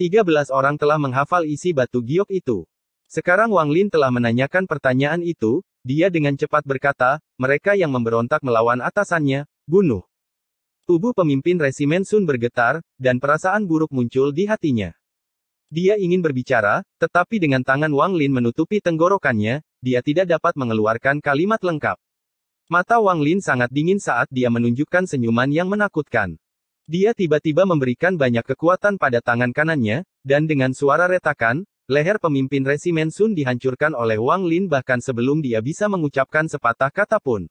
13 orang telah menghafal isi batu giok itu. Sekarang Wang Lin telah menanyakan pertanyaan itu, dia dengan cepat berkata, mereka yang memberontak melawan atasannya, bunuh. Tubuh pemimpin resimen Sun bergetar, dan perasaan buruk muncul di hatinya. Dia ingin berbicara, tetapi dengan tangan Wang Lin menutupi tenggorokannya, dia tidak dapat mengeluarkan kalimat lengkap. Mata Wang Lin sangat dingin saat dia menunjukkan senyuman yang menakutkan. Dia tiba-tiba memberikan banyak kekuatan pada tangan kanannya, dan dengan suara retakan, leher pemimpin resimen Sun dihancurkan oleh Wang Lin bahkan sebelum dia bisa mengucapkan sepatah kata pun.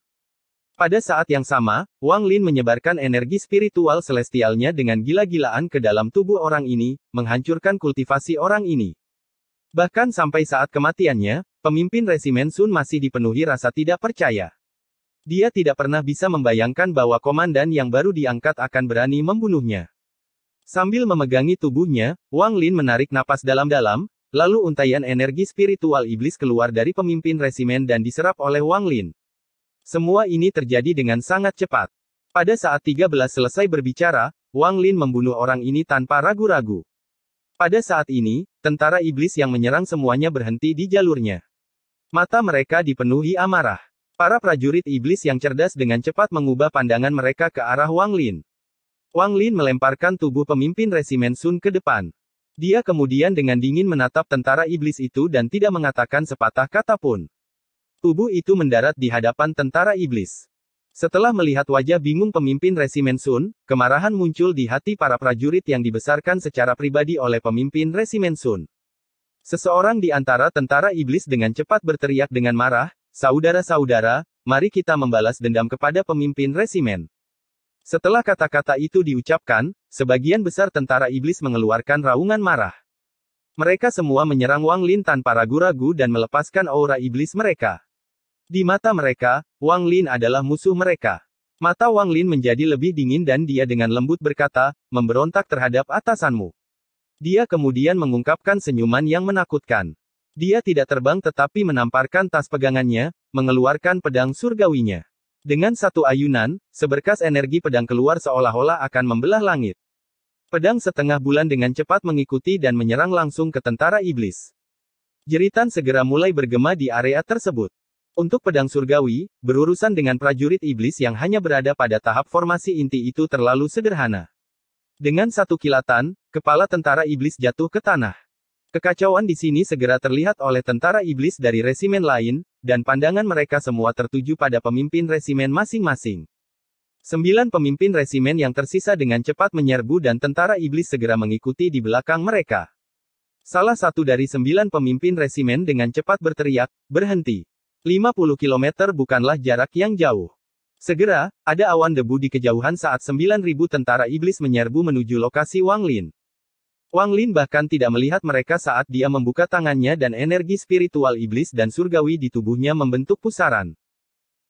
Pada saat yang sama, Wang Lin menyebarkan energi spiritual celestialnya dengan gila-gilaan ke dalam tubuh orang ini, menghancurkan kultivasi orang ini. Bahkan sampai saat kematiannya, pemimpin resimen Sun masih dipenuhi rasa tidak percaya. Dia tidak pernah bisa membayangkan bahwa komandan yang baru diangkat akan berani membunuhnya. Sambil memegangi tubuhnya, Wang Lin menarik napas dalam-dalam, lalu untaian energi spiritual iblis keluar dari pemimpin resimen dan diserap oleh Wang Lin. Semua ini terjadi dengan sangat cepat. Pada saat 13 selesai berbicara, Wang Lin membunuh orang ini tanpa ragu-ragu. Pada saat ini, tentara iblis yang menyerang semuanya berhenti di jalurnya. Mata mereka dipenuhi amarah. Para prajurit iblis yang cerdas dengan cepat mengubah pandangan mereka ke arah Wang Lin. Wang Lin melemparkan tubuh pemimpin resimen Sun ke depan. Dia kemudian dengan dingin menatap tentara iblis itu dan tidak mengatakan sepatah kata pun. Tubuh itu mendarat di hadapan tentara iblis. Setelah melihat wajah bingung pemimpin Resimen Sun, kemarahan muncul di hati para prajurit yang dibesarkan secara pribadi oleh pemimpin Resimen Sun. Seseorang di antara tentara iblis dengan cepat berteriak dengan marah, Saudara-saudara, mari kita membalas dendam kepada pemimpin Resimen. Setelah kata-kata itu diucapkan, sebagian besar tentara iblis mengeluarkan raungan marah. Mereka semua menyerang Wang Lin tanpa ragu-ragu dan melepaskan aura iblis mereka. Di mata mereka, Wang Lin adalah musuh mereka. Mata Wang Lin menjadi lebih dingin dan dia dengan lembut berkata, memberontak terhadap atasanmu. Dia kemudian mengungkapkan senyuman yang menakutkan. Dia tidak terbang tetapi menamparkan tas pegangannya, mengeluarkan pedang surgawinya. Dengan satu ayunan, seberkas energi pedang keluar seolah-olah akan membelah langit. Pedang setengah bulan dengan cepat mengikuti dan menyerang langsung ke tentara iblis. Jeritan segera mulai bergema di area tersebut. Untuk pedang surgawi, berurusan dengan prajurit iblis yang hanya berada pada tahap formasi inti itu terlalu sederhana. Dengan satu kilatan, kepala tentara iblis jatuh ke tanah. Kekacauan di sini segera terlihat oleh tentara iblis dari resimen lain, dan pandangan mereka semua tertuju pada pemimpin resimen masing-masing. Sembilan pemimpin resimen yang tersisa dengan cepat menyerbu dan tentara iblis segera mengikuti di belakang mereka. Salah satu dari sembilan pemimpin resimen dengan cepat berteriak, berhenti. 50 km bukanlah jarak yang jauh. Segera, ada awan debu di kejauhan saat 9.000 tentara iblis menyerbu menuju lokasi Wang Lin. Wang Lin bahkan tidak melihat mereka saat dia membuka tangannya dan energi spiritual iblis dan surgawi di tubuhnya membentuk pusaran.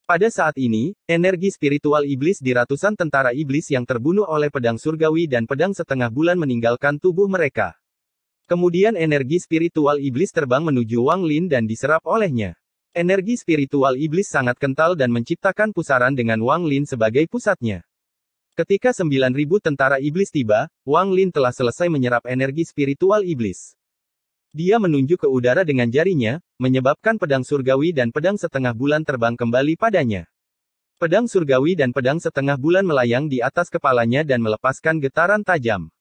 Pada saat ini, energi spiritual iblis di ratusan tentara iblis yang terbunuh oleh pedang surgawi dan pedang setengah bulan meninggalkan tubuh mereka. Kemudian energi spiritual iblis terbang menuju Wang Lin dan diserap olehnya. Energi spiritual iblis sangat kental dan menciptakan pusaran dengan Wang Lin sebagai pusatnya. Ketika 9.000 tentara iblis tiba, Wang Lin telah selesai menyerap energi spiritual iblis. Dia menunjuk ke udara dengan jarinya, menyebabkan pedang surgawi dan pedang setengah bulan terbang kembali padanya. Pedang surgawi dan pedang setengah bulan melayang di atas kepalanya dan melepaskan getaran tajam.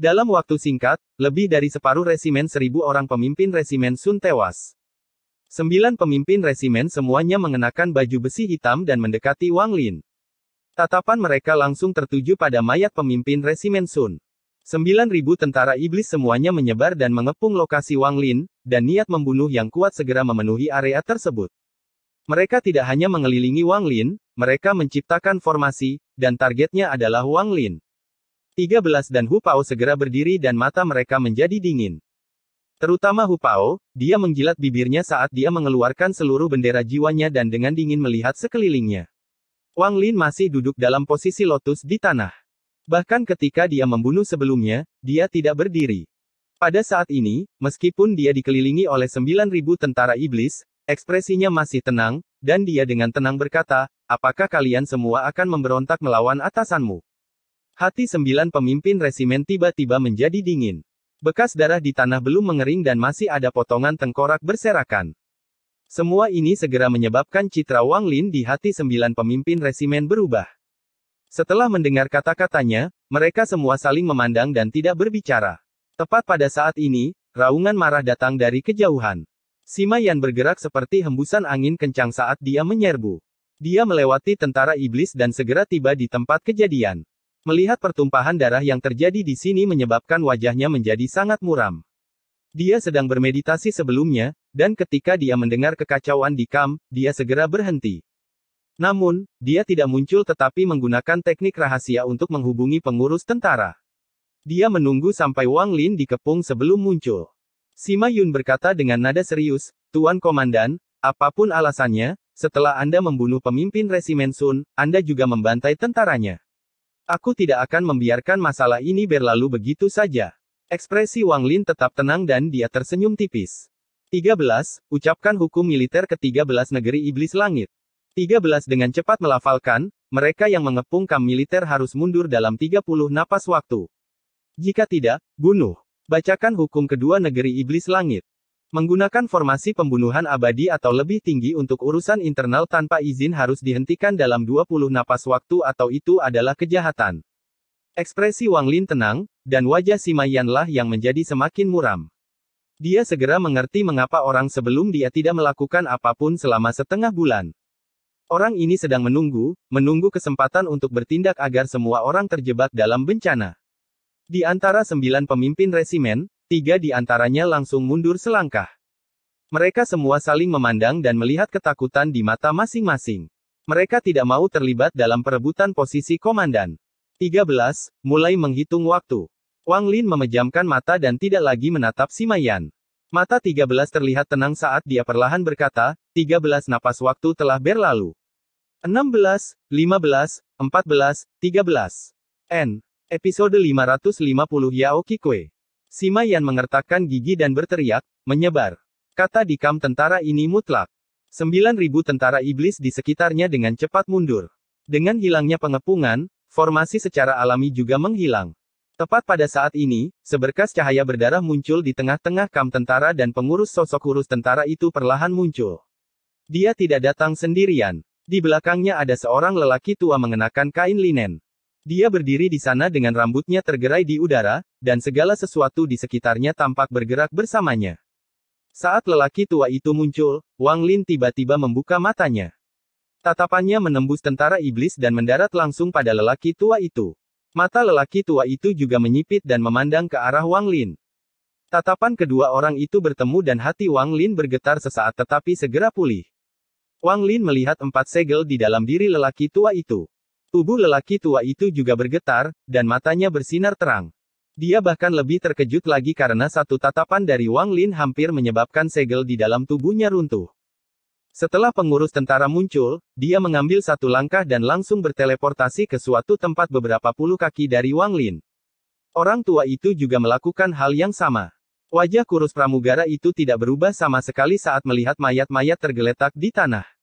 Dalam waktu singkat, lebih dari separuh resimen seribu orang pemimpin resimen Sun tewas. Sembilan pemimpin resimen semuanya mengenakan baju besi hitam dan mendekati Wang Lin. Tatapan mereka langsung tertuju pada mayat pemimpin resimen Sun. Sembilan ribu tentara iblis semuanya menyebar dan mengepung lokasi Wang Lin, dan niat membunuh yang kuat segera memenuhi area tersebut. Mereka tidak hanya mengelilingi Wang Lin, mereka menciptakan formasi, dan targetnya adalah Wang Lin. 13 dan Hu Pao segera berdiri dan mata mereka menjadi dingin. Terutama Pao, dia menggilat bibirnya saat dia mengeluarkan seluruh bendera jiwanya dan dengan dingin melihat sekelilingnya. Wang Lin masih duduk dalam posisi lotus di tanah. Bahkan ketika dia membunuh sebelumnya, dia tidak berdiri. Pada saat ini, meskipun dia dikelilingi oleh 9.000 tentara iblis, ekspresinya masih tenang, dan dia dengan tenang berkata, apakah kalian semua akan memberontak melawan atasanmu? Hati sembilan pemimpin resimen tiba-tiba menjadi dingin. Bekas darah di tanah belum mengering dan masih ada potongan tengkorak berserakan. Semua ini segera menyebabkan citra Wang Lin di hati sembilan pemimpin resimen berubah. Setelah mendengar kata-katanya, mereka semua saling memandang dan tidak berbicara. Tepat pada saat ini, raungan marah datang dari kejauhan. Sima Yan bergerak seperti hembusan angin kencang saat dia menyerbu. Dia melewati tentara iblis dan segera tiba di tempat kejadian. Melihat pertumpahan darah yang terjadi di sini menyebabkan wajahnya menjadi sangat muram. Dia sedang bermeditasi sebelumnya, dan ketika dia mendengar kekacauan di kam, dia segera berhenti. Namun, dia tidak muncul tetapi menggunakan teknik rahasia untuk menghubungi pengurus tentara. Dia menunggu sampai Wang Lin dikepung sebelum muncul. Sima Yun berkata dengan nada serius, Tuan Komandan, apapun alasannya, setelah Anda membunuh pemimpin resimen Sun, Anda juga membantai tentaranya. Aku tidak akan membiarkan masalah ini berlalu begitu saja. Ekspresi Wang Lin tetap tenang dan dia tersenyum tipis. 13. Ucapkan hukum militer ke-13 negeri iblis langit. 13 dengan cepat melafalkan, mereka yang mengepung kam militer harus mundur dalam 30 napas waktu. Jika tidak, bunuh. Bacakan hukum kedua negeri iblis langit. Menggunakan formasi pembunuhan abadi atau lebih tinggi untuk urusan internal tanpa izin harus dihentikan dalam 20 napas waktu atau itu adalah kejahatan. Ekspresi Wang Lin tenang, dan wajah Sima lah yang menjadi semakin muram. Dia segera mengerti mengapa orang sebelum dia tidak melakukan apapun selama setengah bulan. Orang ini sedang menunggu, menunggu kesempatan untuk bertindak agar semua orang terjebak dalam bencana. Di antara sembilan pemimpin resimen, Tiga di antaranya langsung mundur selangkah. Mereka semua saling memandang dan melihat ketakutan di mata masing-masing. Mereka tidak mau terlibat dalam perebutan posisi komandan. 13. Mulai menghitung waktu. Wang Lin memejamkan mata dan tidak lagi menatap Simayan. Mata 13 terlihat tenang saat dia perlahan berkata, 13 napas waktu telah berlalu. 16, 15, 14, 13. N. Episode 550 Yao Kikue. Sima Yan mengertakkan gigi dan berteriak, menyebar. Kata di kam tentara ini mutlak. 9.000 tentara iblis di sekitarnya dengan cepat mundur. Dengan hilangnya pengepungan, formasi secara alami juga menghilang. Tepat pada saat ini, seberkas cahaya berdarah muncul di tengah-tengah kam tentara dan pengurus sosok kurus tentara itu perlahan muncul. Dia tidak datang sendirian. Di belakangnya ada seorang lelaki tua mengenakan kain linen. Dia berdiri di sana dengan rambutnya tergerai di udara, dan segala sesuatu di sekitarnya tampak bergerak bersamanya. Saat lelaki tua itu muncul, Wang Lin tiba-tiba membuka matanya. Tatapannya menembus tentara iblis dan mendarat langsung pada lelaki tua itu. Mata lelaki tua itu juga menyipit dan memandang ke arah Wang Lin. Tatapan kedua orang itu bertemu dan hati Wang Lin bergetar sesaat tetapi segera pulih. Wang Lin melihat empat segel di dalam diri lelaki tua itu. Tubuh lelaki tua itu juga bergetar, dan matanya bersinar terang. Dia bahkan lebih terkejut lagi karena satu tatapan dari Wang Lin hampir menyebabkan segel di dalam tubuhnya runtuh. Setelah pengurus tentara muncul, dia mengambil satu langkah dan langsung berteleportasi ke suatu tempat beberapa puluh kaki dari Wang Lin. Orang tua itu juga melakukan hal yang sama. Wajah kurus pramugara itu tidak berubah sama sekali saat melihat mayat-mayat tergeletak di tanah.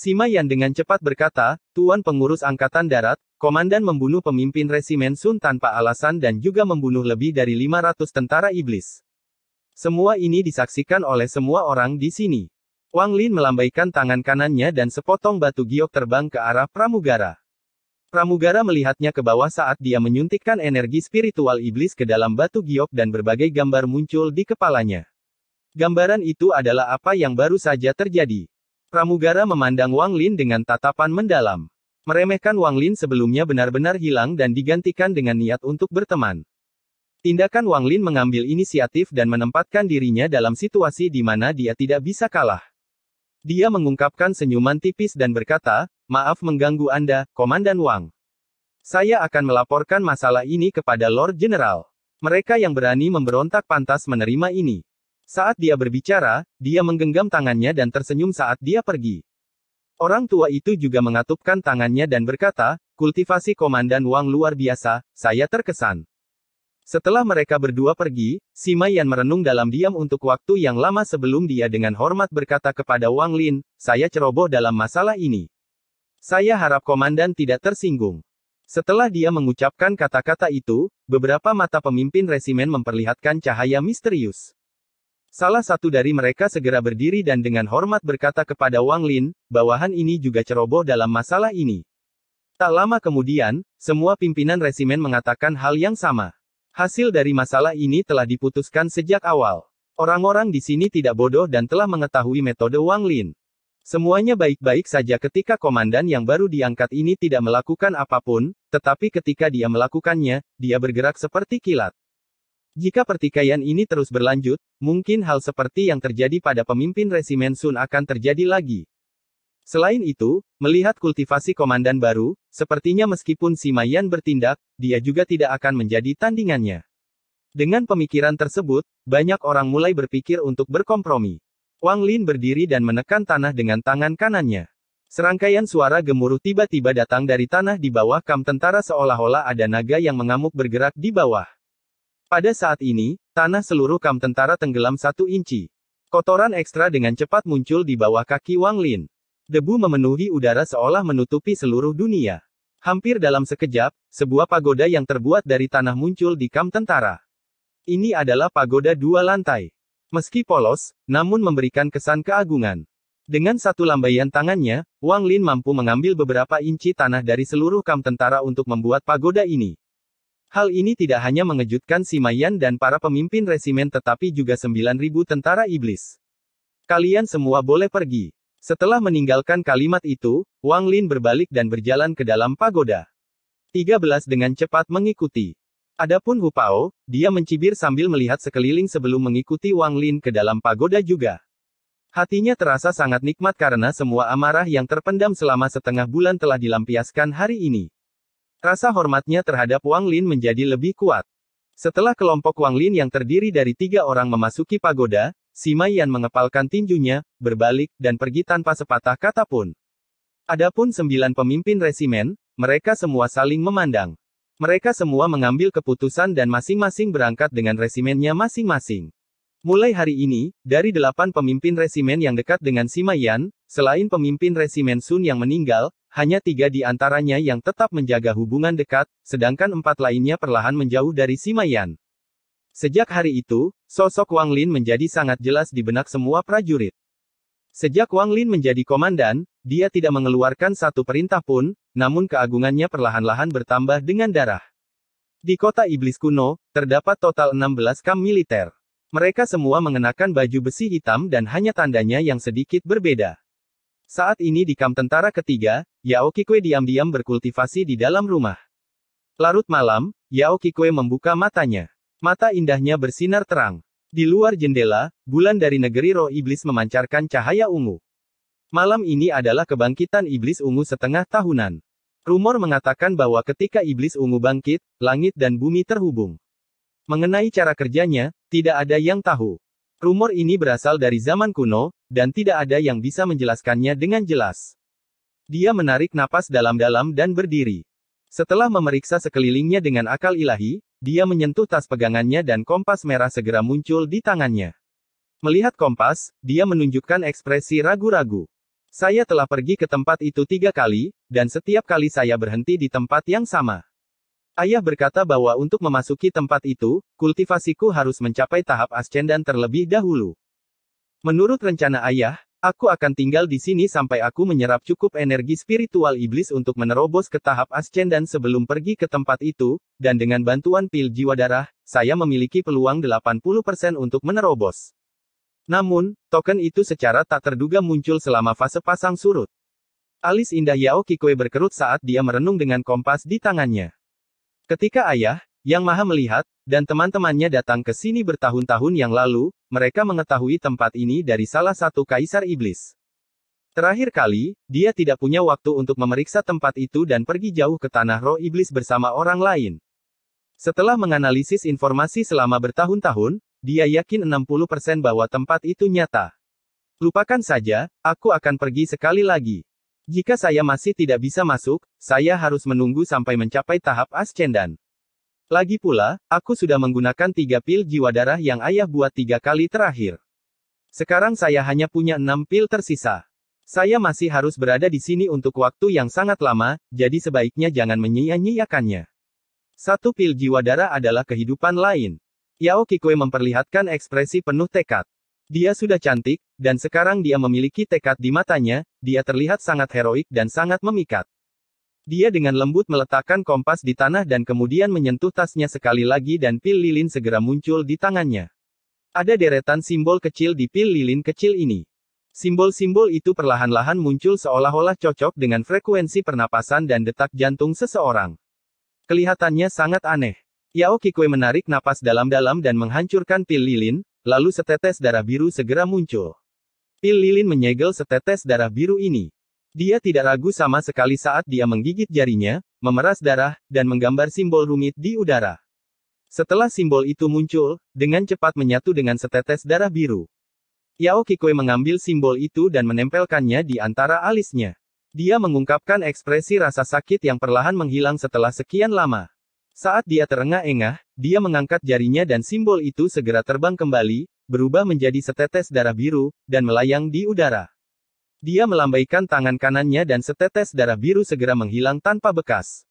Sima Yan dengan cepat berkata, Tuan Pengurus Angkatan Darat, Komandan membunuh pemimpin Resimen Sun tanpa alasan dan juga membunuh lebih dari 500 tentara iblis. Semua ini disaksikan oleh semua orang di sini. Wang Lin melambaikan tangan kanannya dan sepotong batu giok terbang ke arah Pramugara. Pramugara melihatnya ke bawah saat dia menyuntikkan energi spiritual iblis ke dalam batu giok dan berbagai gambar muncul di kepalanya. Gambaran itu adalah apa yang baru saja terjadi. Pramugara memandang Wang Lin dengan tatapan mendalam. Meremehkan Wang Lin sebelumnya benar-benar hilang dan digantikan dengan niat untuk berteman. Tindakan Wang Lin mengambil inisiatif dan menempatkan dirinya dalam situasi di mana dia tidak bisa kalah. Dia mengungkapkan senyuman tipis dan berkata, Maaf mengganggu Anda, Komandan Wang. Saya akan melaporkan masalah ini kepada Lord General. Mereka yang berani memberontak pantas menerima ini. Saat dia berbicara, dia menggenggam tangannya dan tersenyum saat dia pergi. Orang tua itu juga mengatupkan tangannya dan berkata, kultivasi Komandan Wang luar biasa, saya terkesan. Setelah mereka berdua pergi, Sima Yan merenung dalam diam untuk waktu yang lama sebelum dia dengan hormat berkata kepada Wang Lin, saya ceroboh dalam masalah ini. Saya harap Komandan tidak tersinggung. Setelah dia mengucapkan kata-kata itu, beberapa mata pemimpin resimen memperlihatkan cahaya misterius. Salah satu dari mereka segera berdiri dan dengan hormat berkata kepada Wang Lin, bawahan ini juga ceroboh dalam masalah ini. Tak lama kemudian, semua pimpinan resimen mengatakan hal yang sama. Hasil dari masalah ini telah diputuskan sejak awal. Orang-orang di sini tidak bodoh dan telah mengetahui metode Wang Lin. Semuanya baik-baik saja ketika komandan yang baru diangkat ini tidak melakukan apapun, tetapi ketika dia melakukannya, dia bergerak seperti kilat. Jika pertikaian ini terus berlanjut, mungkin hal seperti yang terjadi pada pemimpin resimen Sun akan terjadi lagi. Selain itu, melihat kultivasi komandan baru, sepertinya meskipun Si Mayan bertindak, dia juga tidak akan menjadi tandingannya. Dengan pemikiran tersebut, banyak orang mulai berpikir untuk berkompromi. Wang Lin berdiri dan menekan tanah dengan tangan kanannya. Serangkaian suara gemuruh tiba-tiba datang dari tanah di bawah kam tentara seolah-olah ada naga yang mengamuk bergerak di bawah. Pada saat ini, tanah seluruh kam tentara tenggelam satu inci. Kotoran ekstra dengan cepat muncul di bawah kaki Wang Lin. Debu memenuhi udara seolah menutupi seluruh dunia. Hampir dalam sekejap, sebuah pagoda yang terbuat dari tanah muncul di kam tentara. Ini adalah pagoda dua lantai. Meski polos, namun memberikan kesan keagungan. Dengan satu lambaian tangannya, Wang Lin mampu mengambil beberapa inci tanah dari seluruh kam tentara untuk membuat pagoda ini. Hal ini tidak hanya mengejutkan si Mayan dan para pemimpin resimen tetapi juga 9.000 tentara iblis. Kalian semua boleh pergi. Setelah meninggalkan kalimat itu, Wang Lin berbalik dan berjalan ke dalam pagoda. 13 dengan cepat mengikuti. Adapun Hu Pao, dia mencibir sambil melihat sekeliling sebelum mengikuti Wang Lin ke dalam pagoda juga. Hatinya terasa sangat nikmat karena semua amarah yang terpendam selama setengah bulan telah dilampiaskan hari ini. Rasa hormatnya terhadap Wang Lin menjadi lebih kuat. Setelah kelompok Wang Lin yang terdiri dari tiga orang memasuki pagoda, Sima Yan mengepalkan tinjunya, berbalik, dan pergi tanpa sepatah kata pun. Adapun sembilan pemimpin resimen, mereka semua saling memandang. Mereka semua mengambil keputusan dan masing-masing berangkat dengan resimennya masing-masing. Mulai hari ini, dari delapan pemimpin resimen yang dekat dengan Sima Yan, selain pemimpin resimen Sun yang meninggal, hanya tiga di antaranya yang tetap menjaga hubungan dekat, sedangkan empat lainnya perlahan menjauh dari Simayan. Sejak hari itu, sosok Wang Lin menjadi sangat jelas di benak semua prajurit. Sejak Wang Lin menjadi komandan, dia tidak mengeluarkan satu perintah pun, namun keagungannya perlahan-lahan bertambah dengan darah. Di kota iblis kuno, terdapat total 16 kam militer. Mereka semua mengenakan baju besi hitam dan hanya tandanya yang sedikit berbeda. Saat ini di kamp tentara ketiga, Yao Kikwe diam-diam berkultivasi di dalam rumah. Larut malam, Yao Kikwe membuka matanya. Mata indahnya bersinar terang. Di luar jendela, bulan dari negeri roh iblis memancarkan cahaya ungu. Malam ini adalah kebangkitan iblis ungu setengah tahunan. Rumor mengatakan bahwa ketika iblis ungu bangkit, langit dan bumi terhubung. Mengenai cara kerjanya, tidak ada yang tahu. Rumor ini berasal dari zaman kuno, dan tidak ada yang bisa menjelaskannya dengan jelas. Dia menarik napas dalam-dalam dan berdiri. Setelah memeriksa sekelilingnya dengan akal ilahi, dia menyentuh tas pegangannya dan kompas merah segera muncul di tangannya. Melihat kompas, dia menunjukkan ekspresi ragu-ragu. Saya telah pergi ke tempat itu tiga kali, dan setiap kali saya berhenti di tempat yang sama. Ayah berkata bahwa untuk memasuki tempat itu, kultivasiku harus mencapai tahap ascendan terlebih dahulu. Menurut rencana ayah, aku akan tinggal di sini sampai aku menyerap cukup energi spiritual iblis untuk menerobos ke tahap ascendan sebelum pergi ke tempat itu, dan dengan bantuan pil jiwa darah, saya memiliki peluang 80% untuk menerobos. Namun, token itu secara tak terduga muncul selama fase pasang surut. Alis indah Yao Kikue berkerut saat dia merenung dengan kompas di tangannya. Ketika ayah, yang maha melihat, dan teman-temannya datang ke sini bertahun-tahun yang lalu, mereka mengetahui tempat ini dari salah satu kaisar iblis. Terakhir kali, dia tidak punya waktu untuk memeriksa tempat itu dan pergi jauh ke tanah roh iblis bersama orang lain. Setelah menganalisis informasi selama bertahun-tahun, dia yakin 60% bahwa tempat itu nyata. Lupakan saja, aku akan pergi sekali lagi. Jika saya masih tidak bisa masuk, saya harus menunggu sampai mencapai tahap ascendan. Lagi pula, aku sudah menggunakan tiga pil jiwa darah yang ayah buat tiga kali terakhir. Sekarang saya hanya punya enam pil tersisa. Saya masih harus berada di sini untuk waktu yang sangat lama, jadi sebaiknya jangan menyia-nyiakannya. Satu pil jiwa darah adalah kehidupan lain. Yao Kikwe memperlihatkan ekspresi penuh tekad. Dia sudah cantik, dan sekarang dia memiliki tekad di matanya, dia terlihat sangat heroik dan sangat memikat. Dia dengan lembut meletakkan kompas di tanah dan kemudian menyentuh tasnya sekali lagi dan pil lilin segera muncul di tangannya. Ada deretan simbol kecil di pil lilin kecil ini. Simbol-simbol itu perlahan-lahan muncul seolah-olah cocok dengan frekuensi pernapasan dan detak jantung seseorang. Kelihatannya sangat aneh. Yao Kikwe menarik napas dalam-dalam dan menghancurkan pil lilin, lalu setetes darah biru segera muncul. Pil lilin menyegel setetes darah biru ini. Dia tidak ragu sama sekali saat dia menggigit jarinya, memeras darah, dan menggambar simbol rumit di udara. Setelah simbol itu muncul, dengan cepat menyatu dengan setetes darah biru. Yao Kikwe mengambil simbol itu dan menempelkannya di antara alisnya. Dia mengungkapkan ekspresi rasa sakit yang perlahan menghilang setelah sekian lama. Saat dia terengah-engah, dia mengangkat jarinya dan simbol itu segera terbang kembali, berubah menjadi setetes darah biru, dan melayang di udara. Dia melambaikan tangan kanannya dan setetes darah biru segera menghilang tanpa bekas.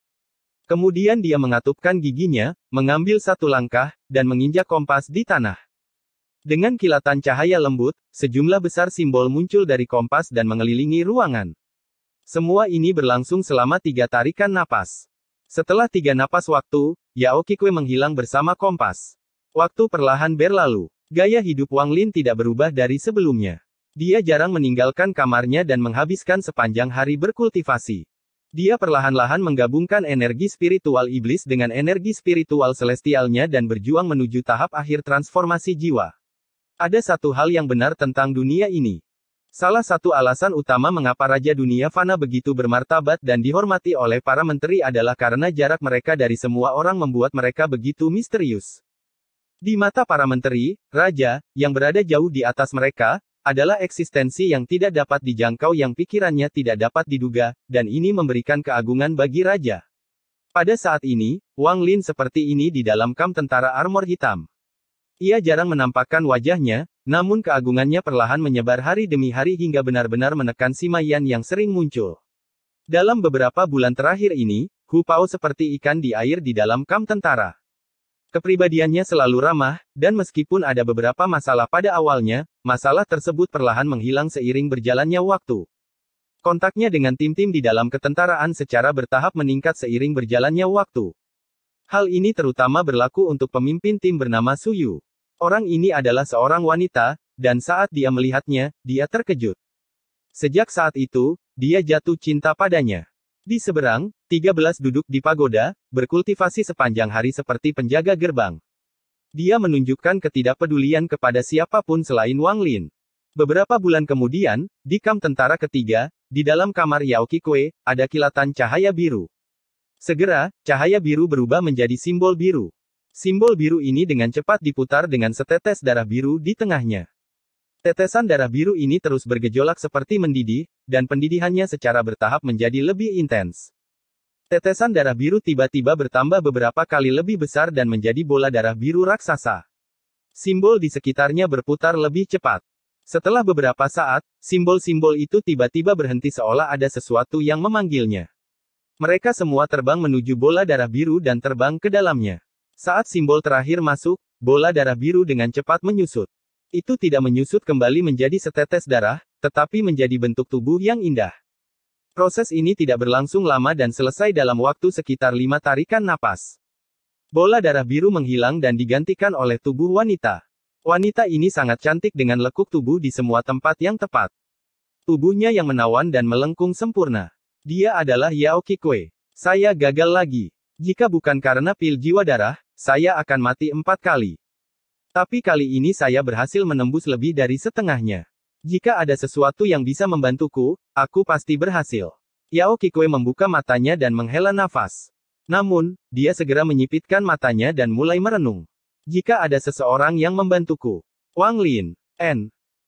Kemudian dia mengatupkan giginya, mengambil satu langkah, dan menginjak kompas di tanah. Dengan kilatan cahaya lembut, sejumlah besar simbol muncul dari kompas dan mengelilingi ruangan. Semua ini berlangsung selama tiga tarikan napas. Setelah tiga napas waktu, Yao Kikwe menghilang bersama kompas. Waktu perlahan berlalu. Gaya hidup Wang Lin tidak berubah dari sebelumnya. Dia jarang meninggalkan kamarnya dan menghabiskan sepanjang hari berkultivasi. Dia perlahan-lahan menggabungkan energi spiritual iblis dengan energi spiritual celestialnya dan berjuang menuju tahap akhir transformasi jiwa. Ada satu hal yang benar tentang dunia ini. Salah satu alasan utama mengapa Raja Dunia Fana begitu bermartabat dan dihormati oleh para menteri adalah karena jarak mereka dari semua orang membuat mereka begitu misterius. Di mata para menteri, raja, yang berada jauh di atas mereka, adalah eksistensi yang tidak dapat dijangkau yang pikirannya tidak dapat diduga, dan ini memberikan keagungan bagi raja. Pada saat ini, Wang Lin seperti ini di dalam kam tentara armor hitam. Ia jarang menampakkan wajahnya, namun keagungannya perlahan menyebar hari demi hari hingga benar-benar menekan si Mayan yang sering muncul. Dalam beberapa bulan terakhir ini, Hu Pao seperti ikan di air di dalam kam tentara. Kepribadiannya selalu ramah, dan meskipun ada beberapa masalah pada awalnya, masalah tersebut perlahan menghilang seiring berjalannya waktu. Kontaknya dengan tim-tim di dalam ketentaraan secara bertahap meningkat seiring berjalannya waktu. Hal ini terutama berlaku untuk pemimpin tim bernama Suyu. Orang ini adalah seorang wanita, dan saat dia melihatnya, dia terkejut. Sejak saat itu, dia jatuh cinta padanya. Di seberang, 13 duduk di pagoda, berkultivasi sepanjang hari seperti penjaga gerbang. Dia menunjukkan ketidakpedulian kepada siapapun selain Wang Lin. Beberapa bulan kemudian, di kam tentara ketiga, di dalam kamar Yao Kikwe, ada kilatan cahaya biru. Segera, cahaya biru berubah menjadi simbol biru. Simbol biru ini dengan cepat diputar dengan setetes darah biru di tengahnya. Tetesan darah biru ini terus bergejolak seperti mendidih, dan pendidihannya secara bertahap menjadi lebih intens. Tetesan darah biru tiba-tiba bertambah beberapa kali lebih besar dan menjadi bola darah biru raksasa. Simbol di sekitarnya berputar lebih cepat. Setelah beberapa saat, simbol-simbol itu tiba-tiba berhenti seolah ada sesuatu yang memanggilnya. Mereka semua terbang menuju bola darah biru dan terbang ke dalamnya. Saat simbol terakhir masuk, bola darah biru dengan cepat menyusut. Itu tidak menyusut kembali menjadi setetes darah, tetapi menjadi bentuk tubuh yang indah. Proses ini tidak berlangsung lama dan selesai dalam waktu sekitar lima tarikan napas. Bola darah biru menghilang dan digantikan oleh tubuh wanita. Wanita ini sangat cantik dengan lekuk tubuh di semua tempat yang tepat. Tubuhnya yang menawan dan melengkung sempurna. Dia adalah Yao Kikwe. Saya gagal lagi. Jika bukan karena pil jiwa darah, saya akan mati empat kali. Tapi kali ini saya berhasil menembus lebih dari setengahnya. Jika ada sesuatu yang bisa membantuku, aku pasti berhasil. Yao Kikue membuka matanya dan menghela nafas. Namun, dia segera menyipitkan matanya dan mulai merenung. Jika ada seseorang yang membantuku. Wang Lin, N,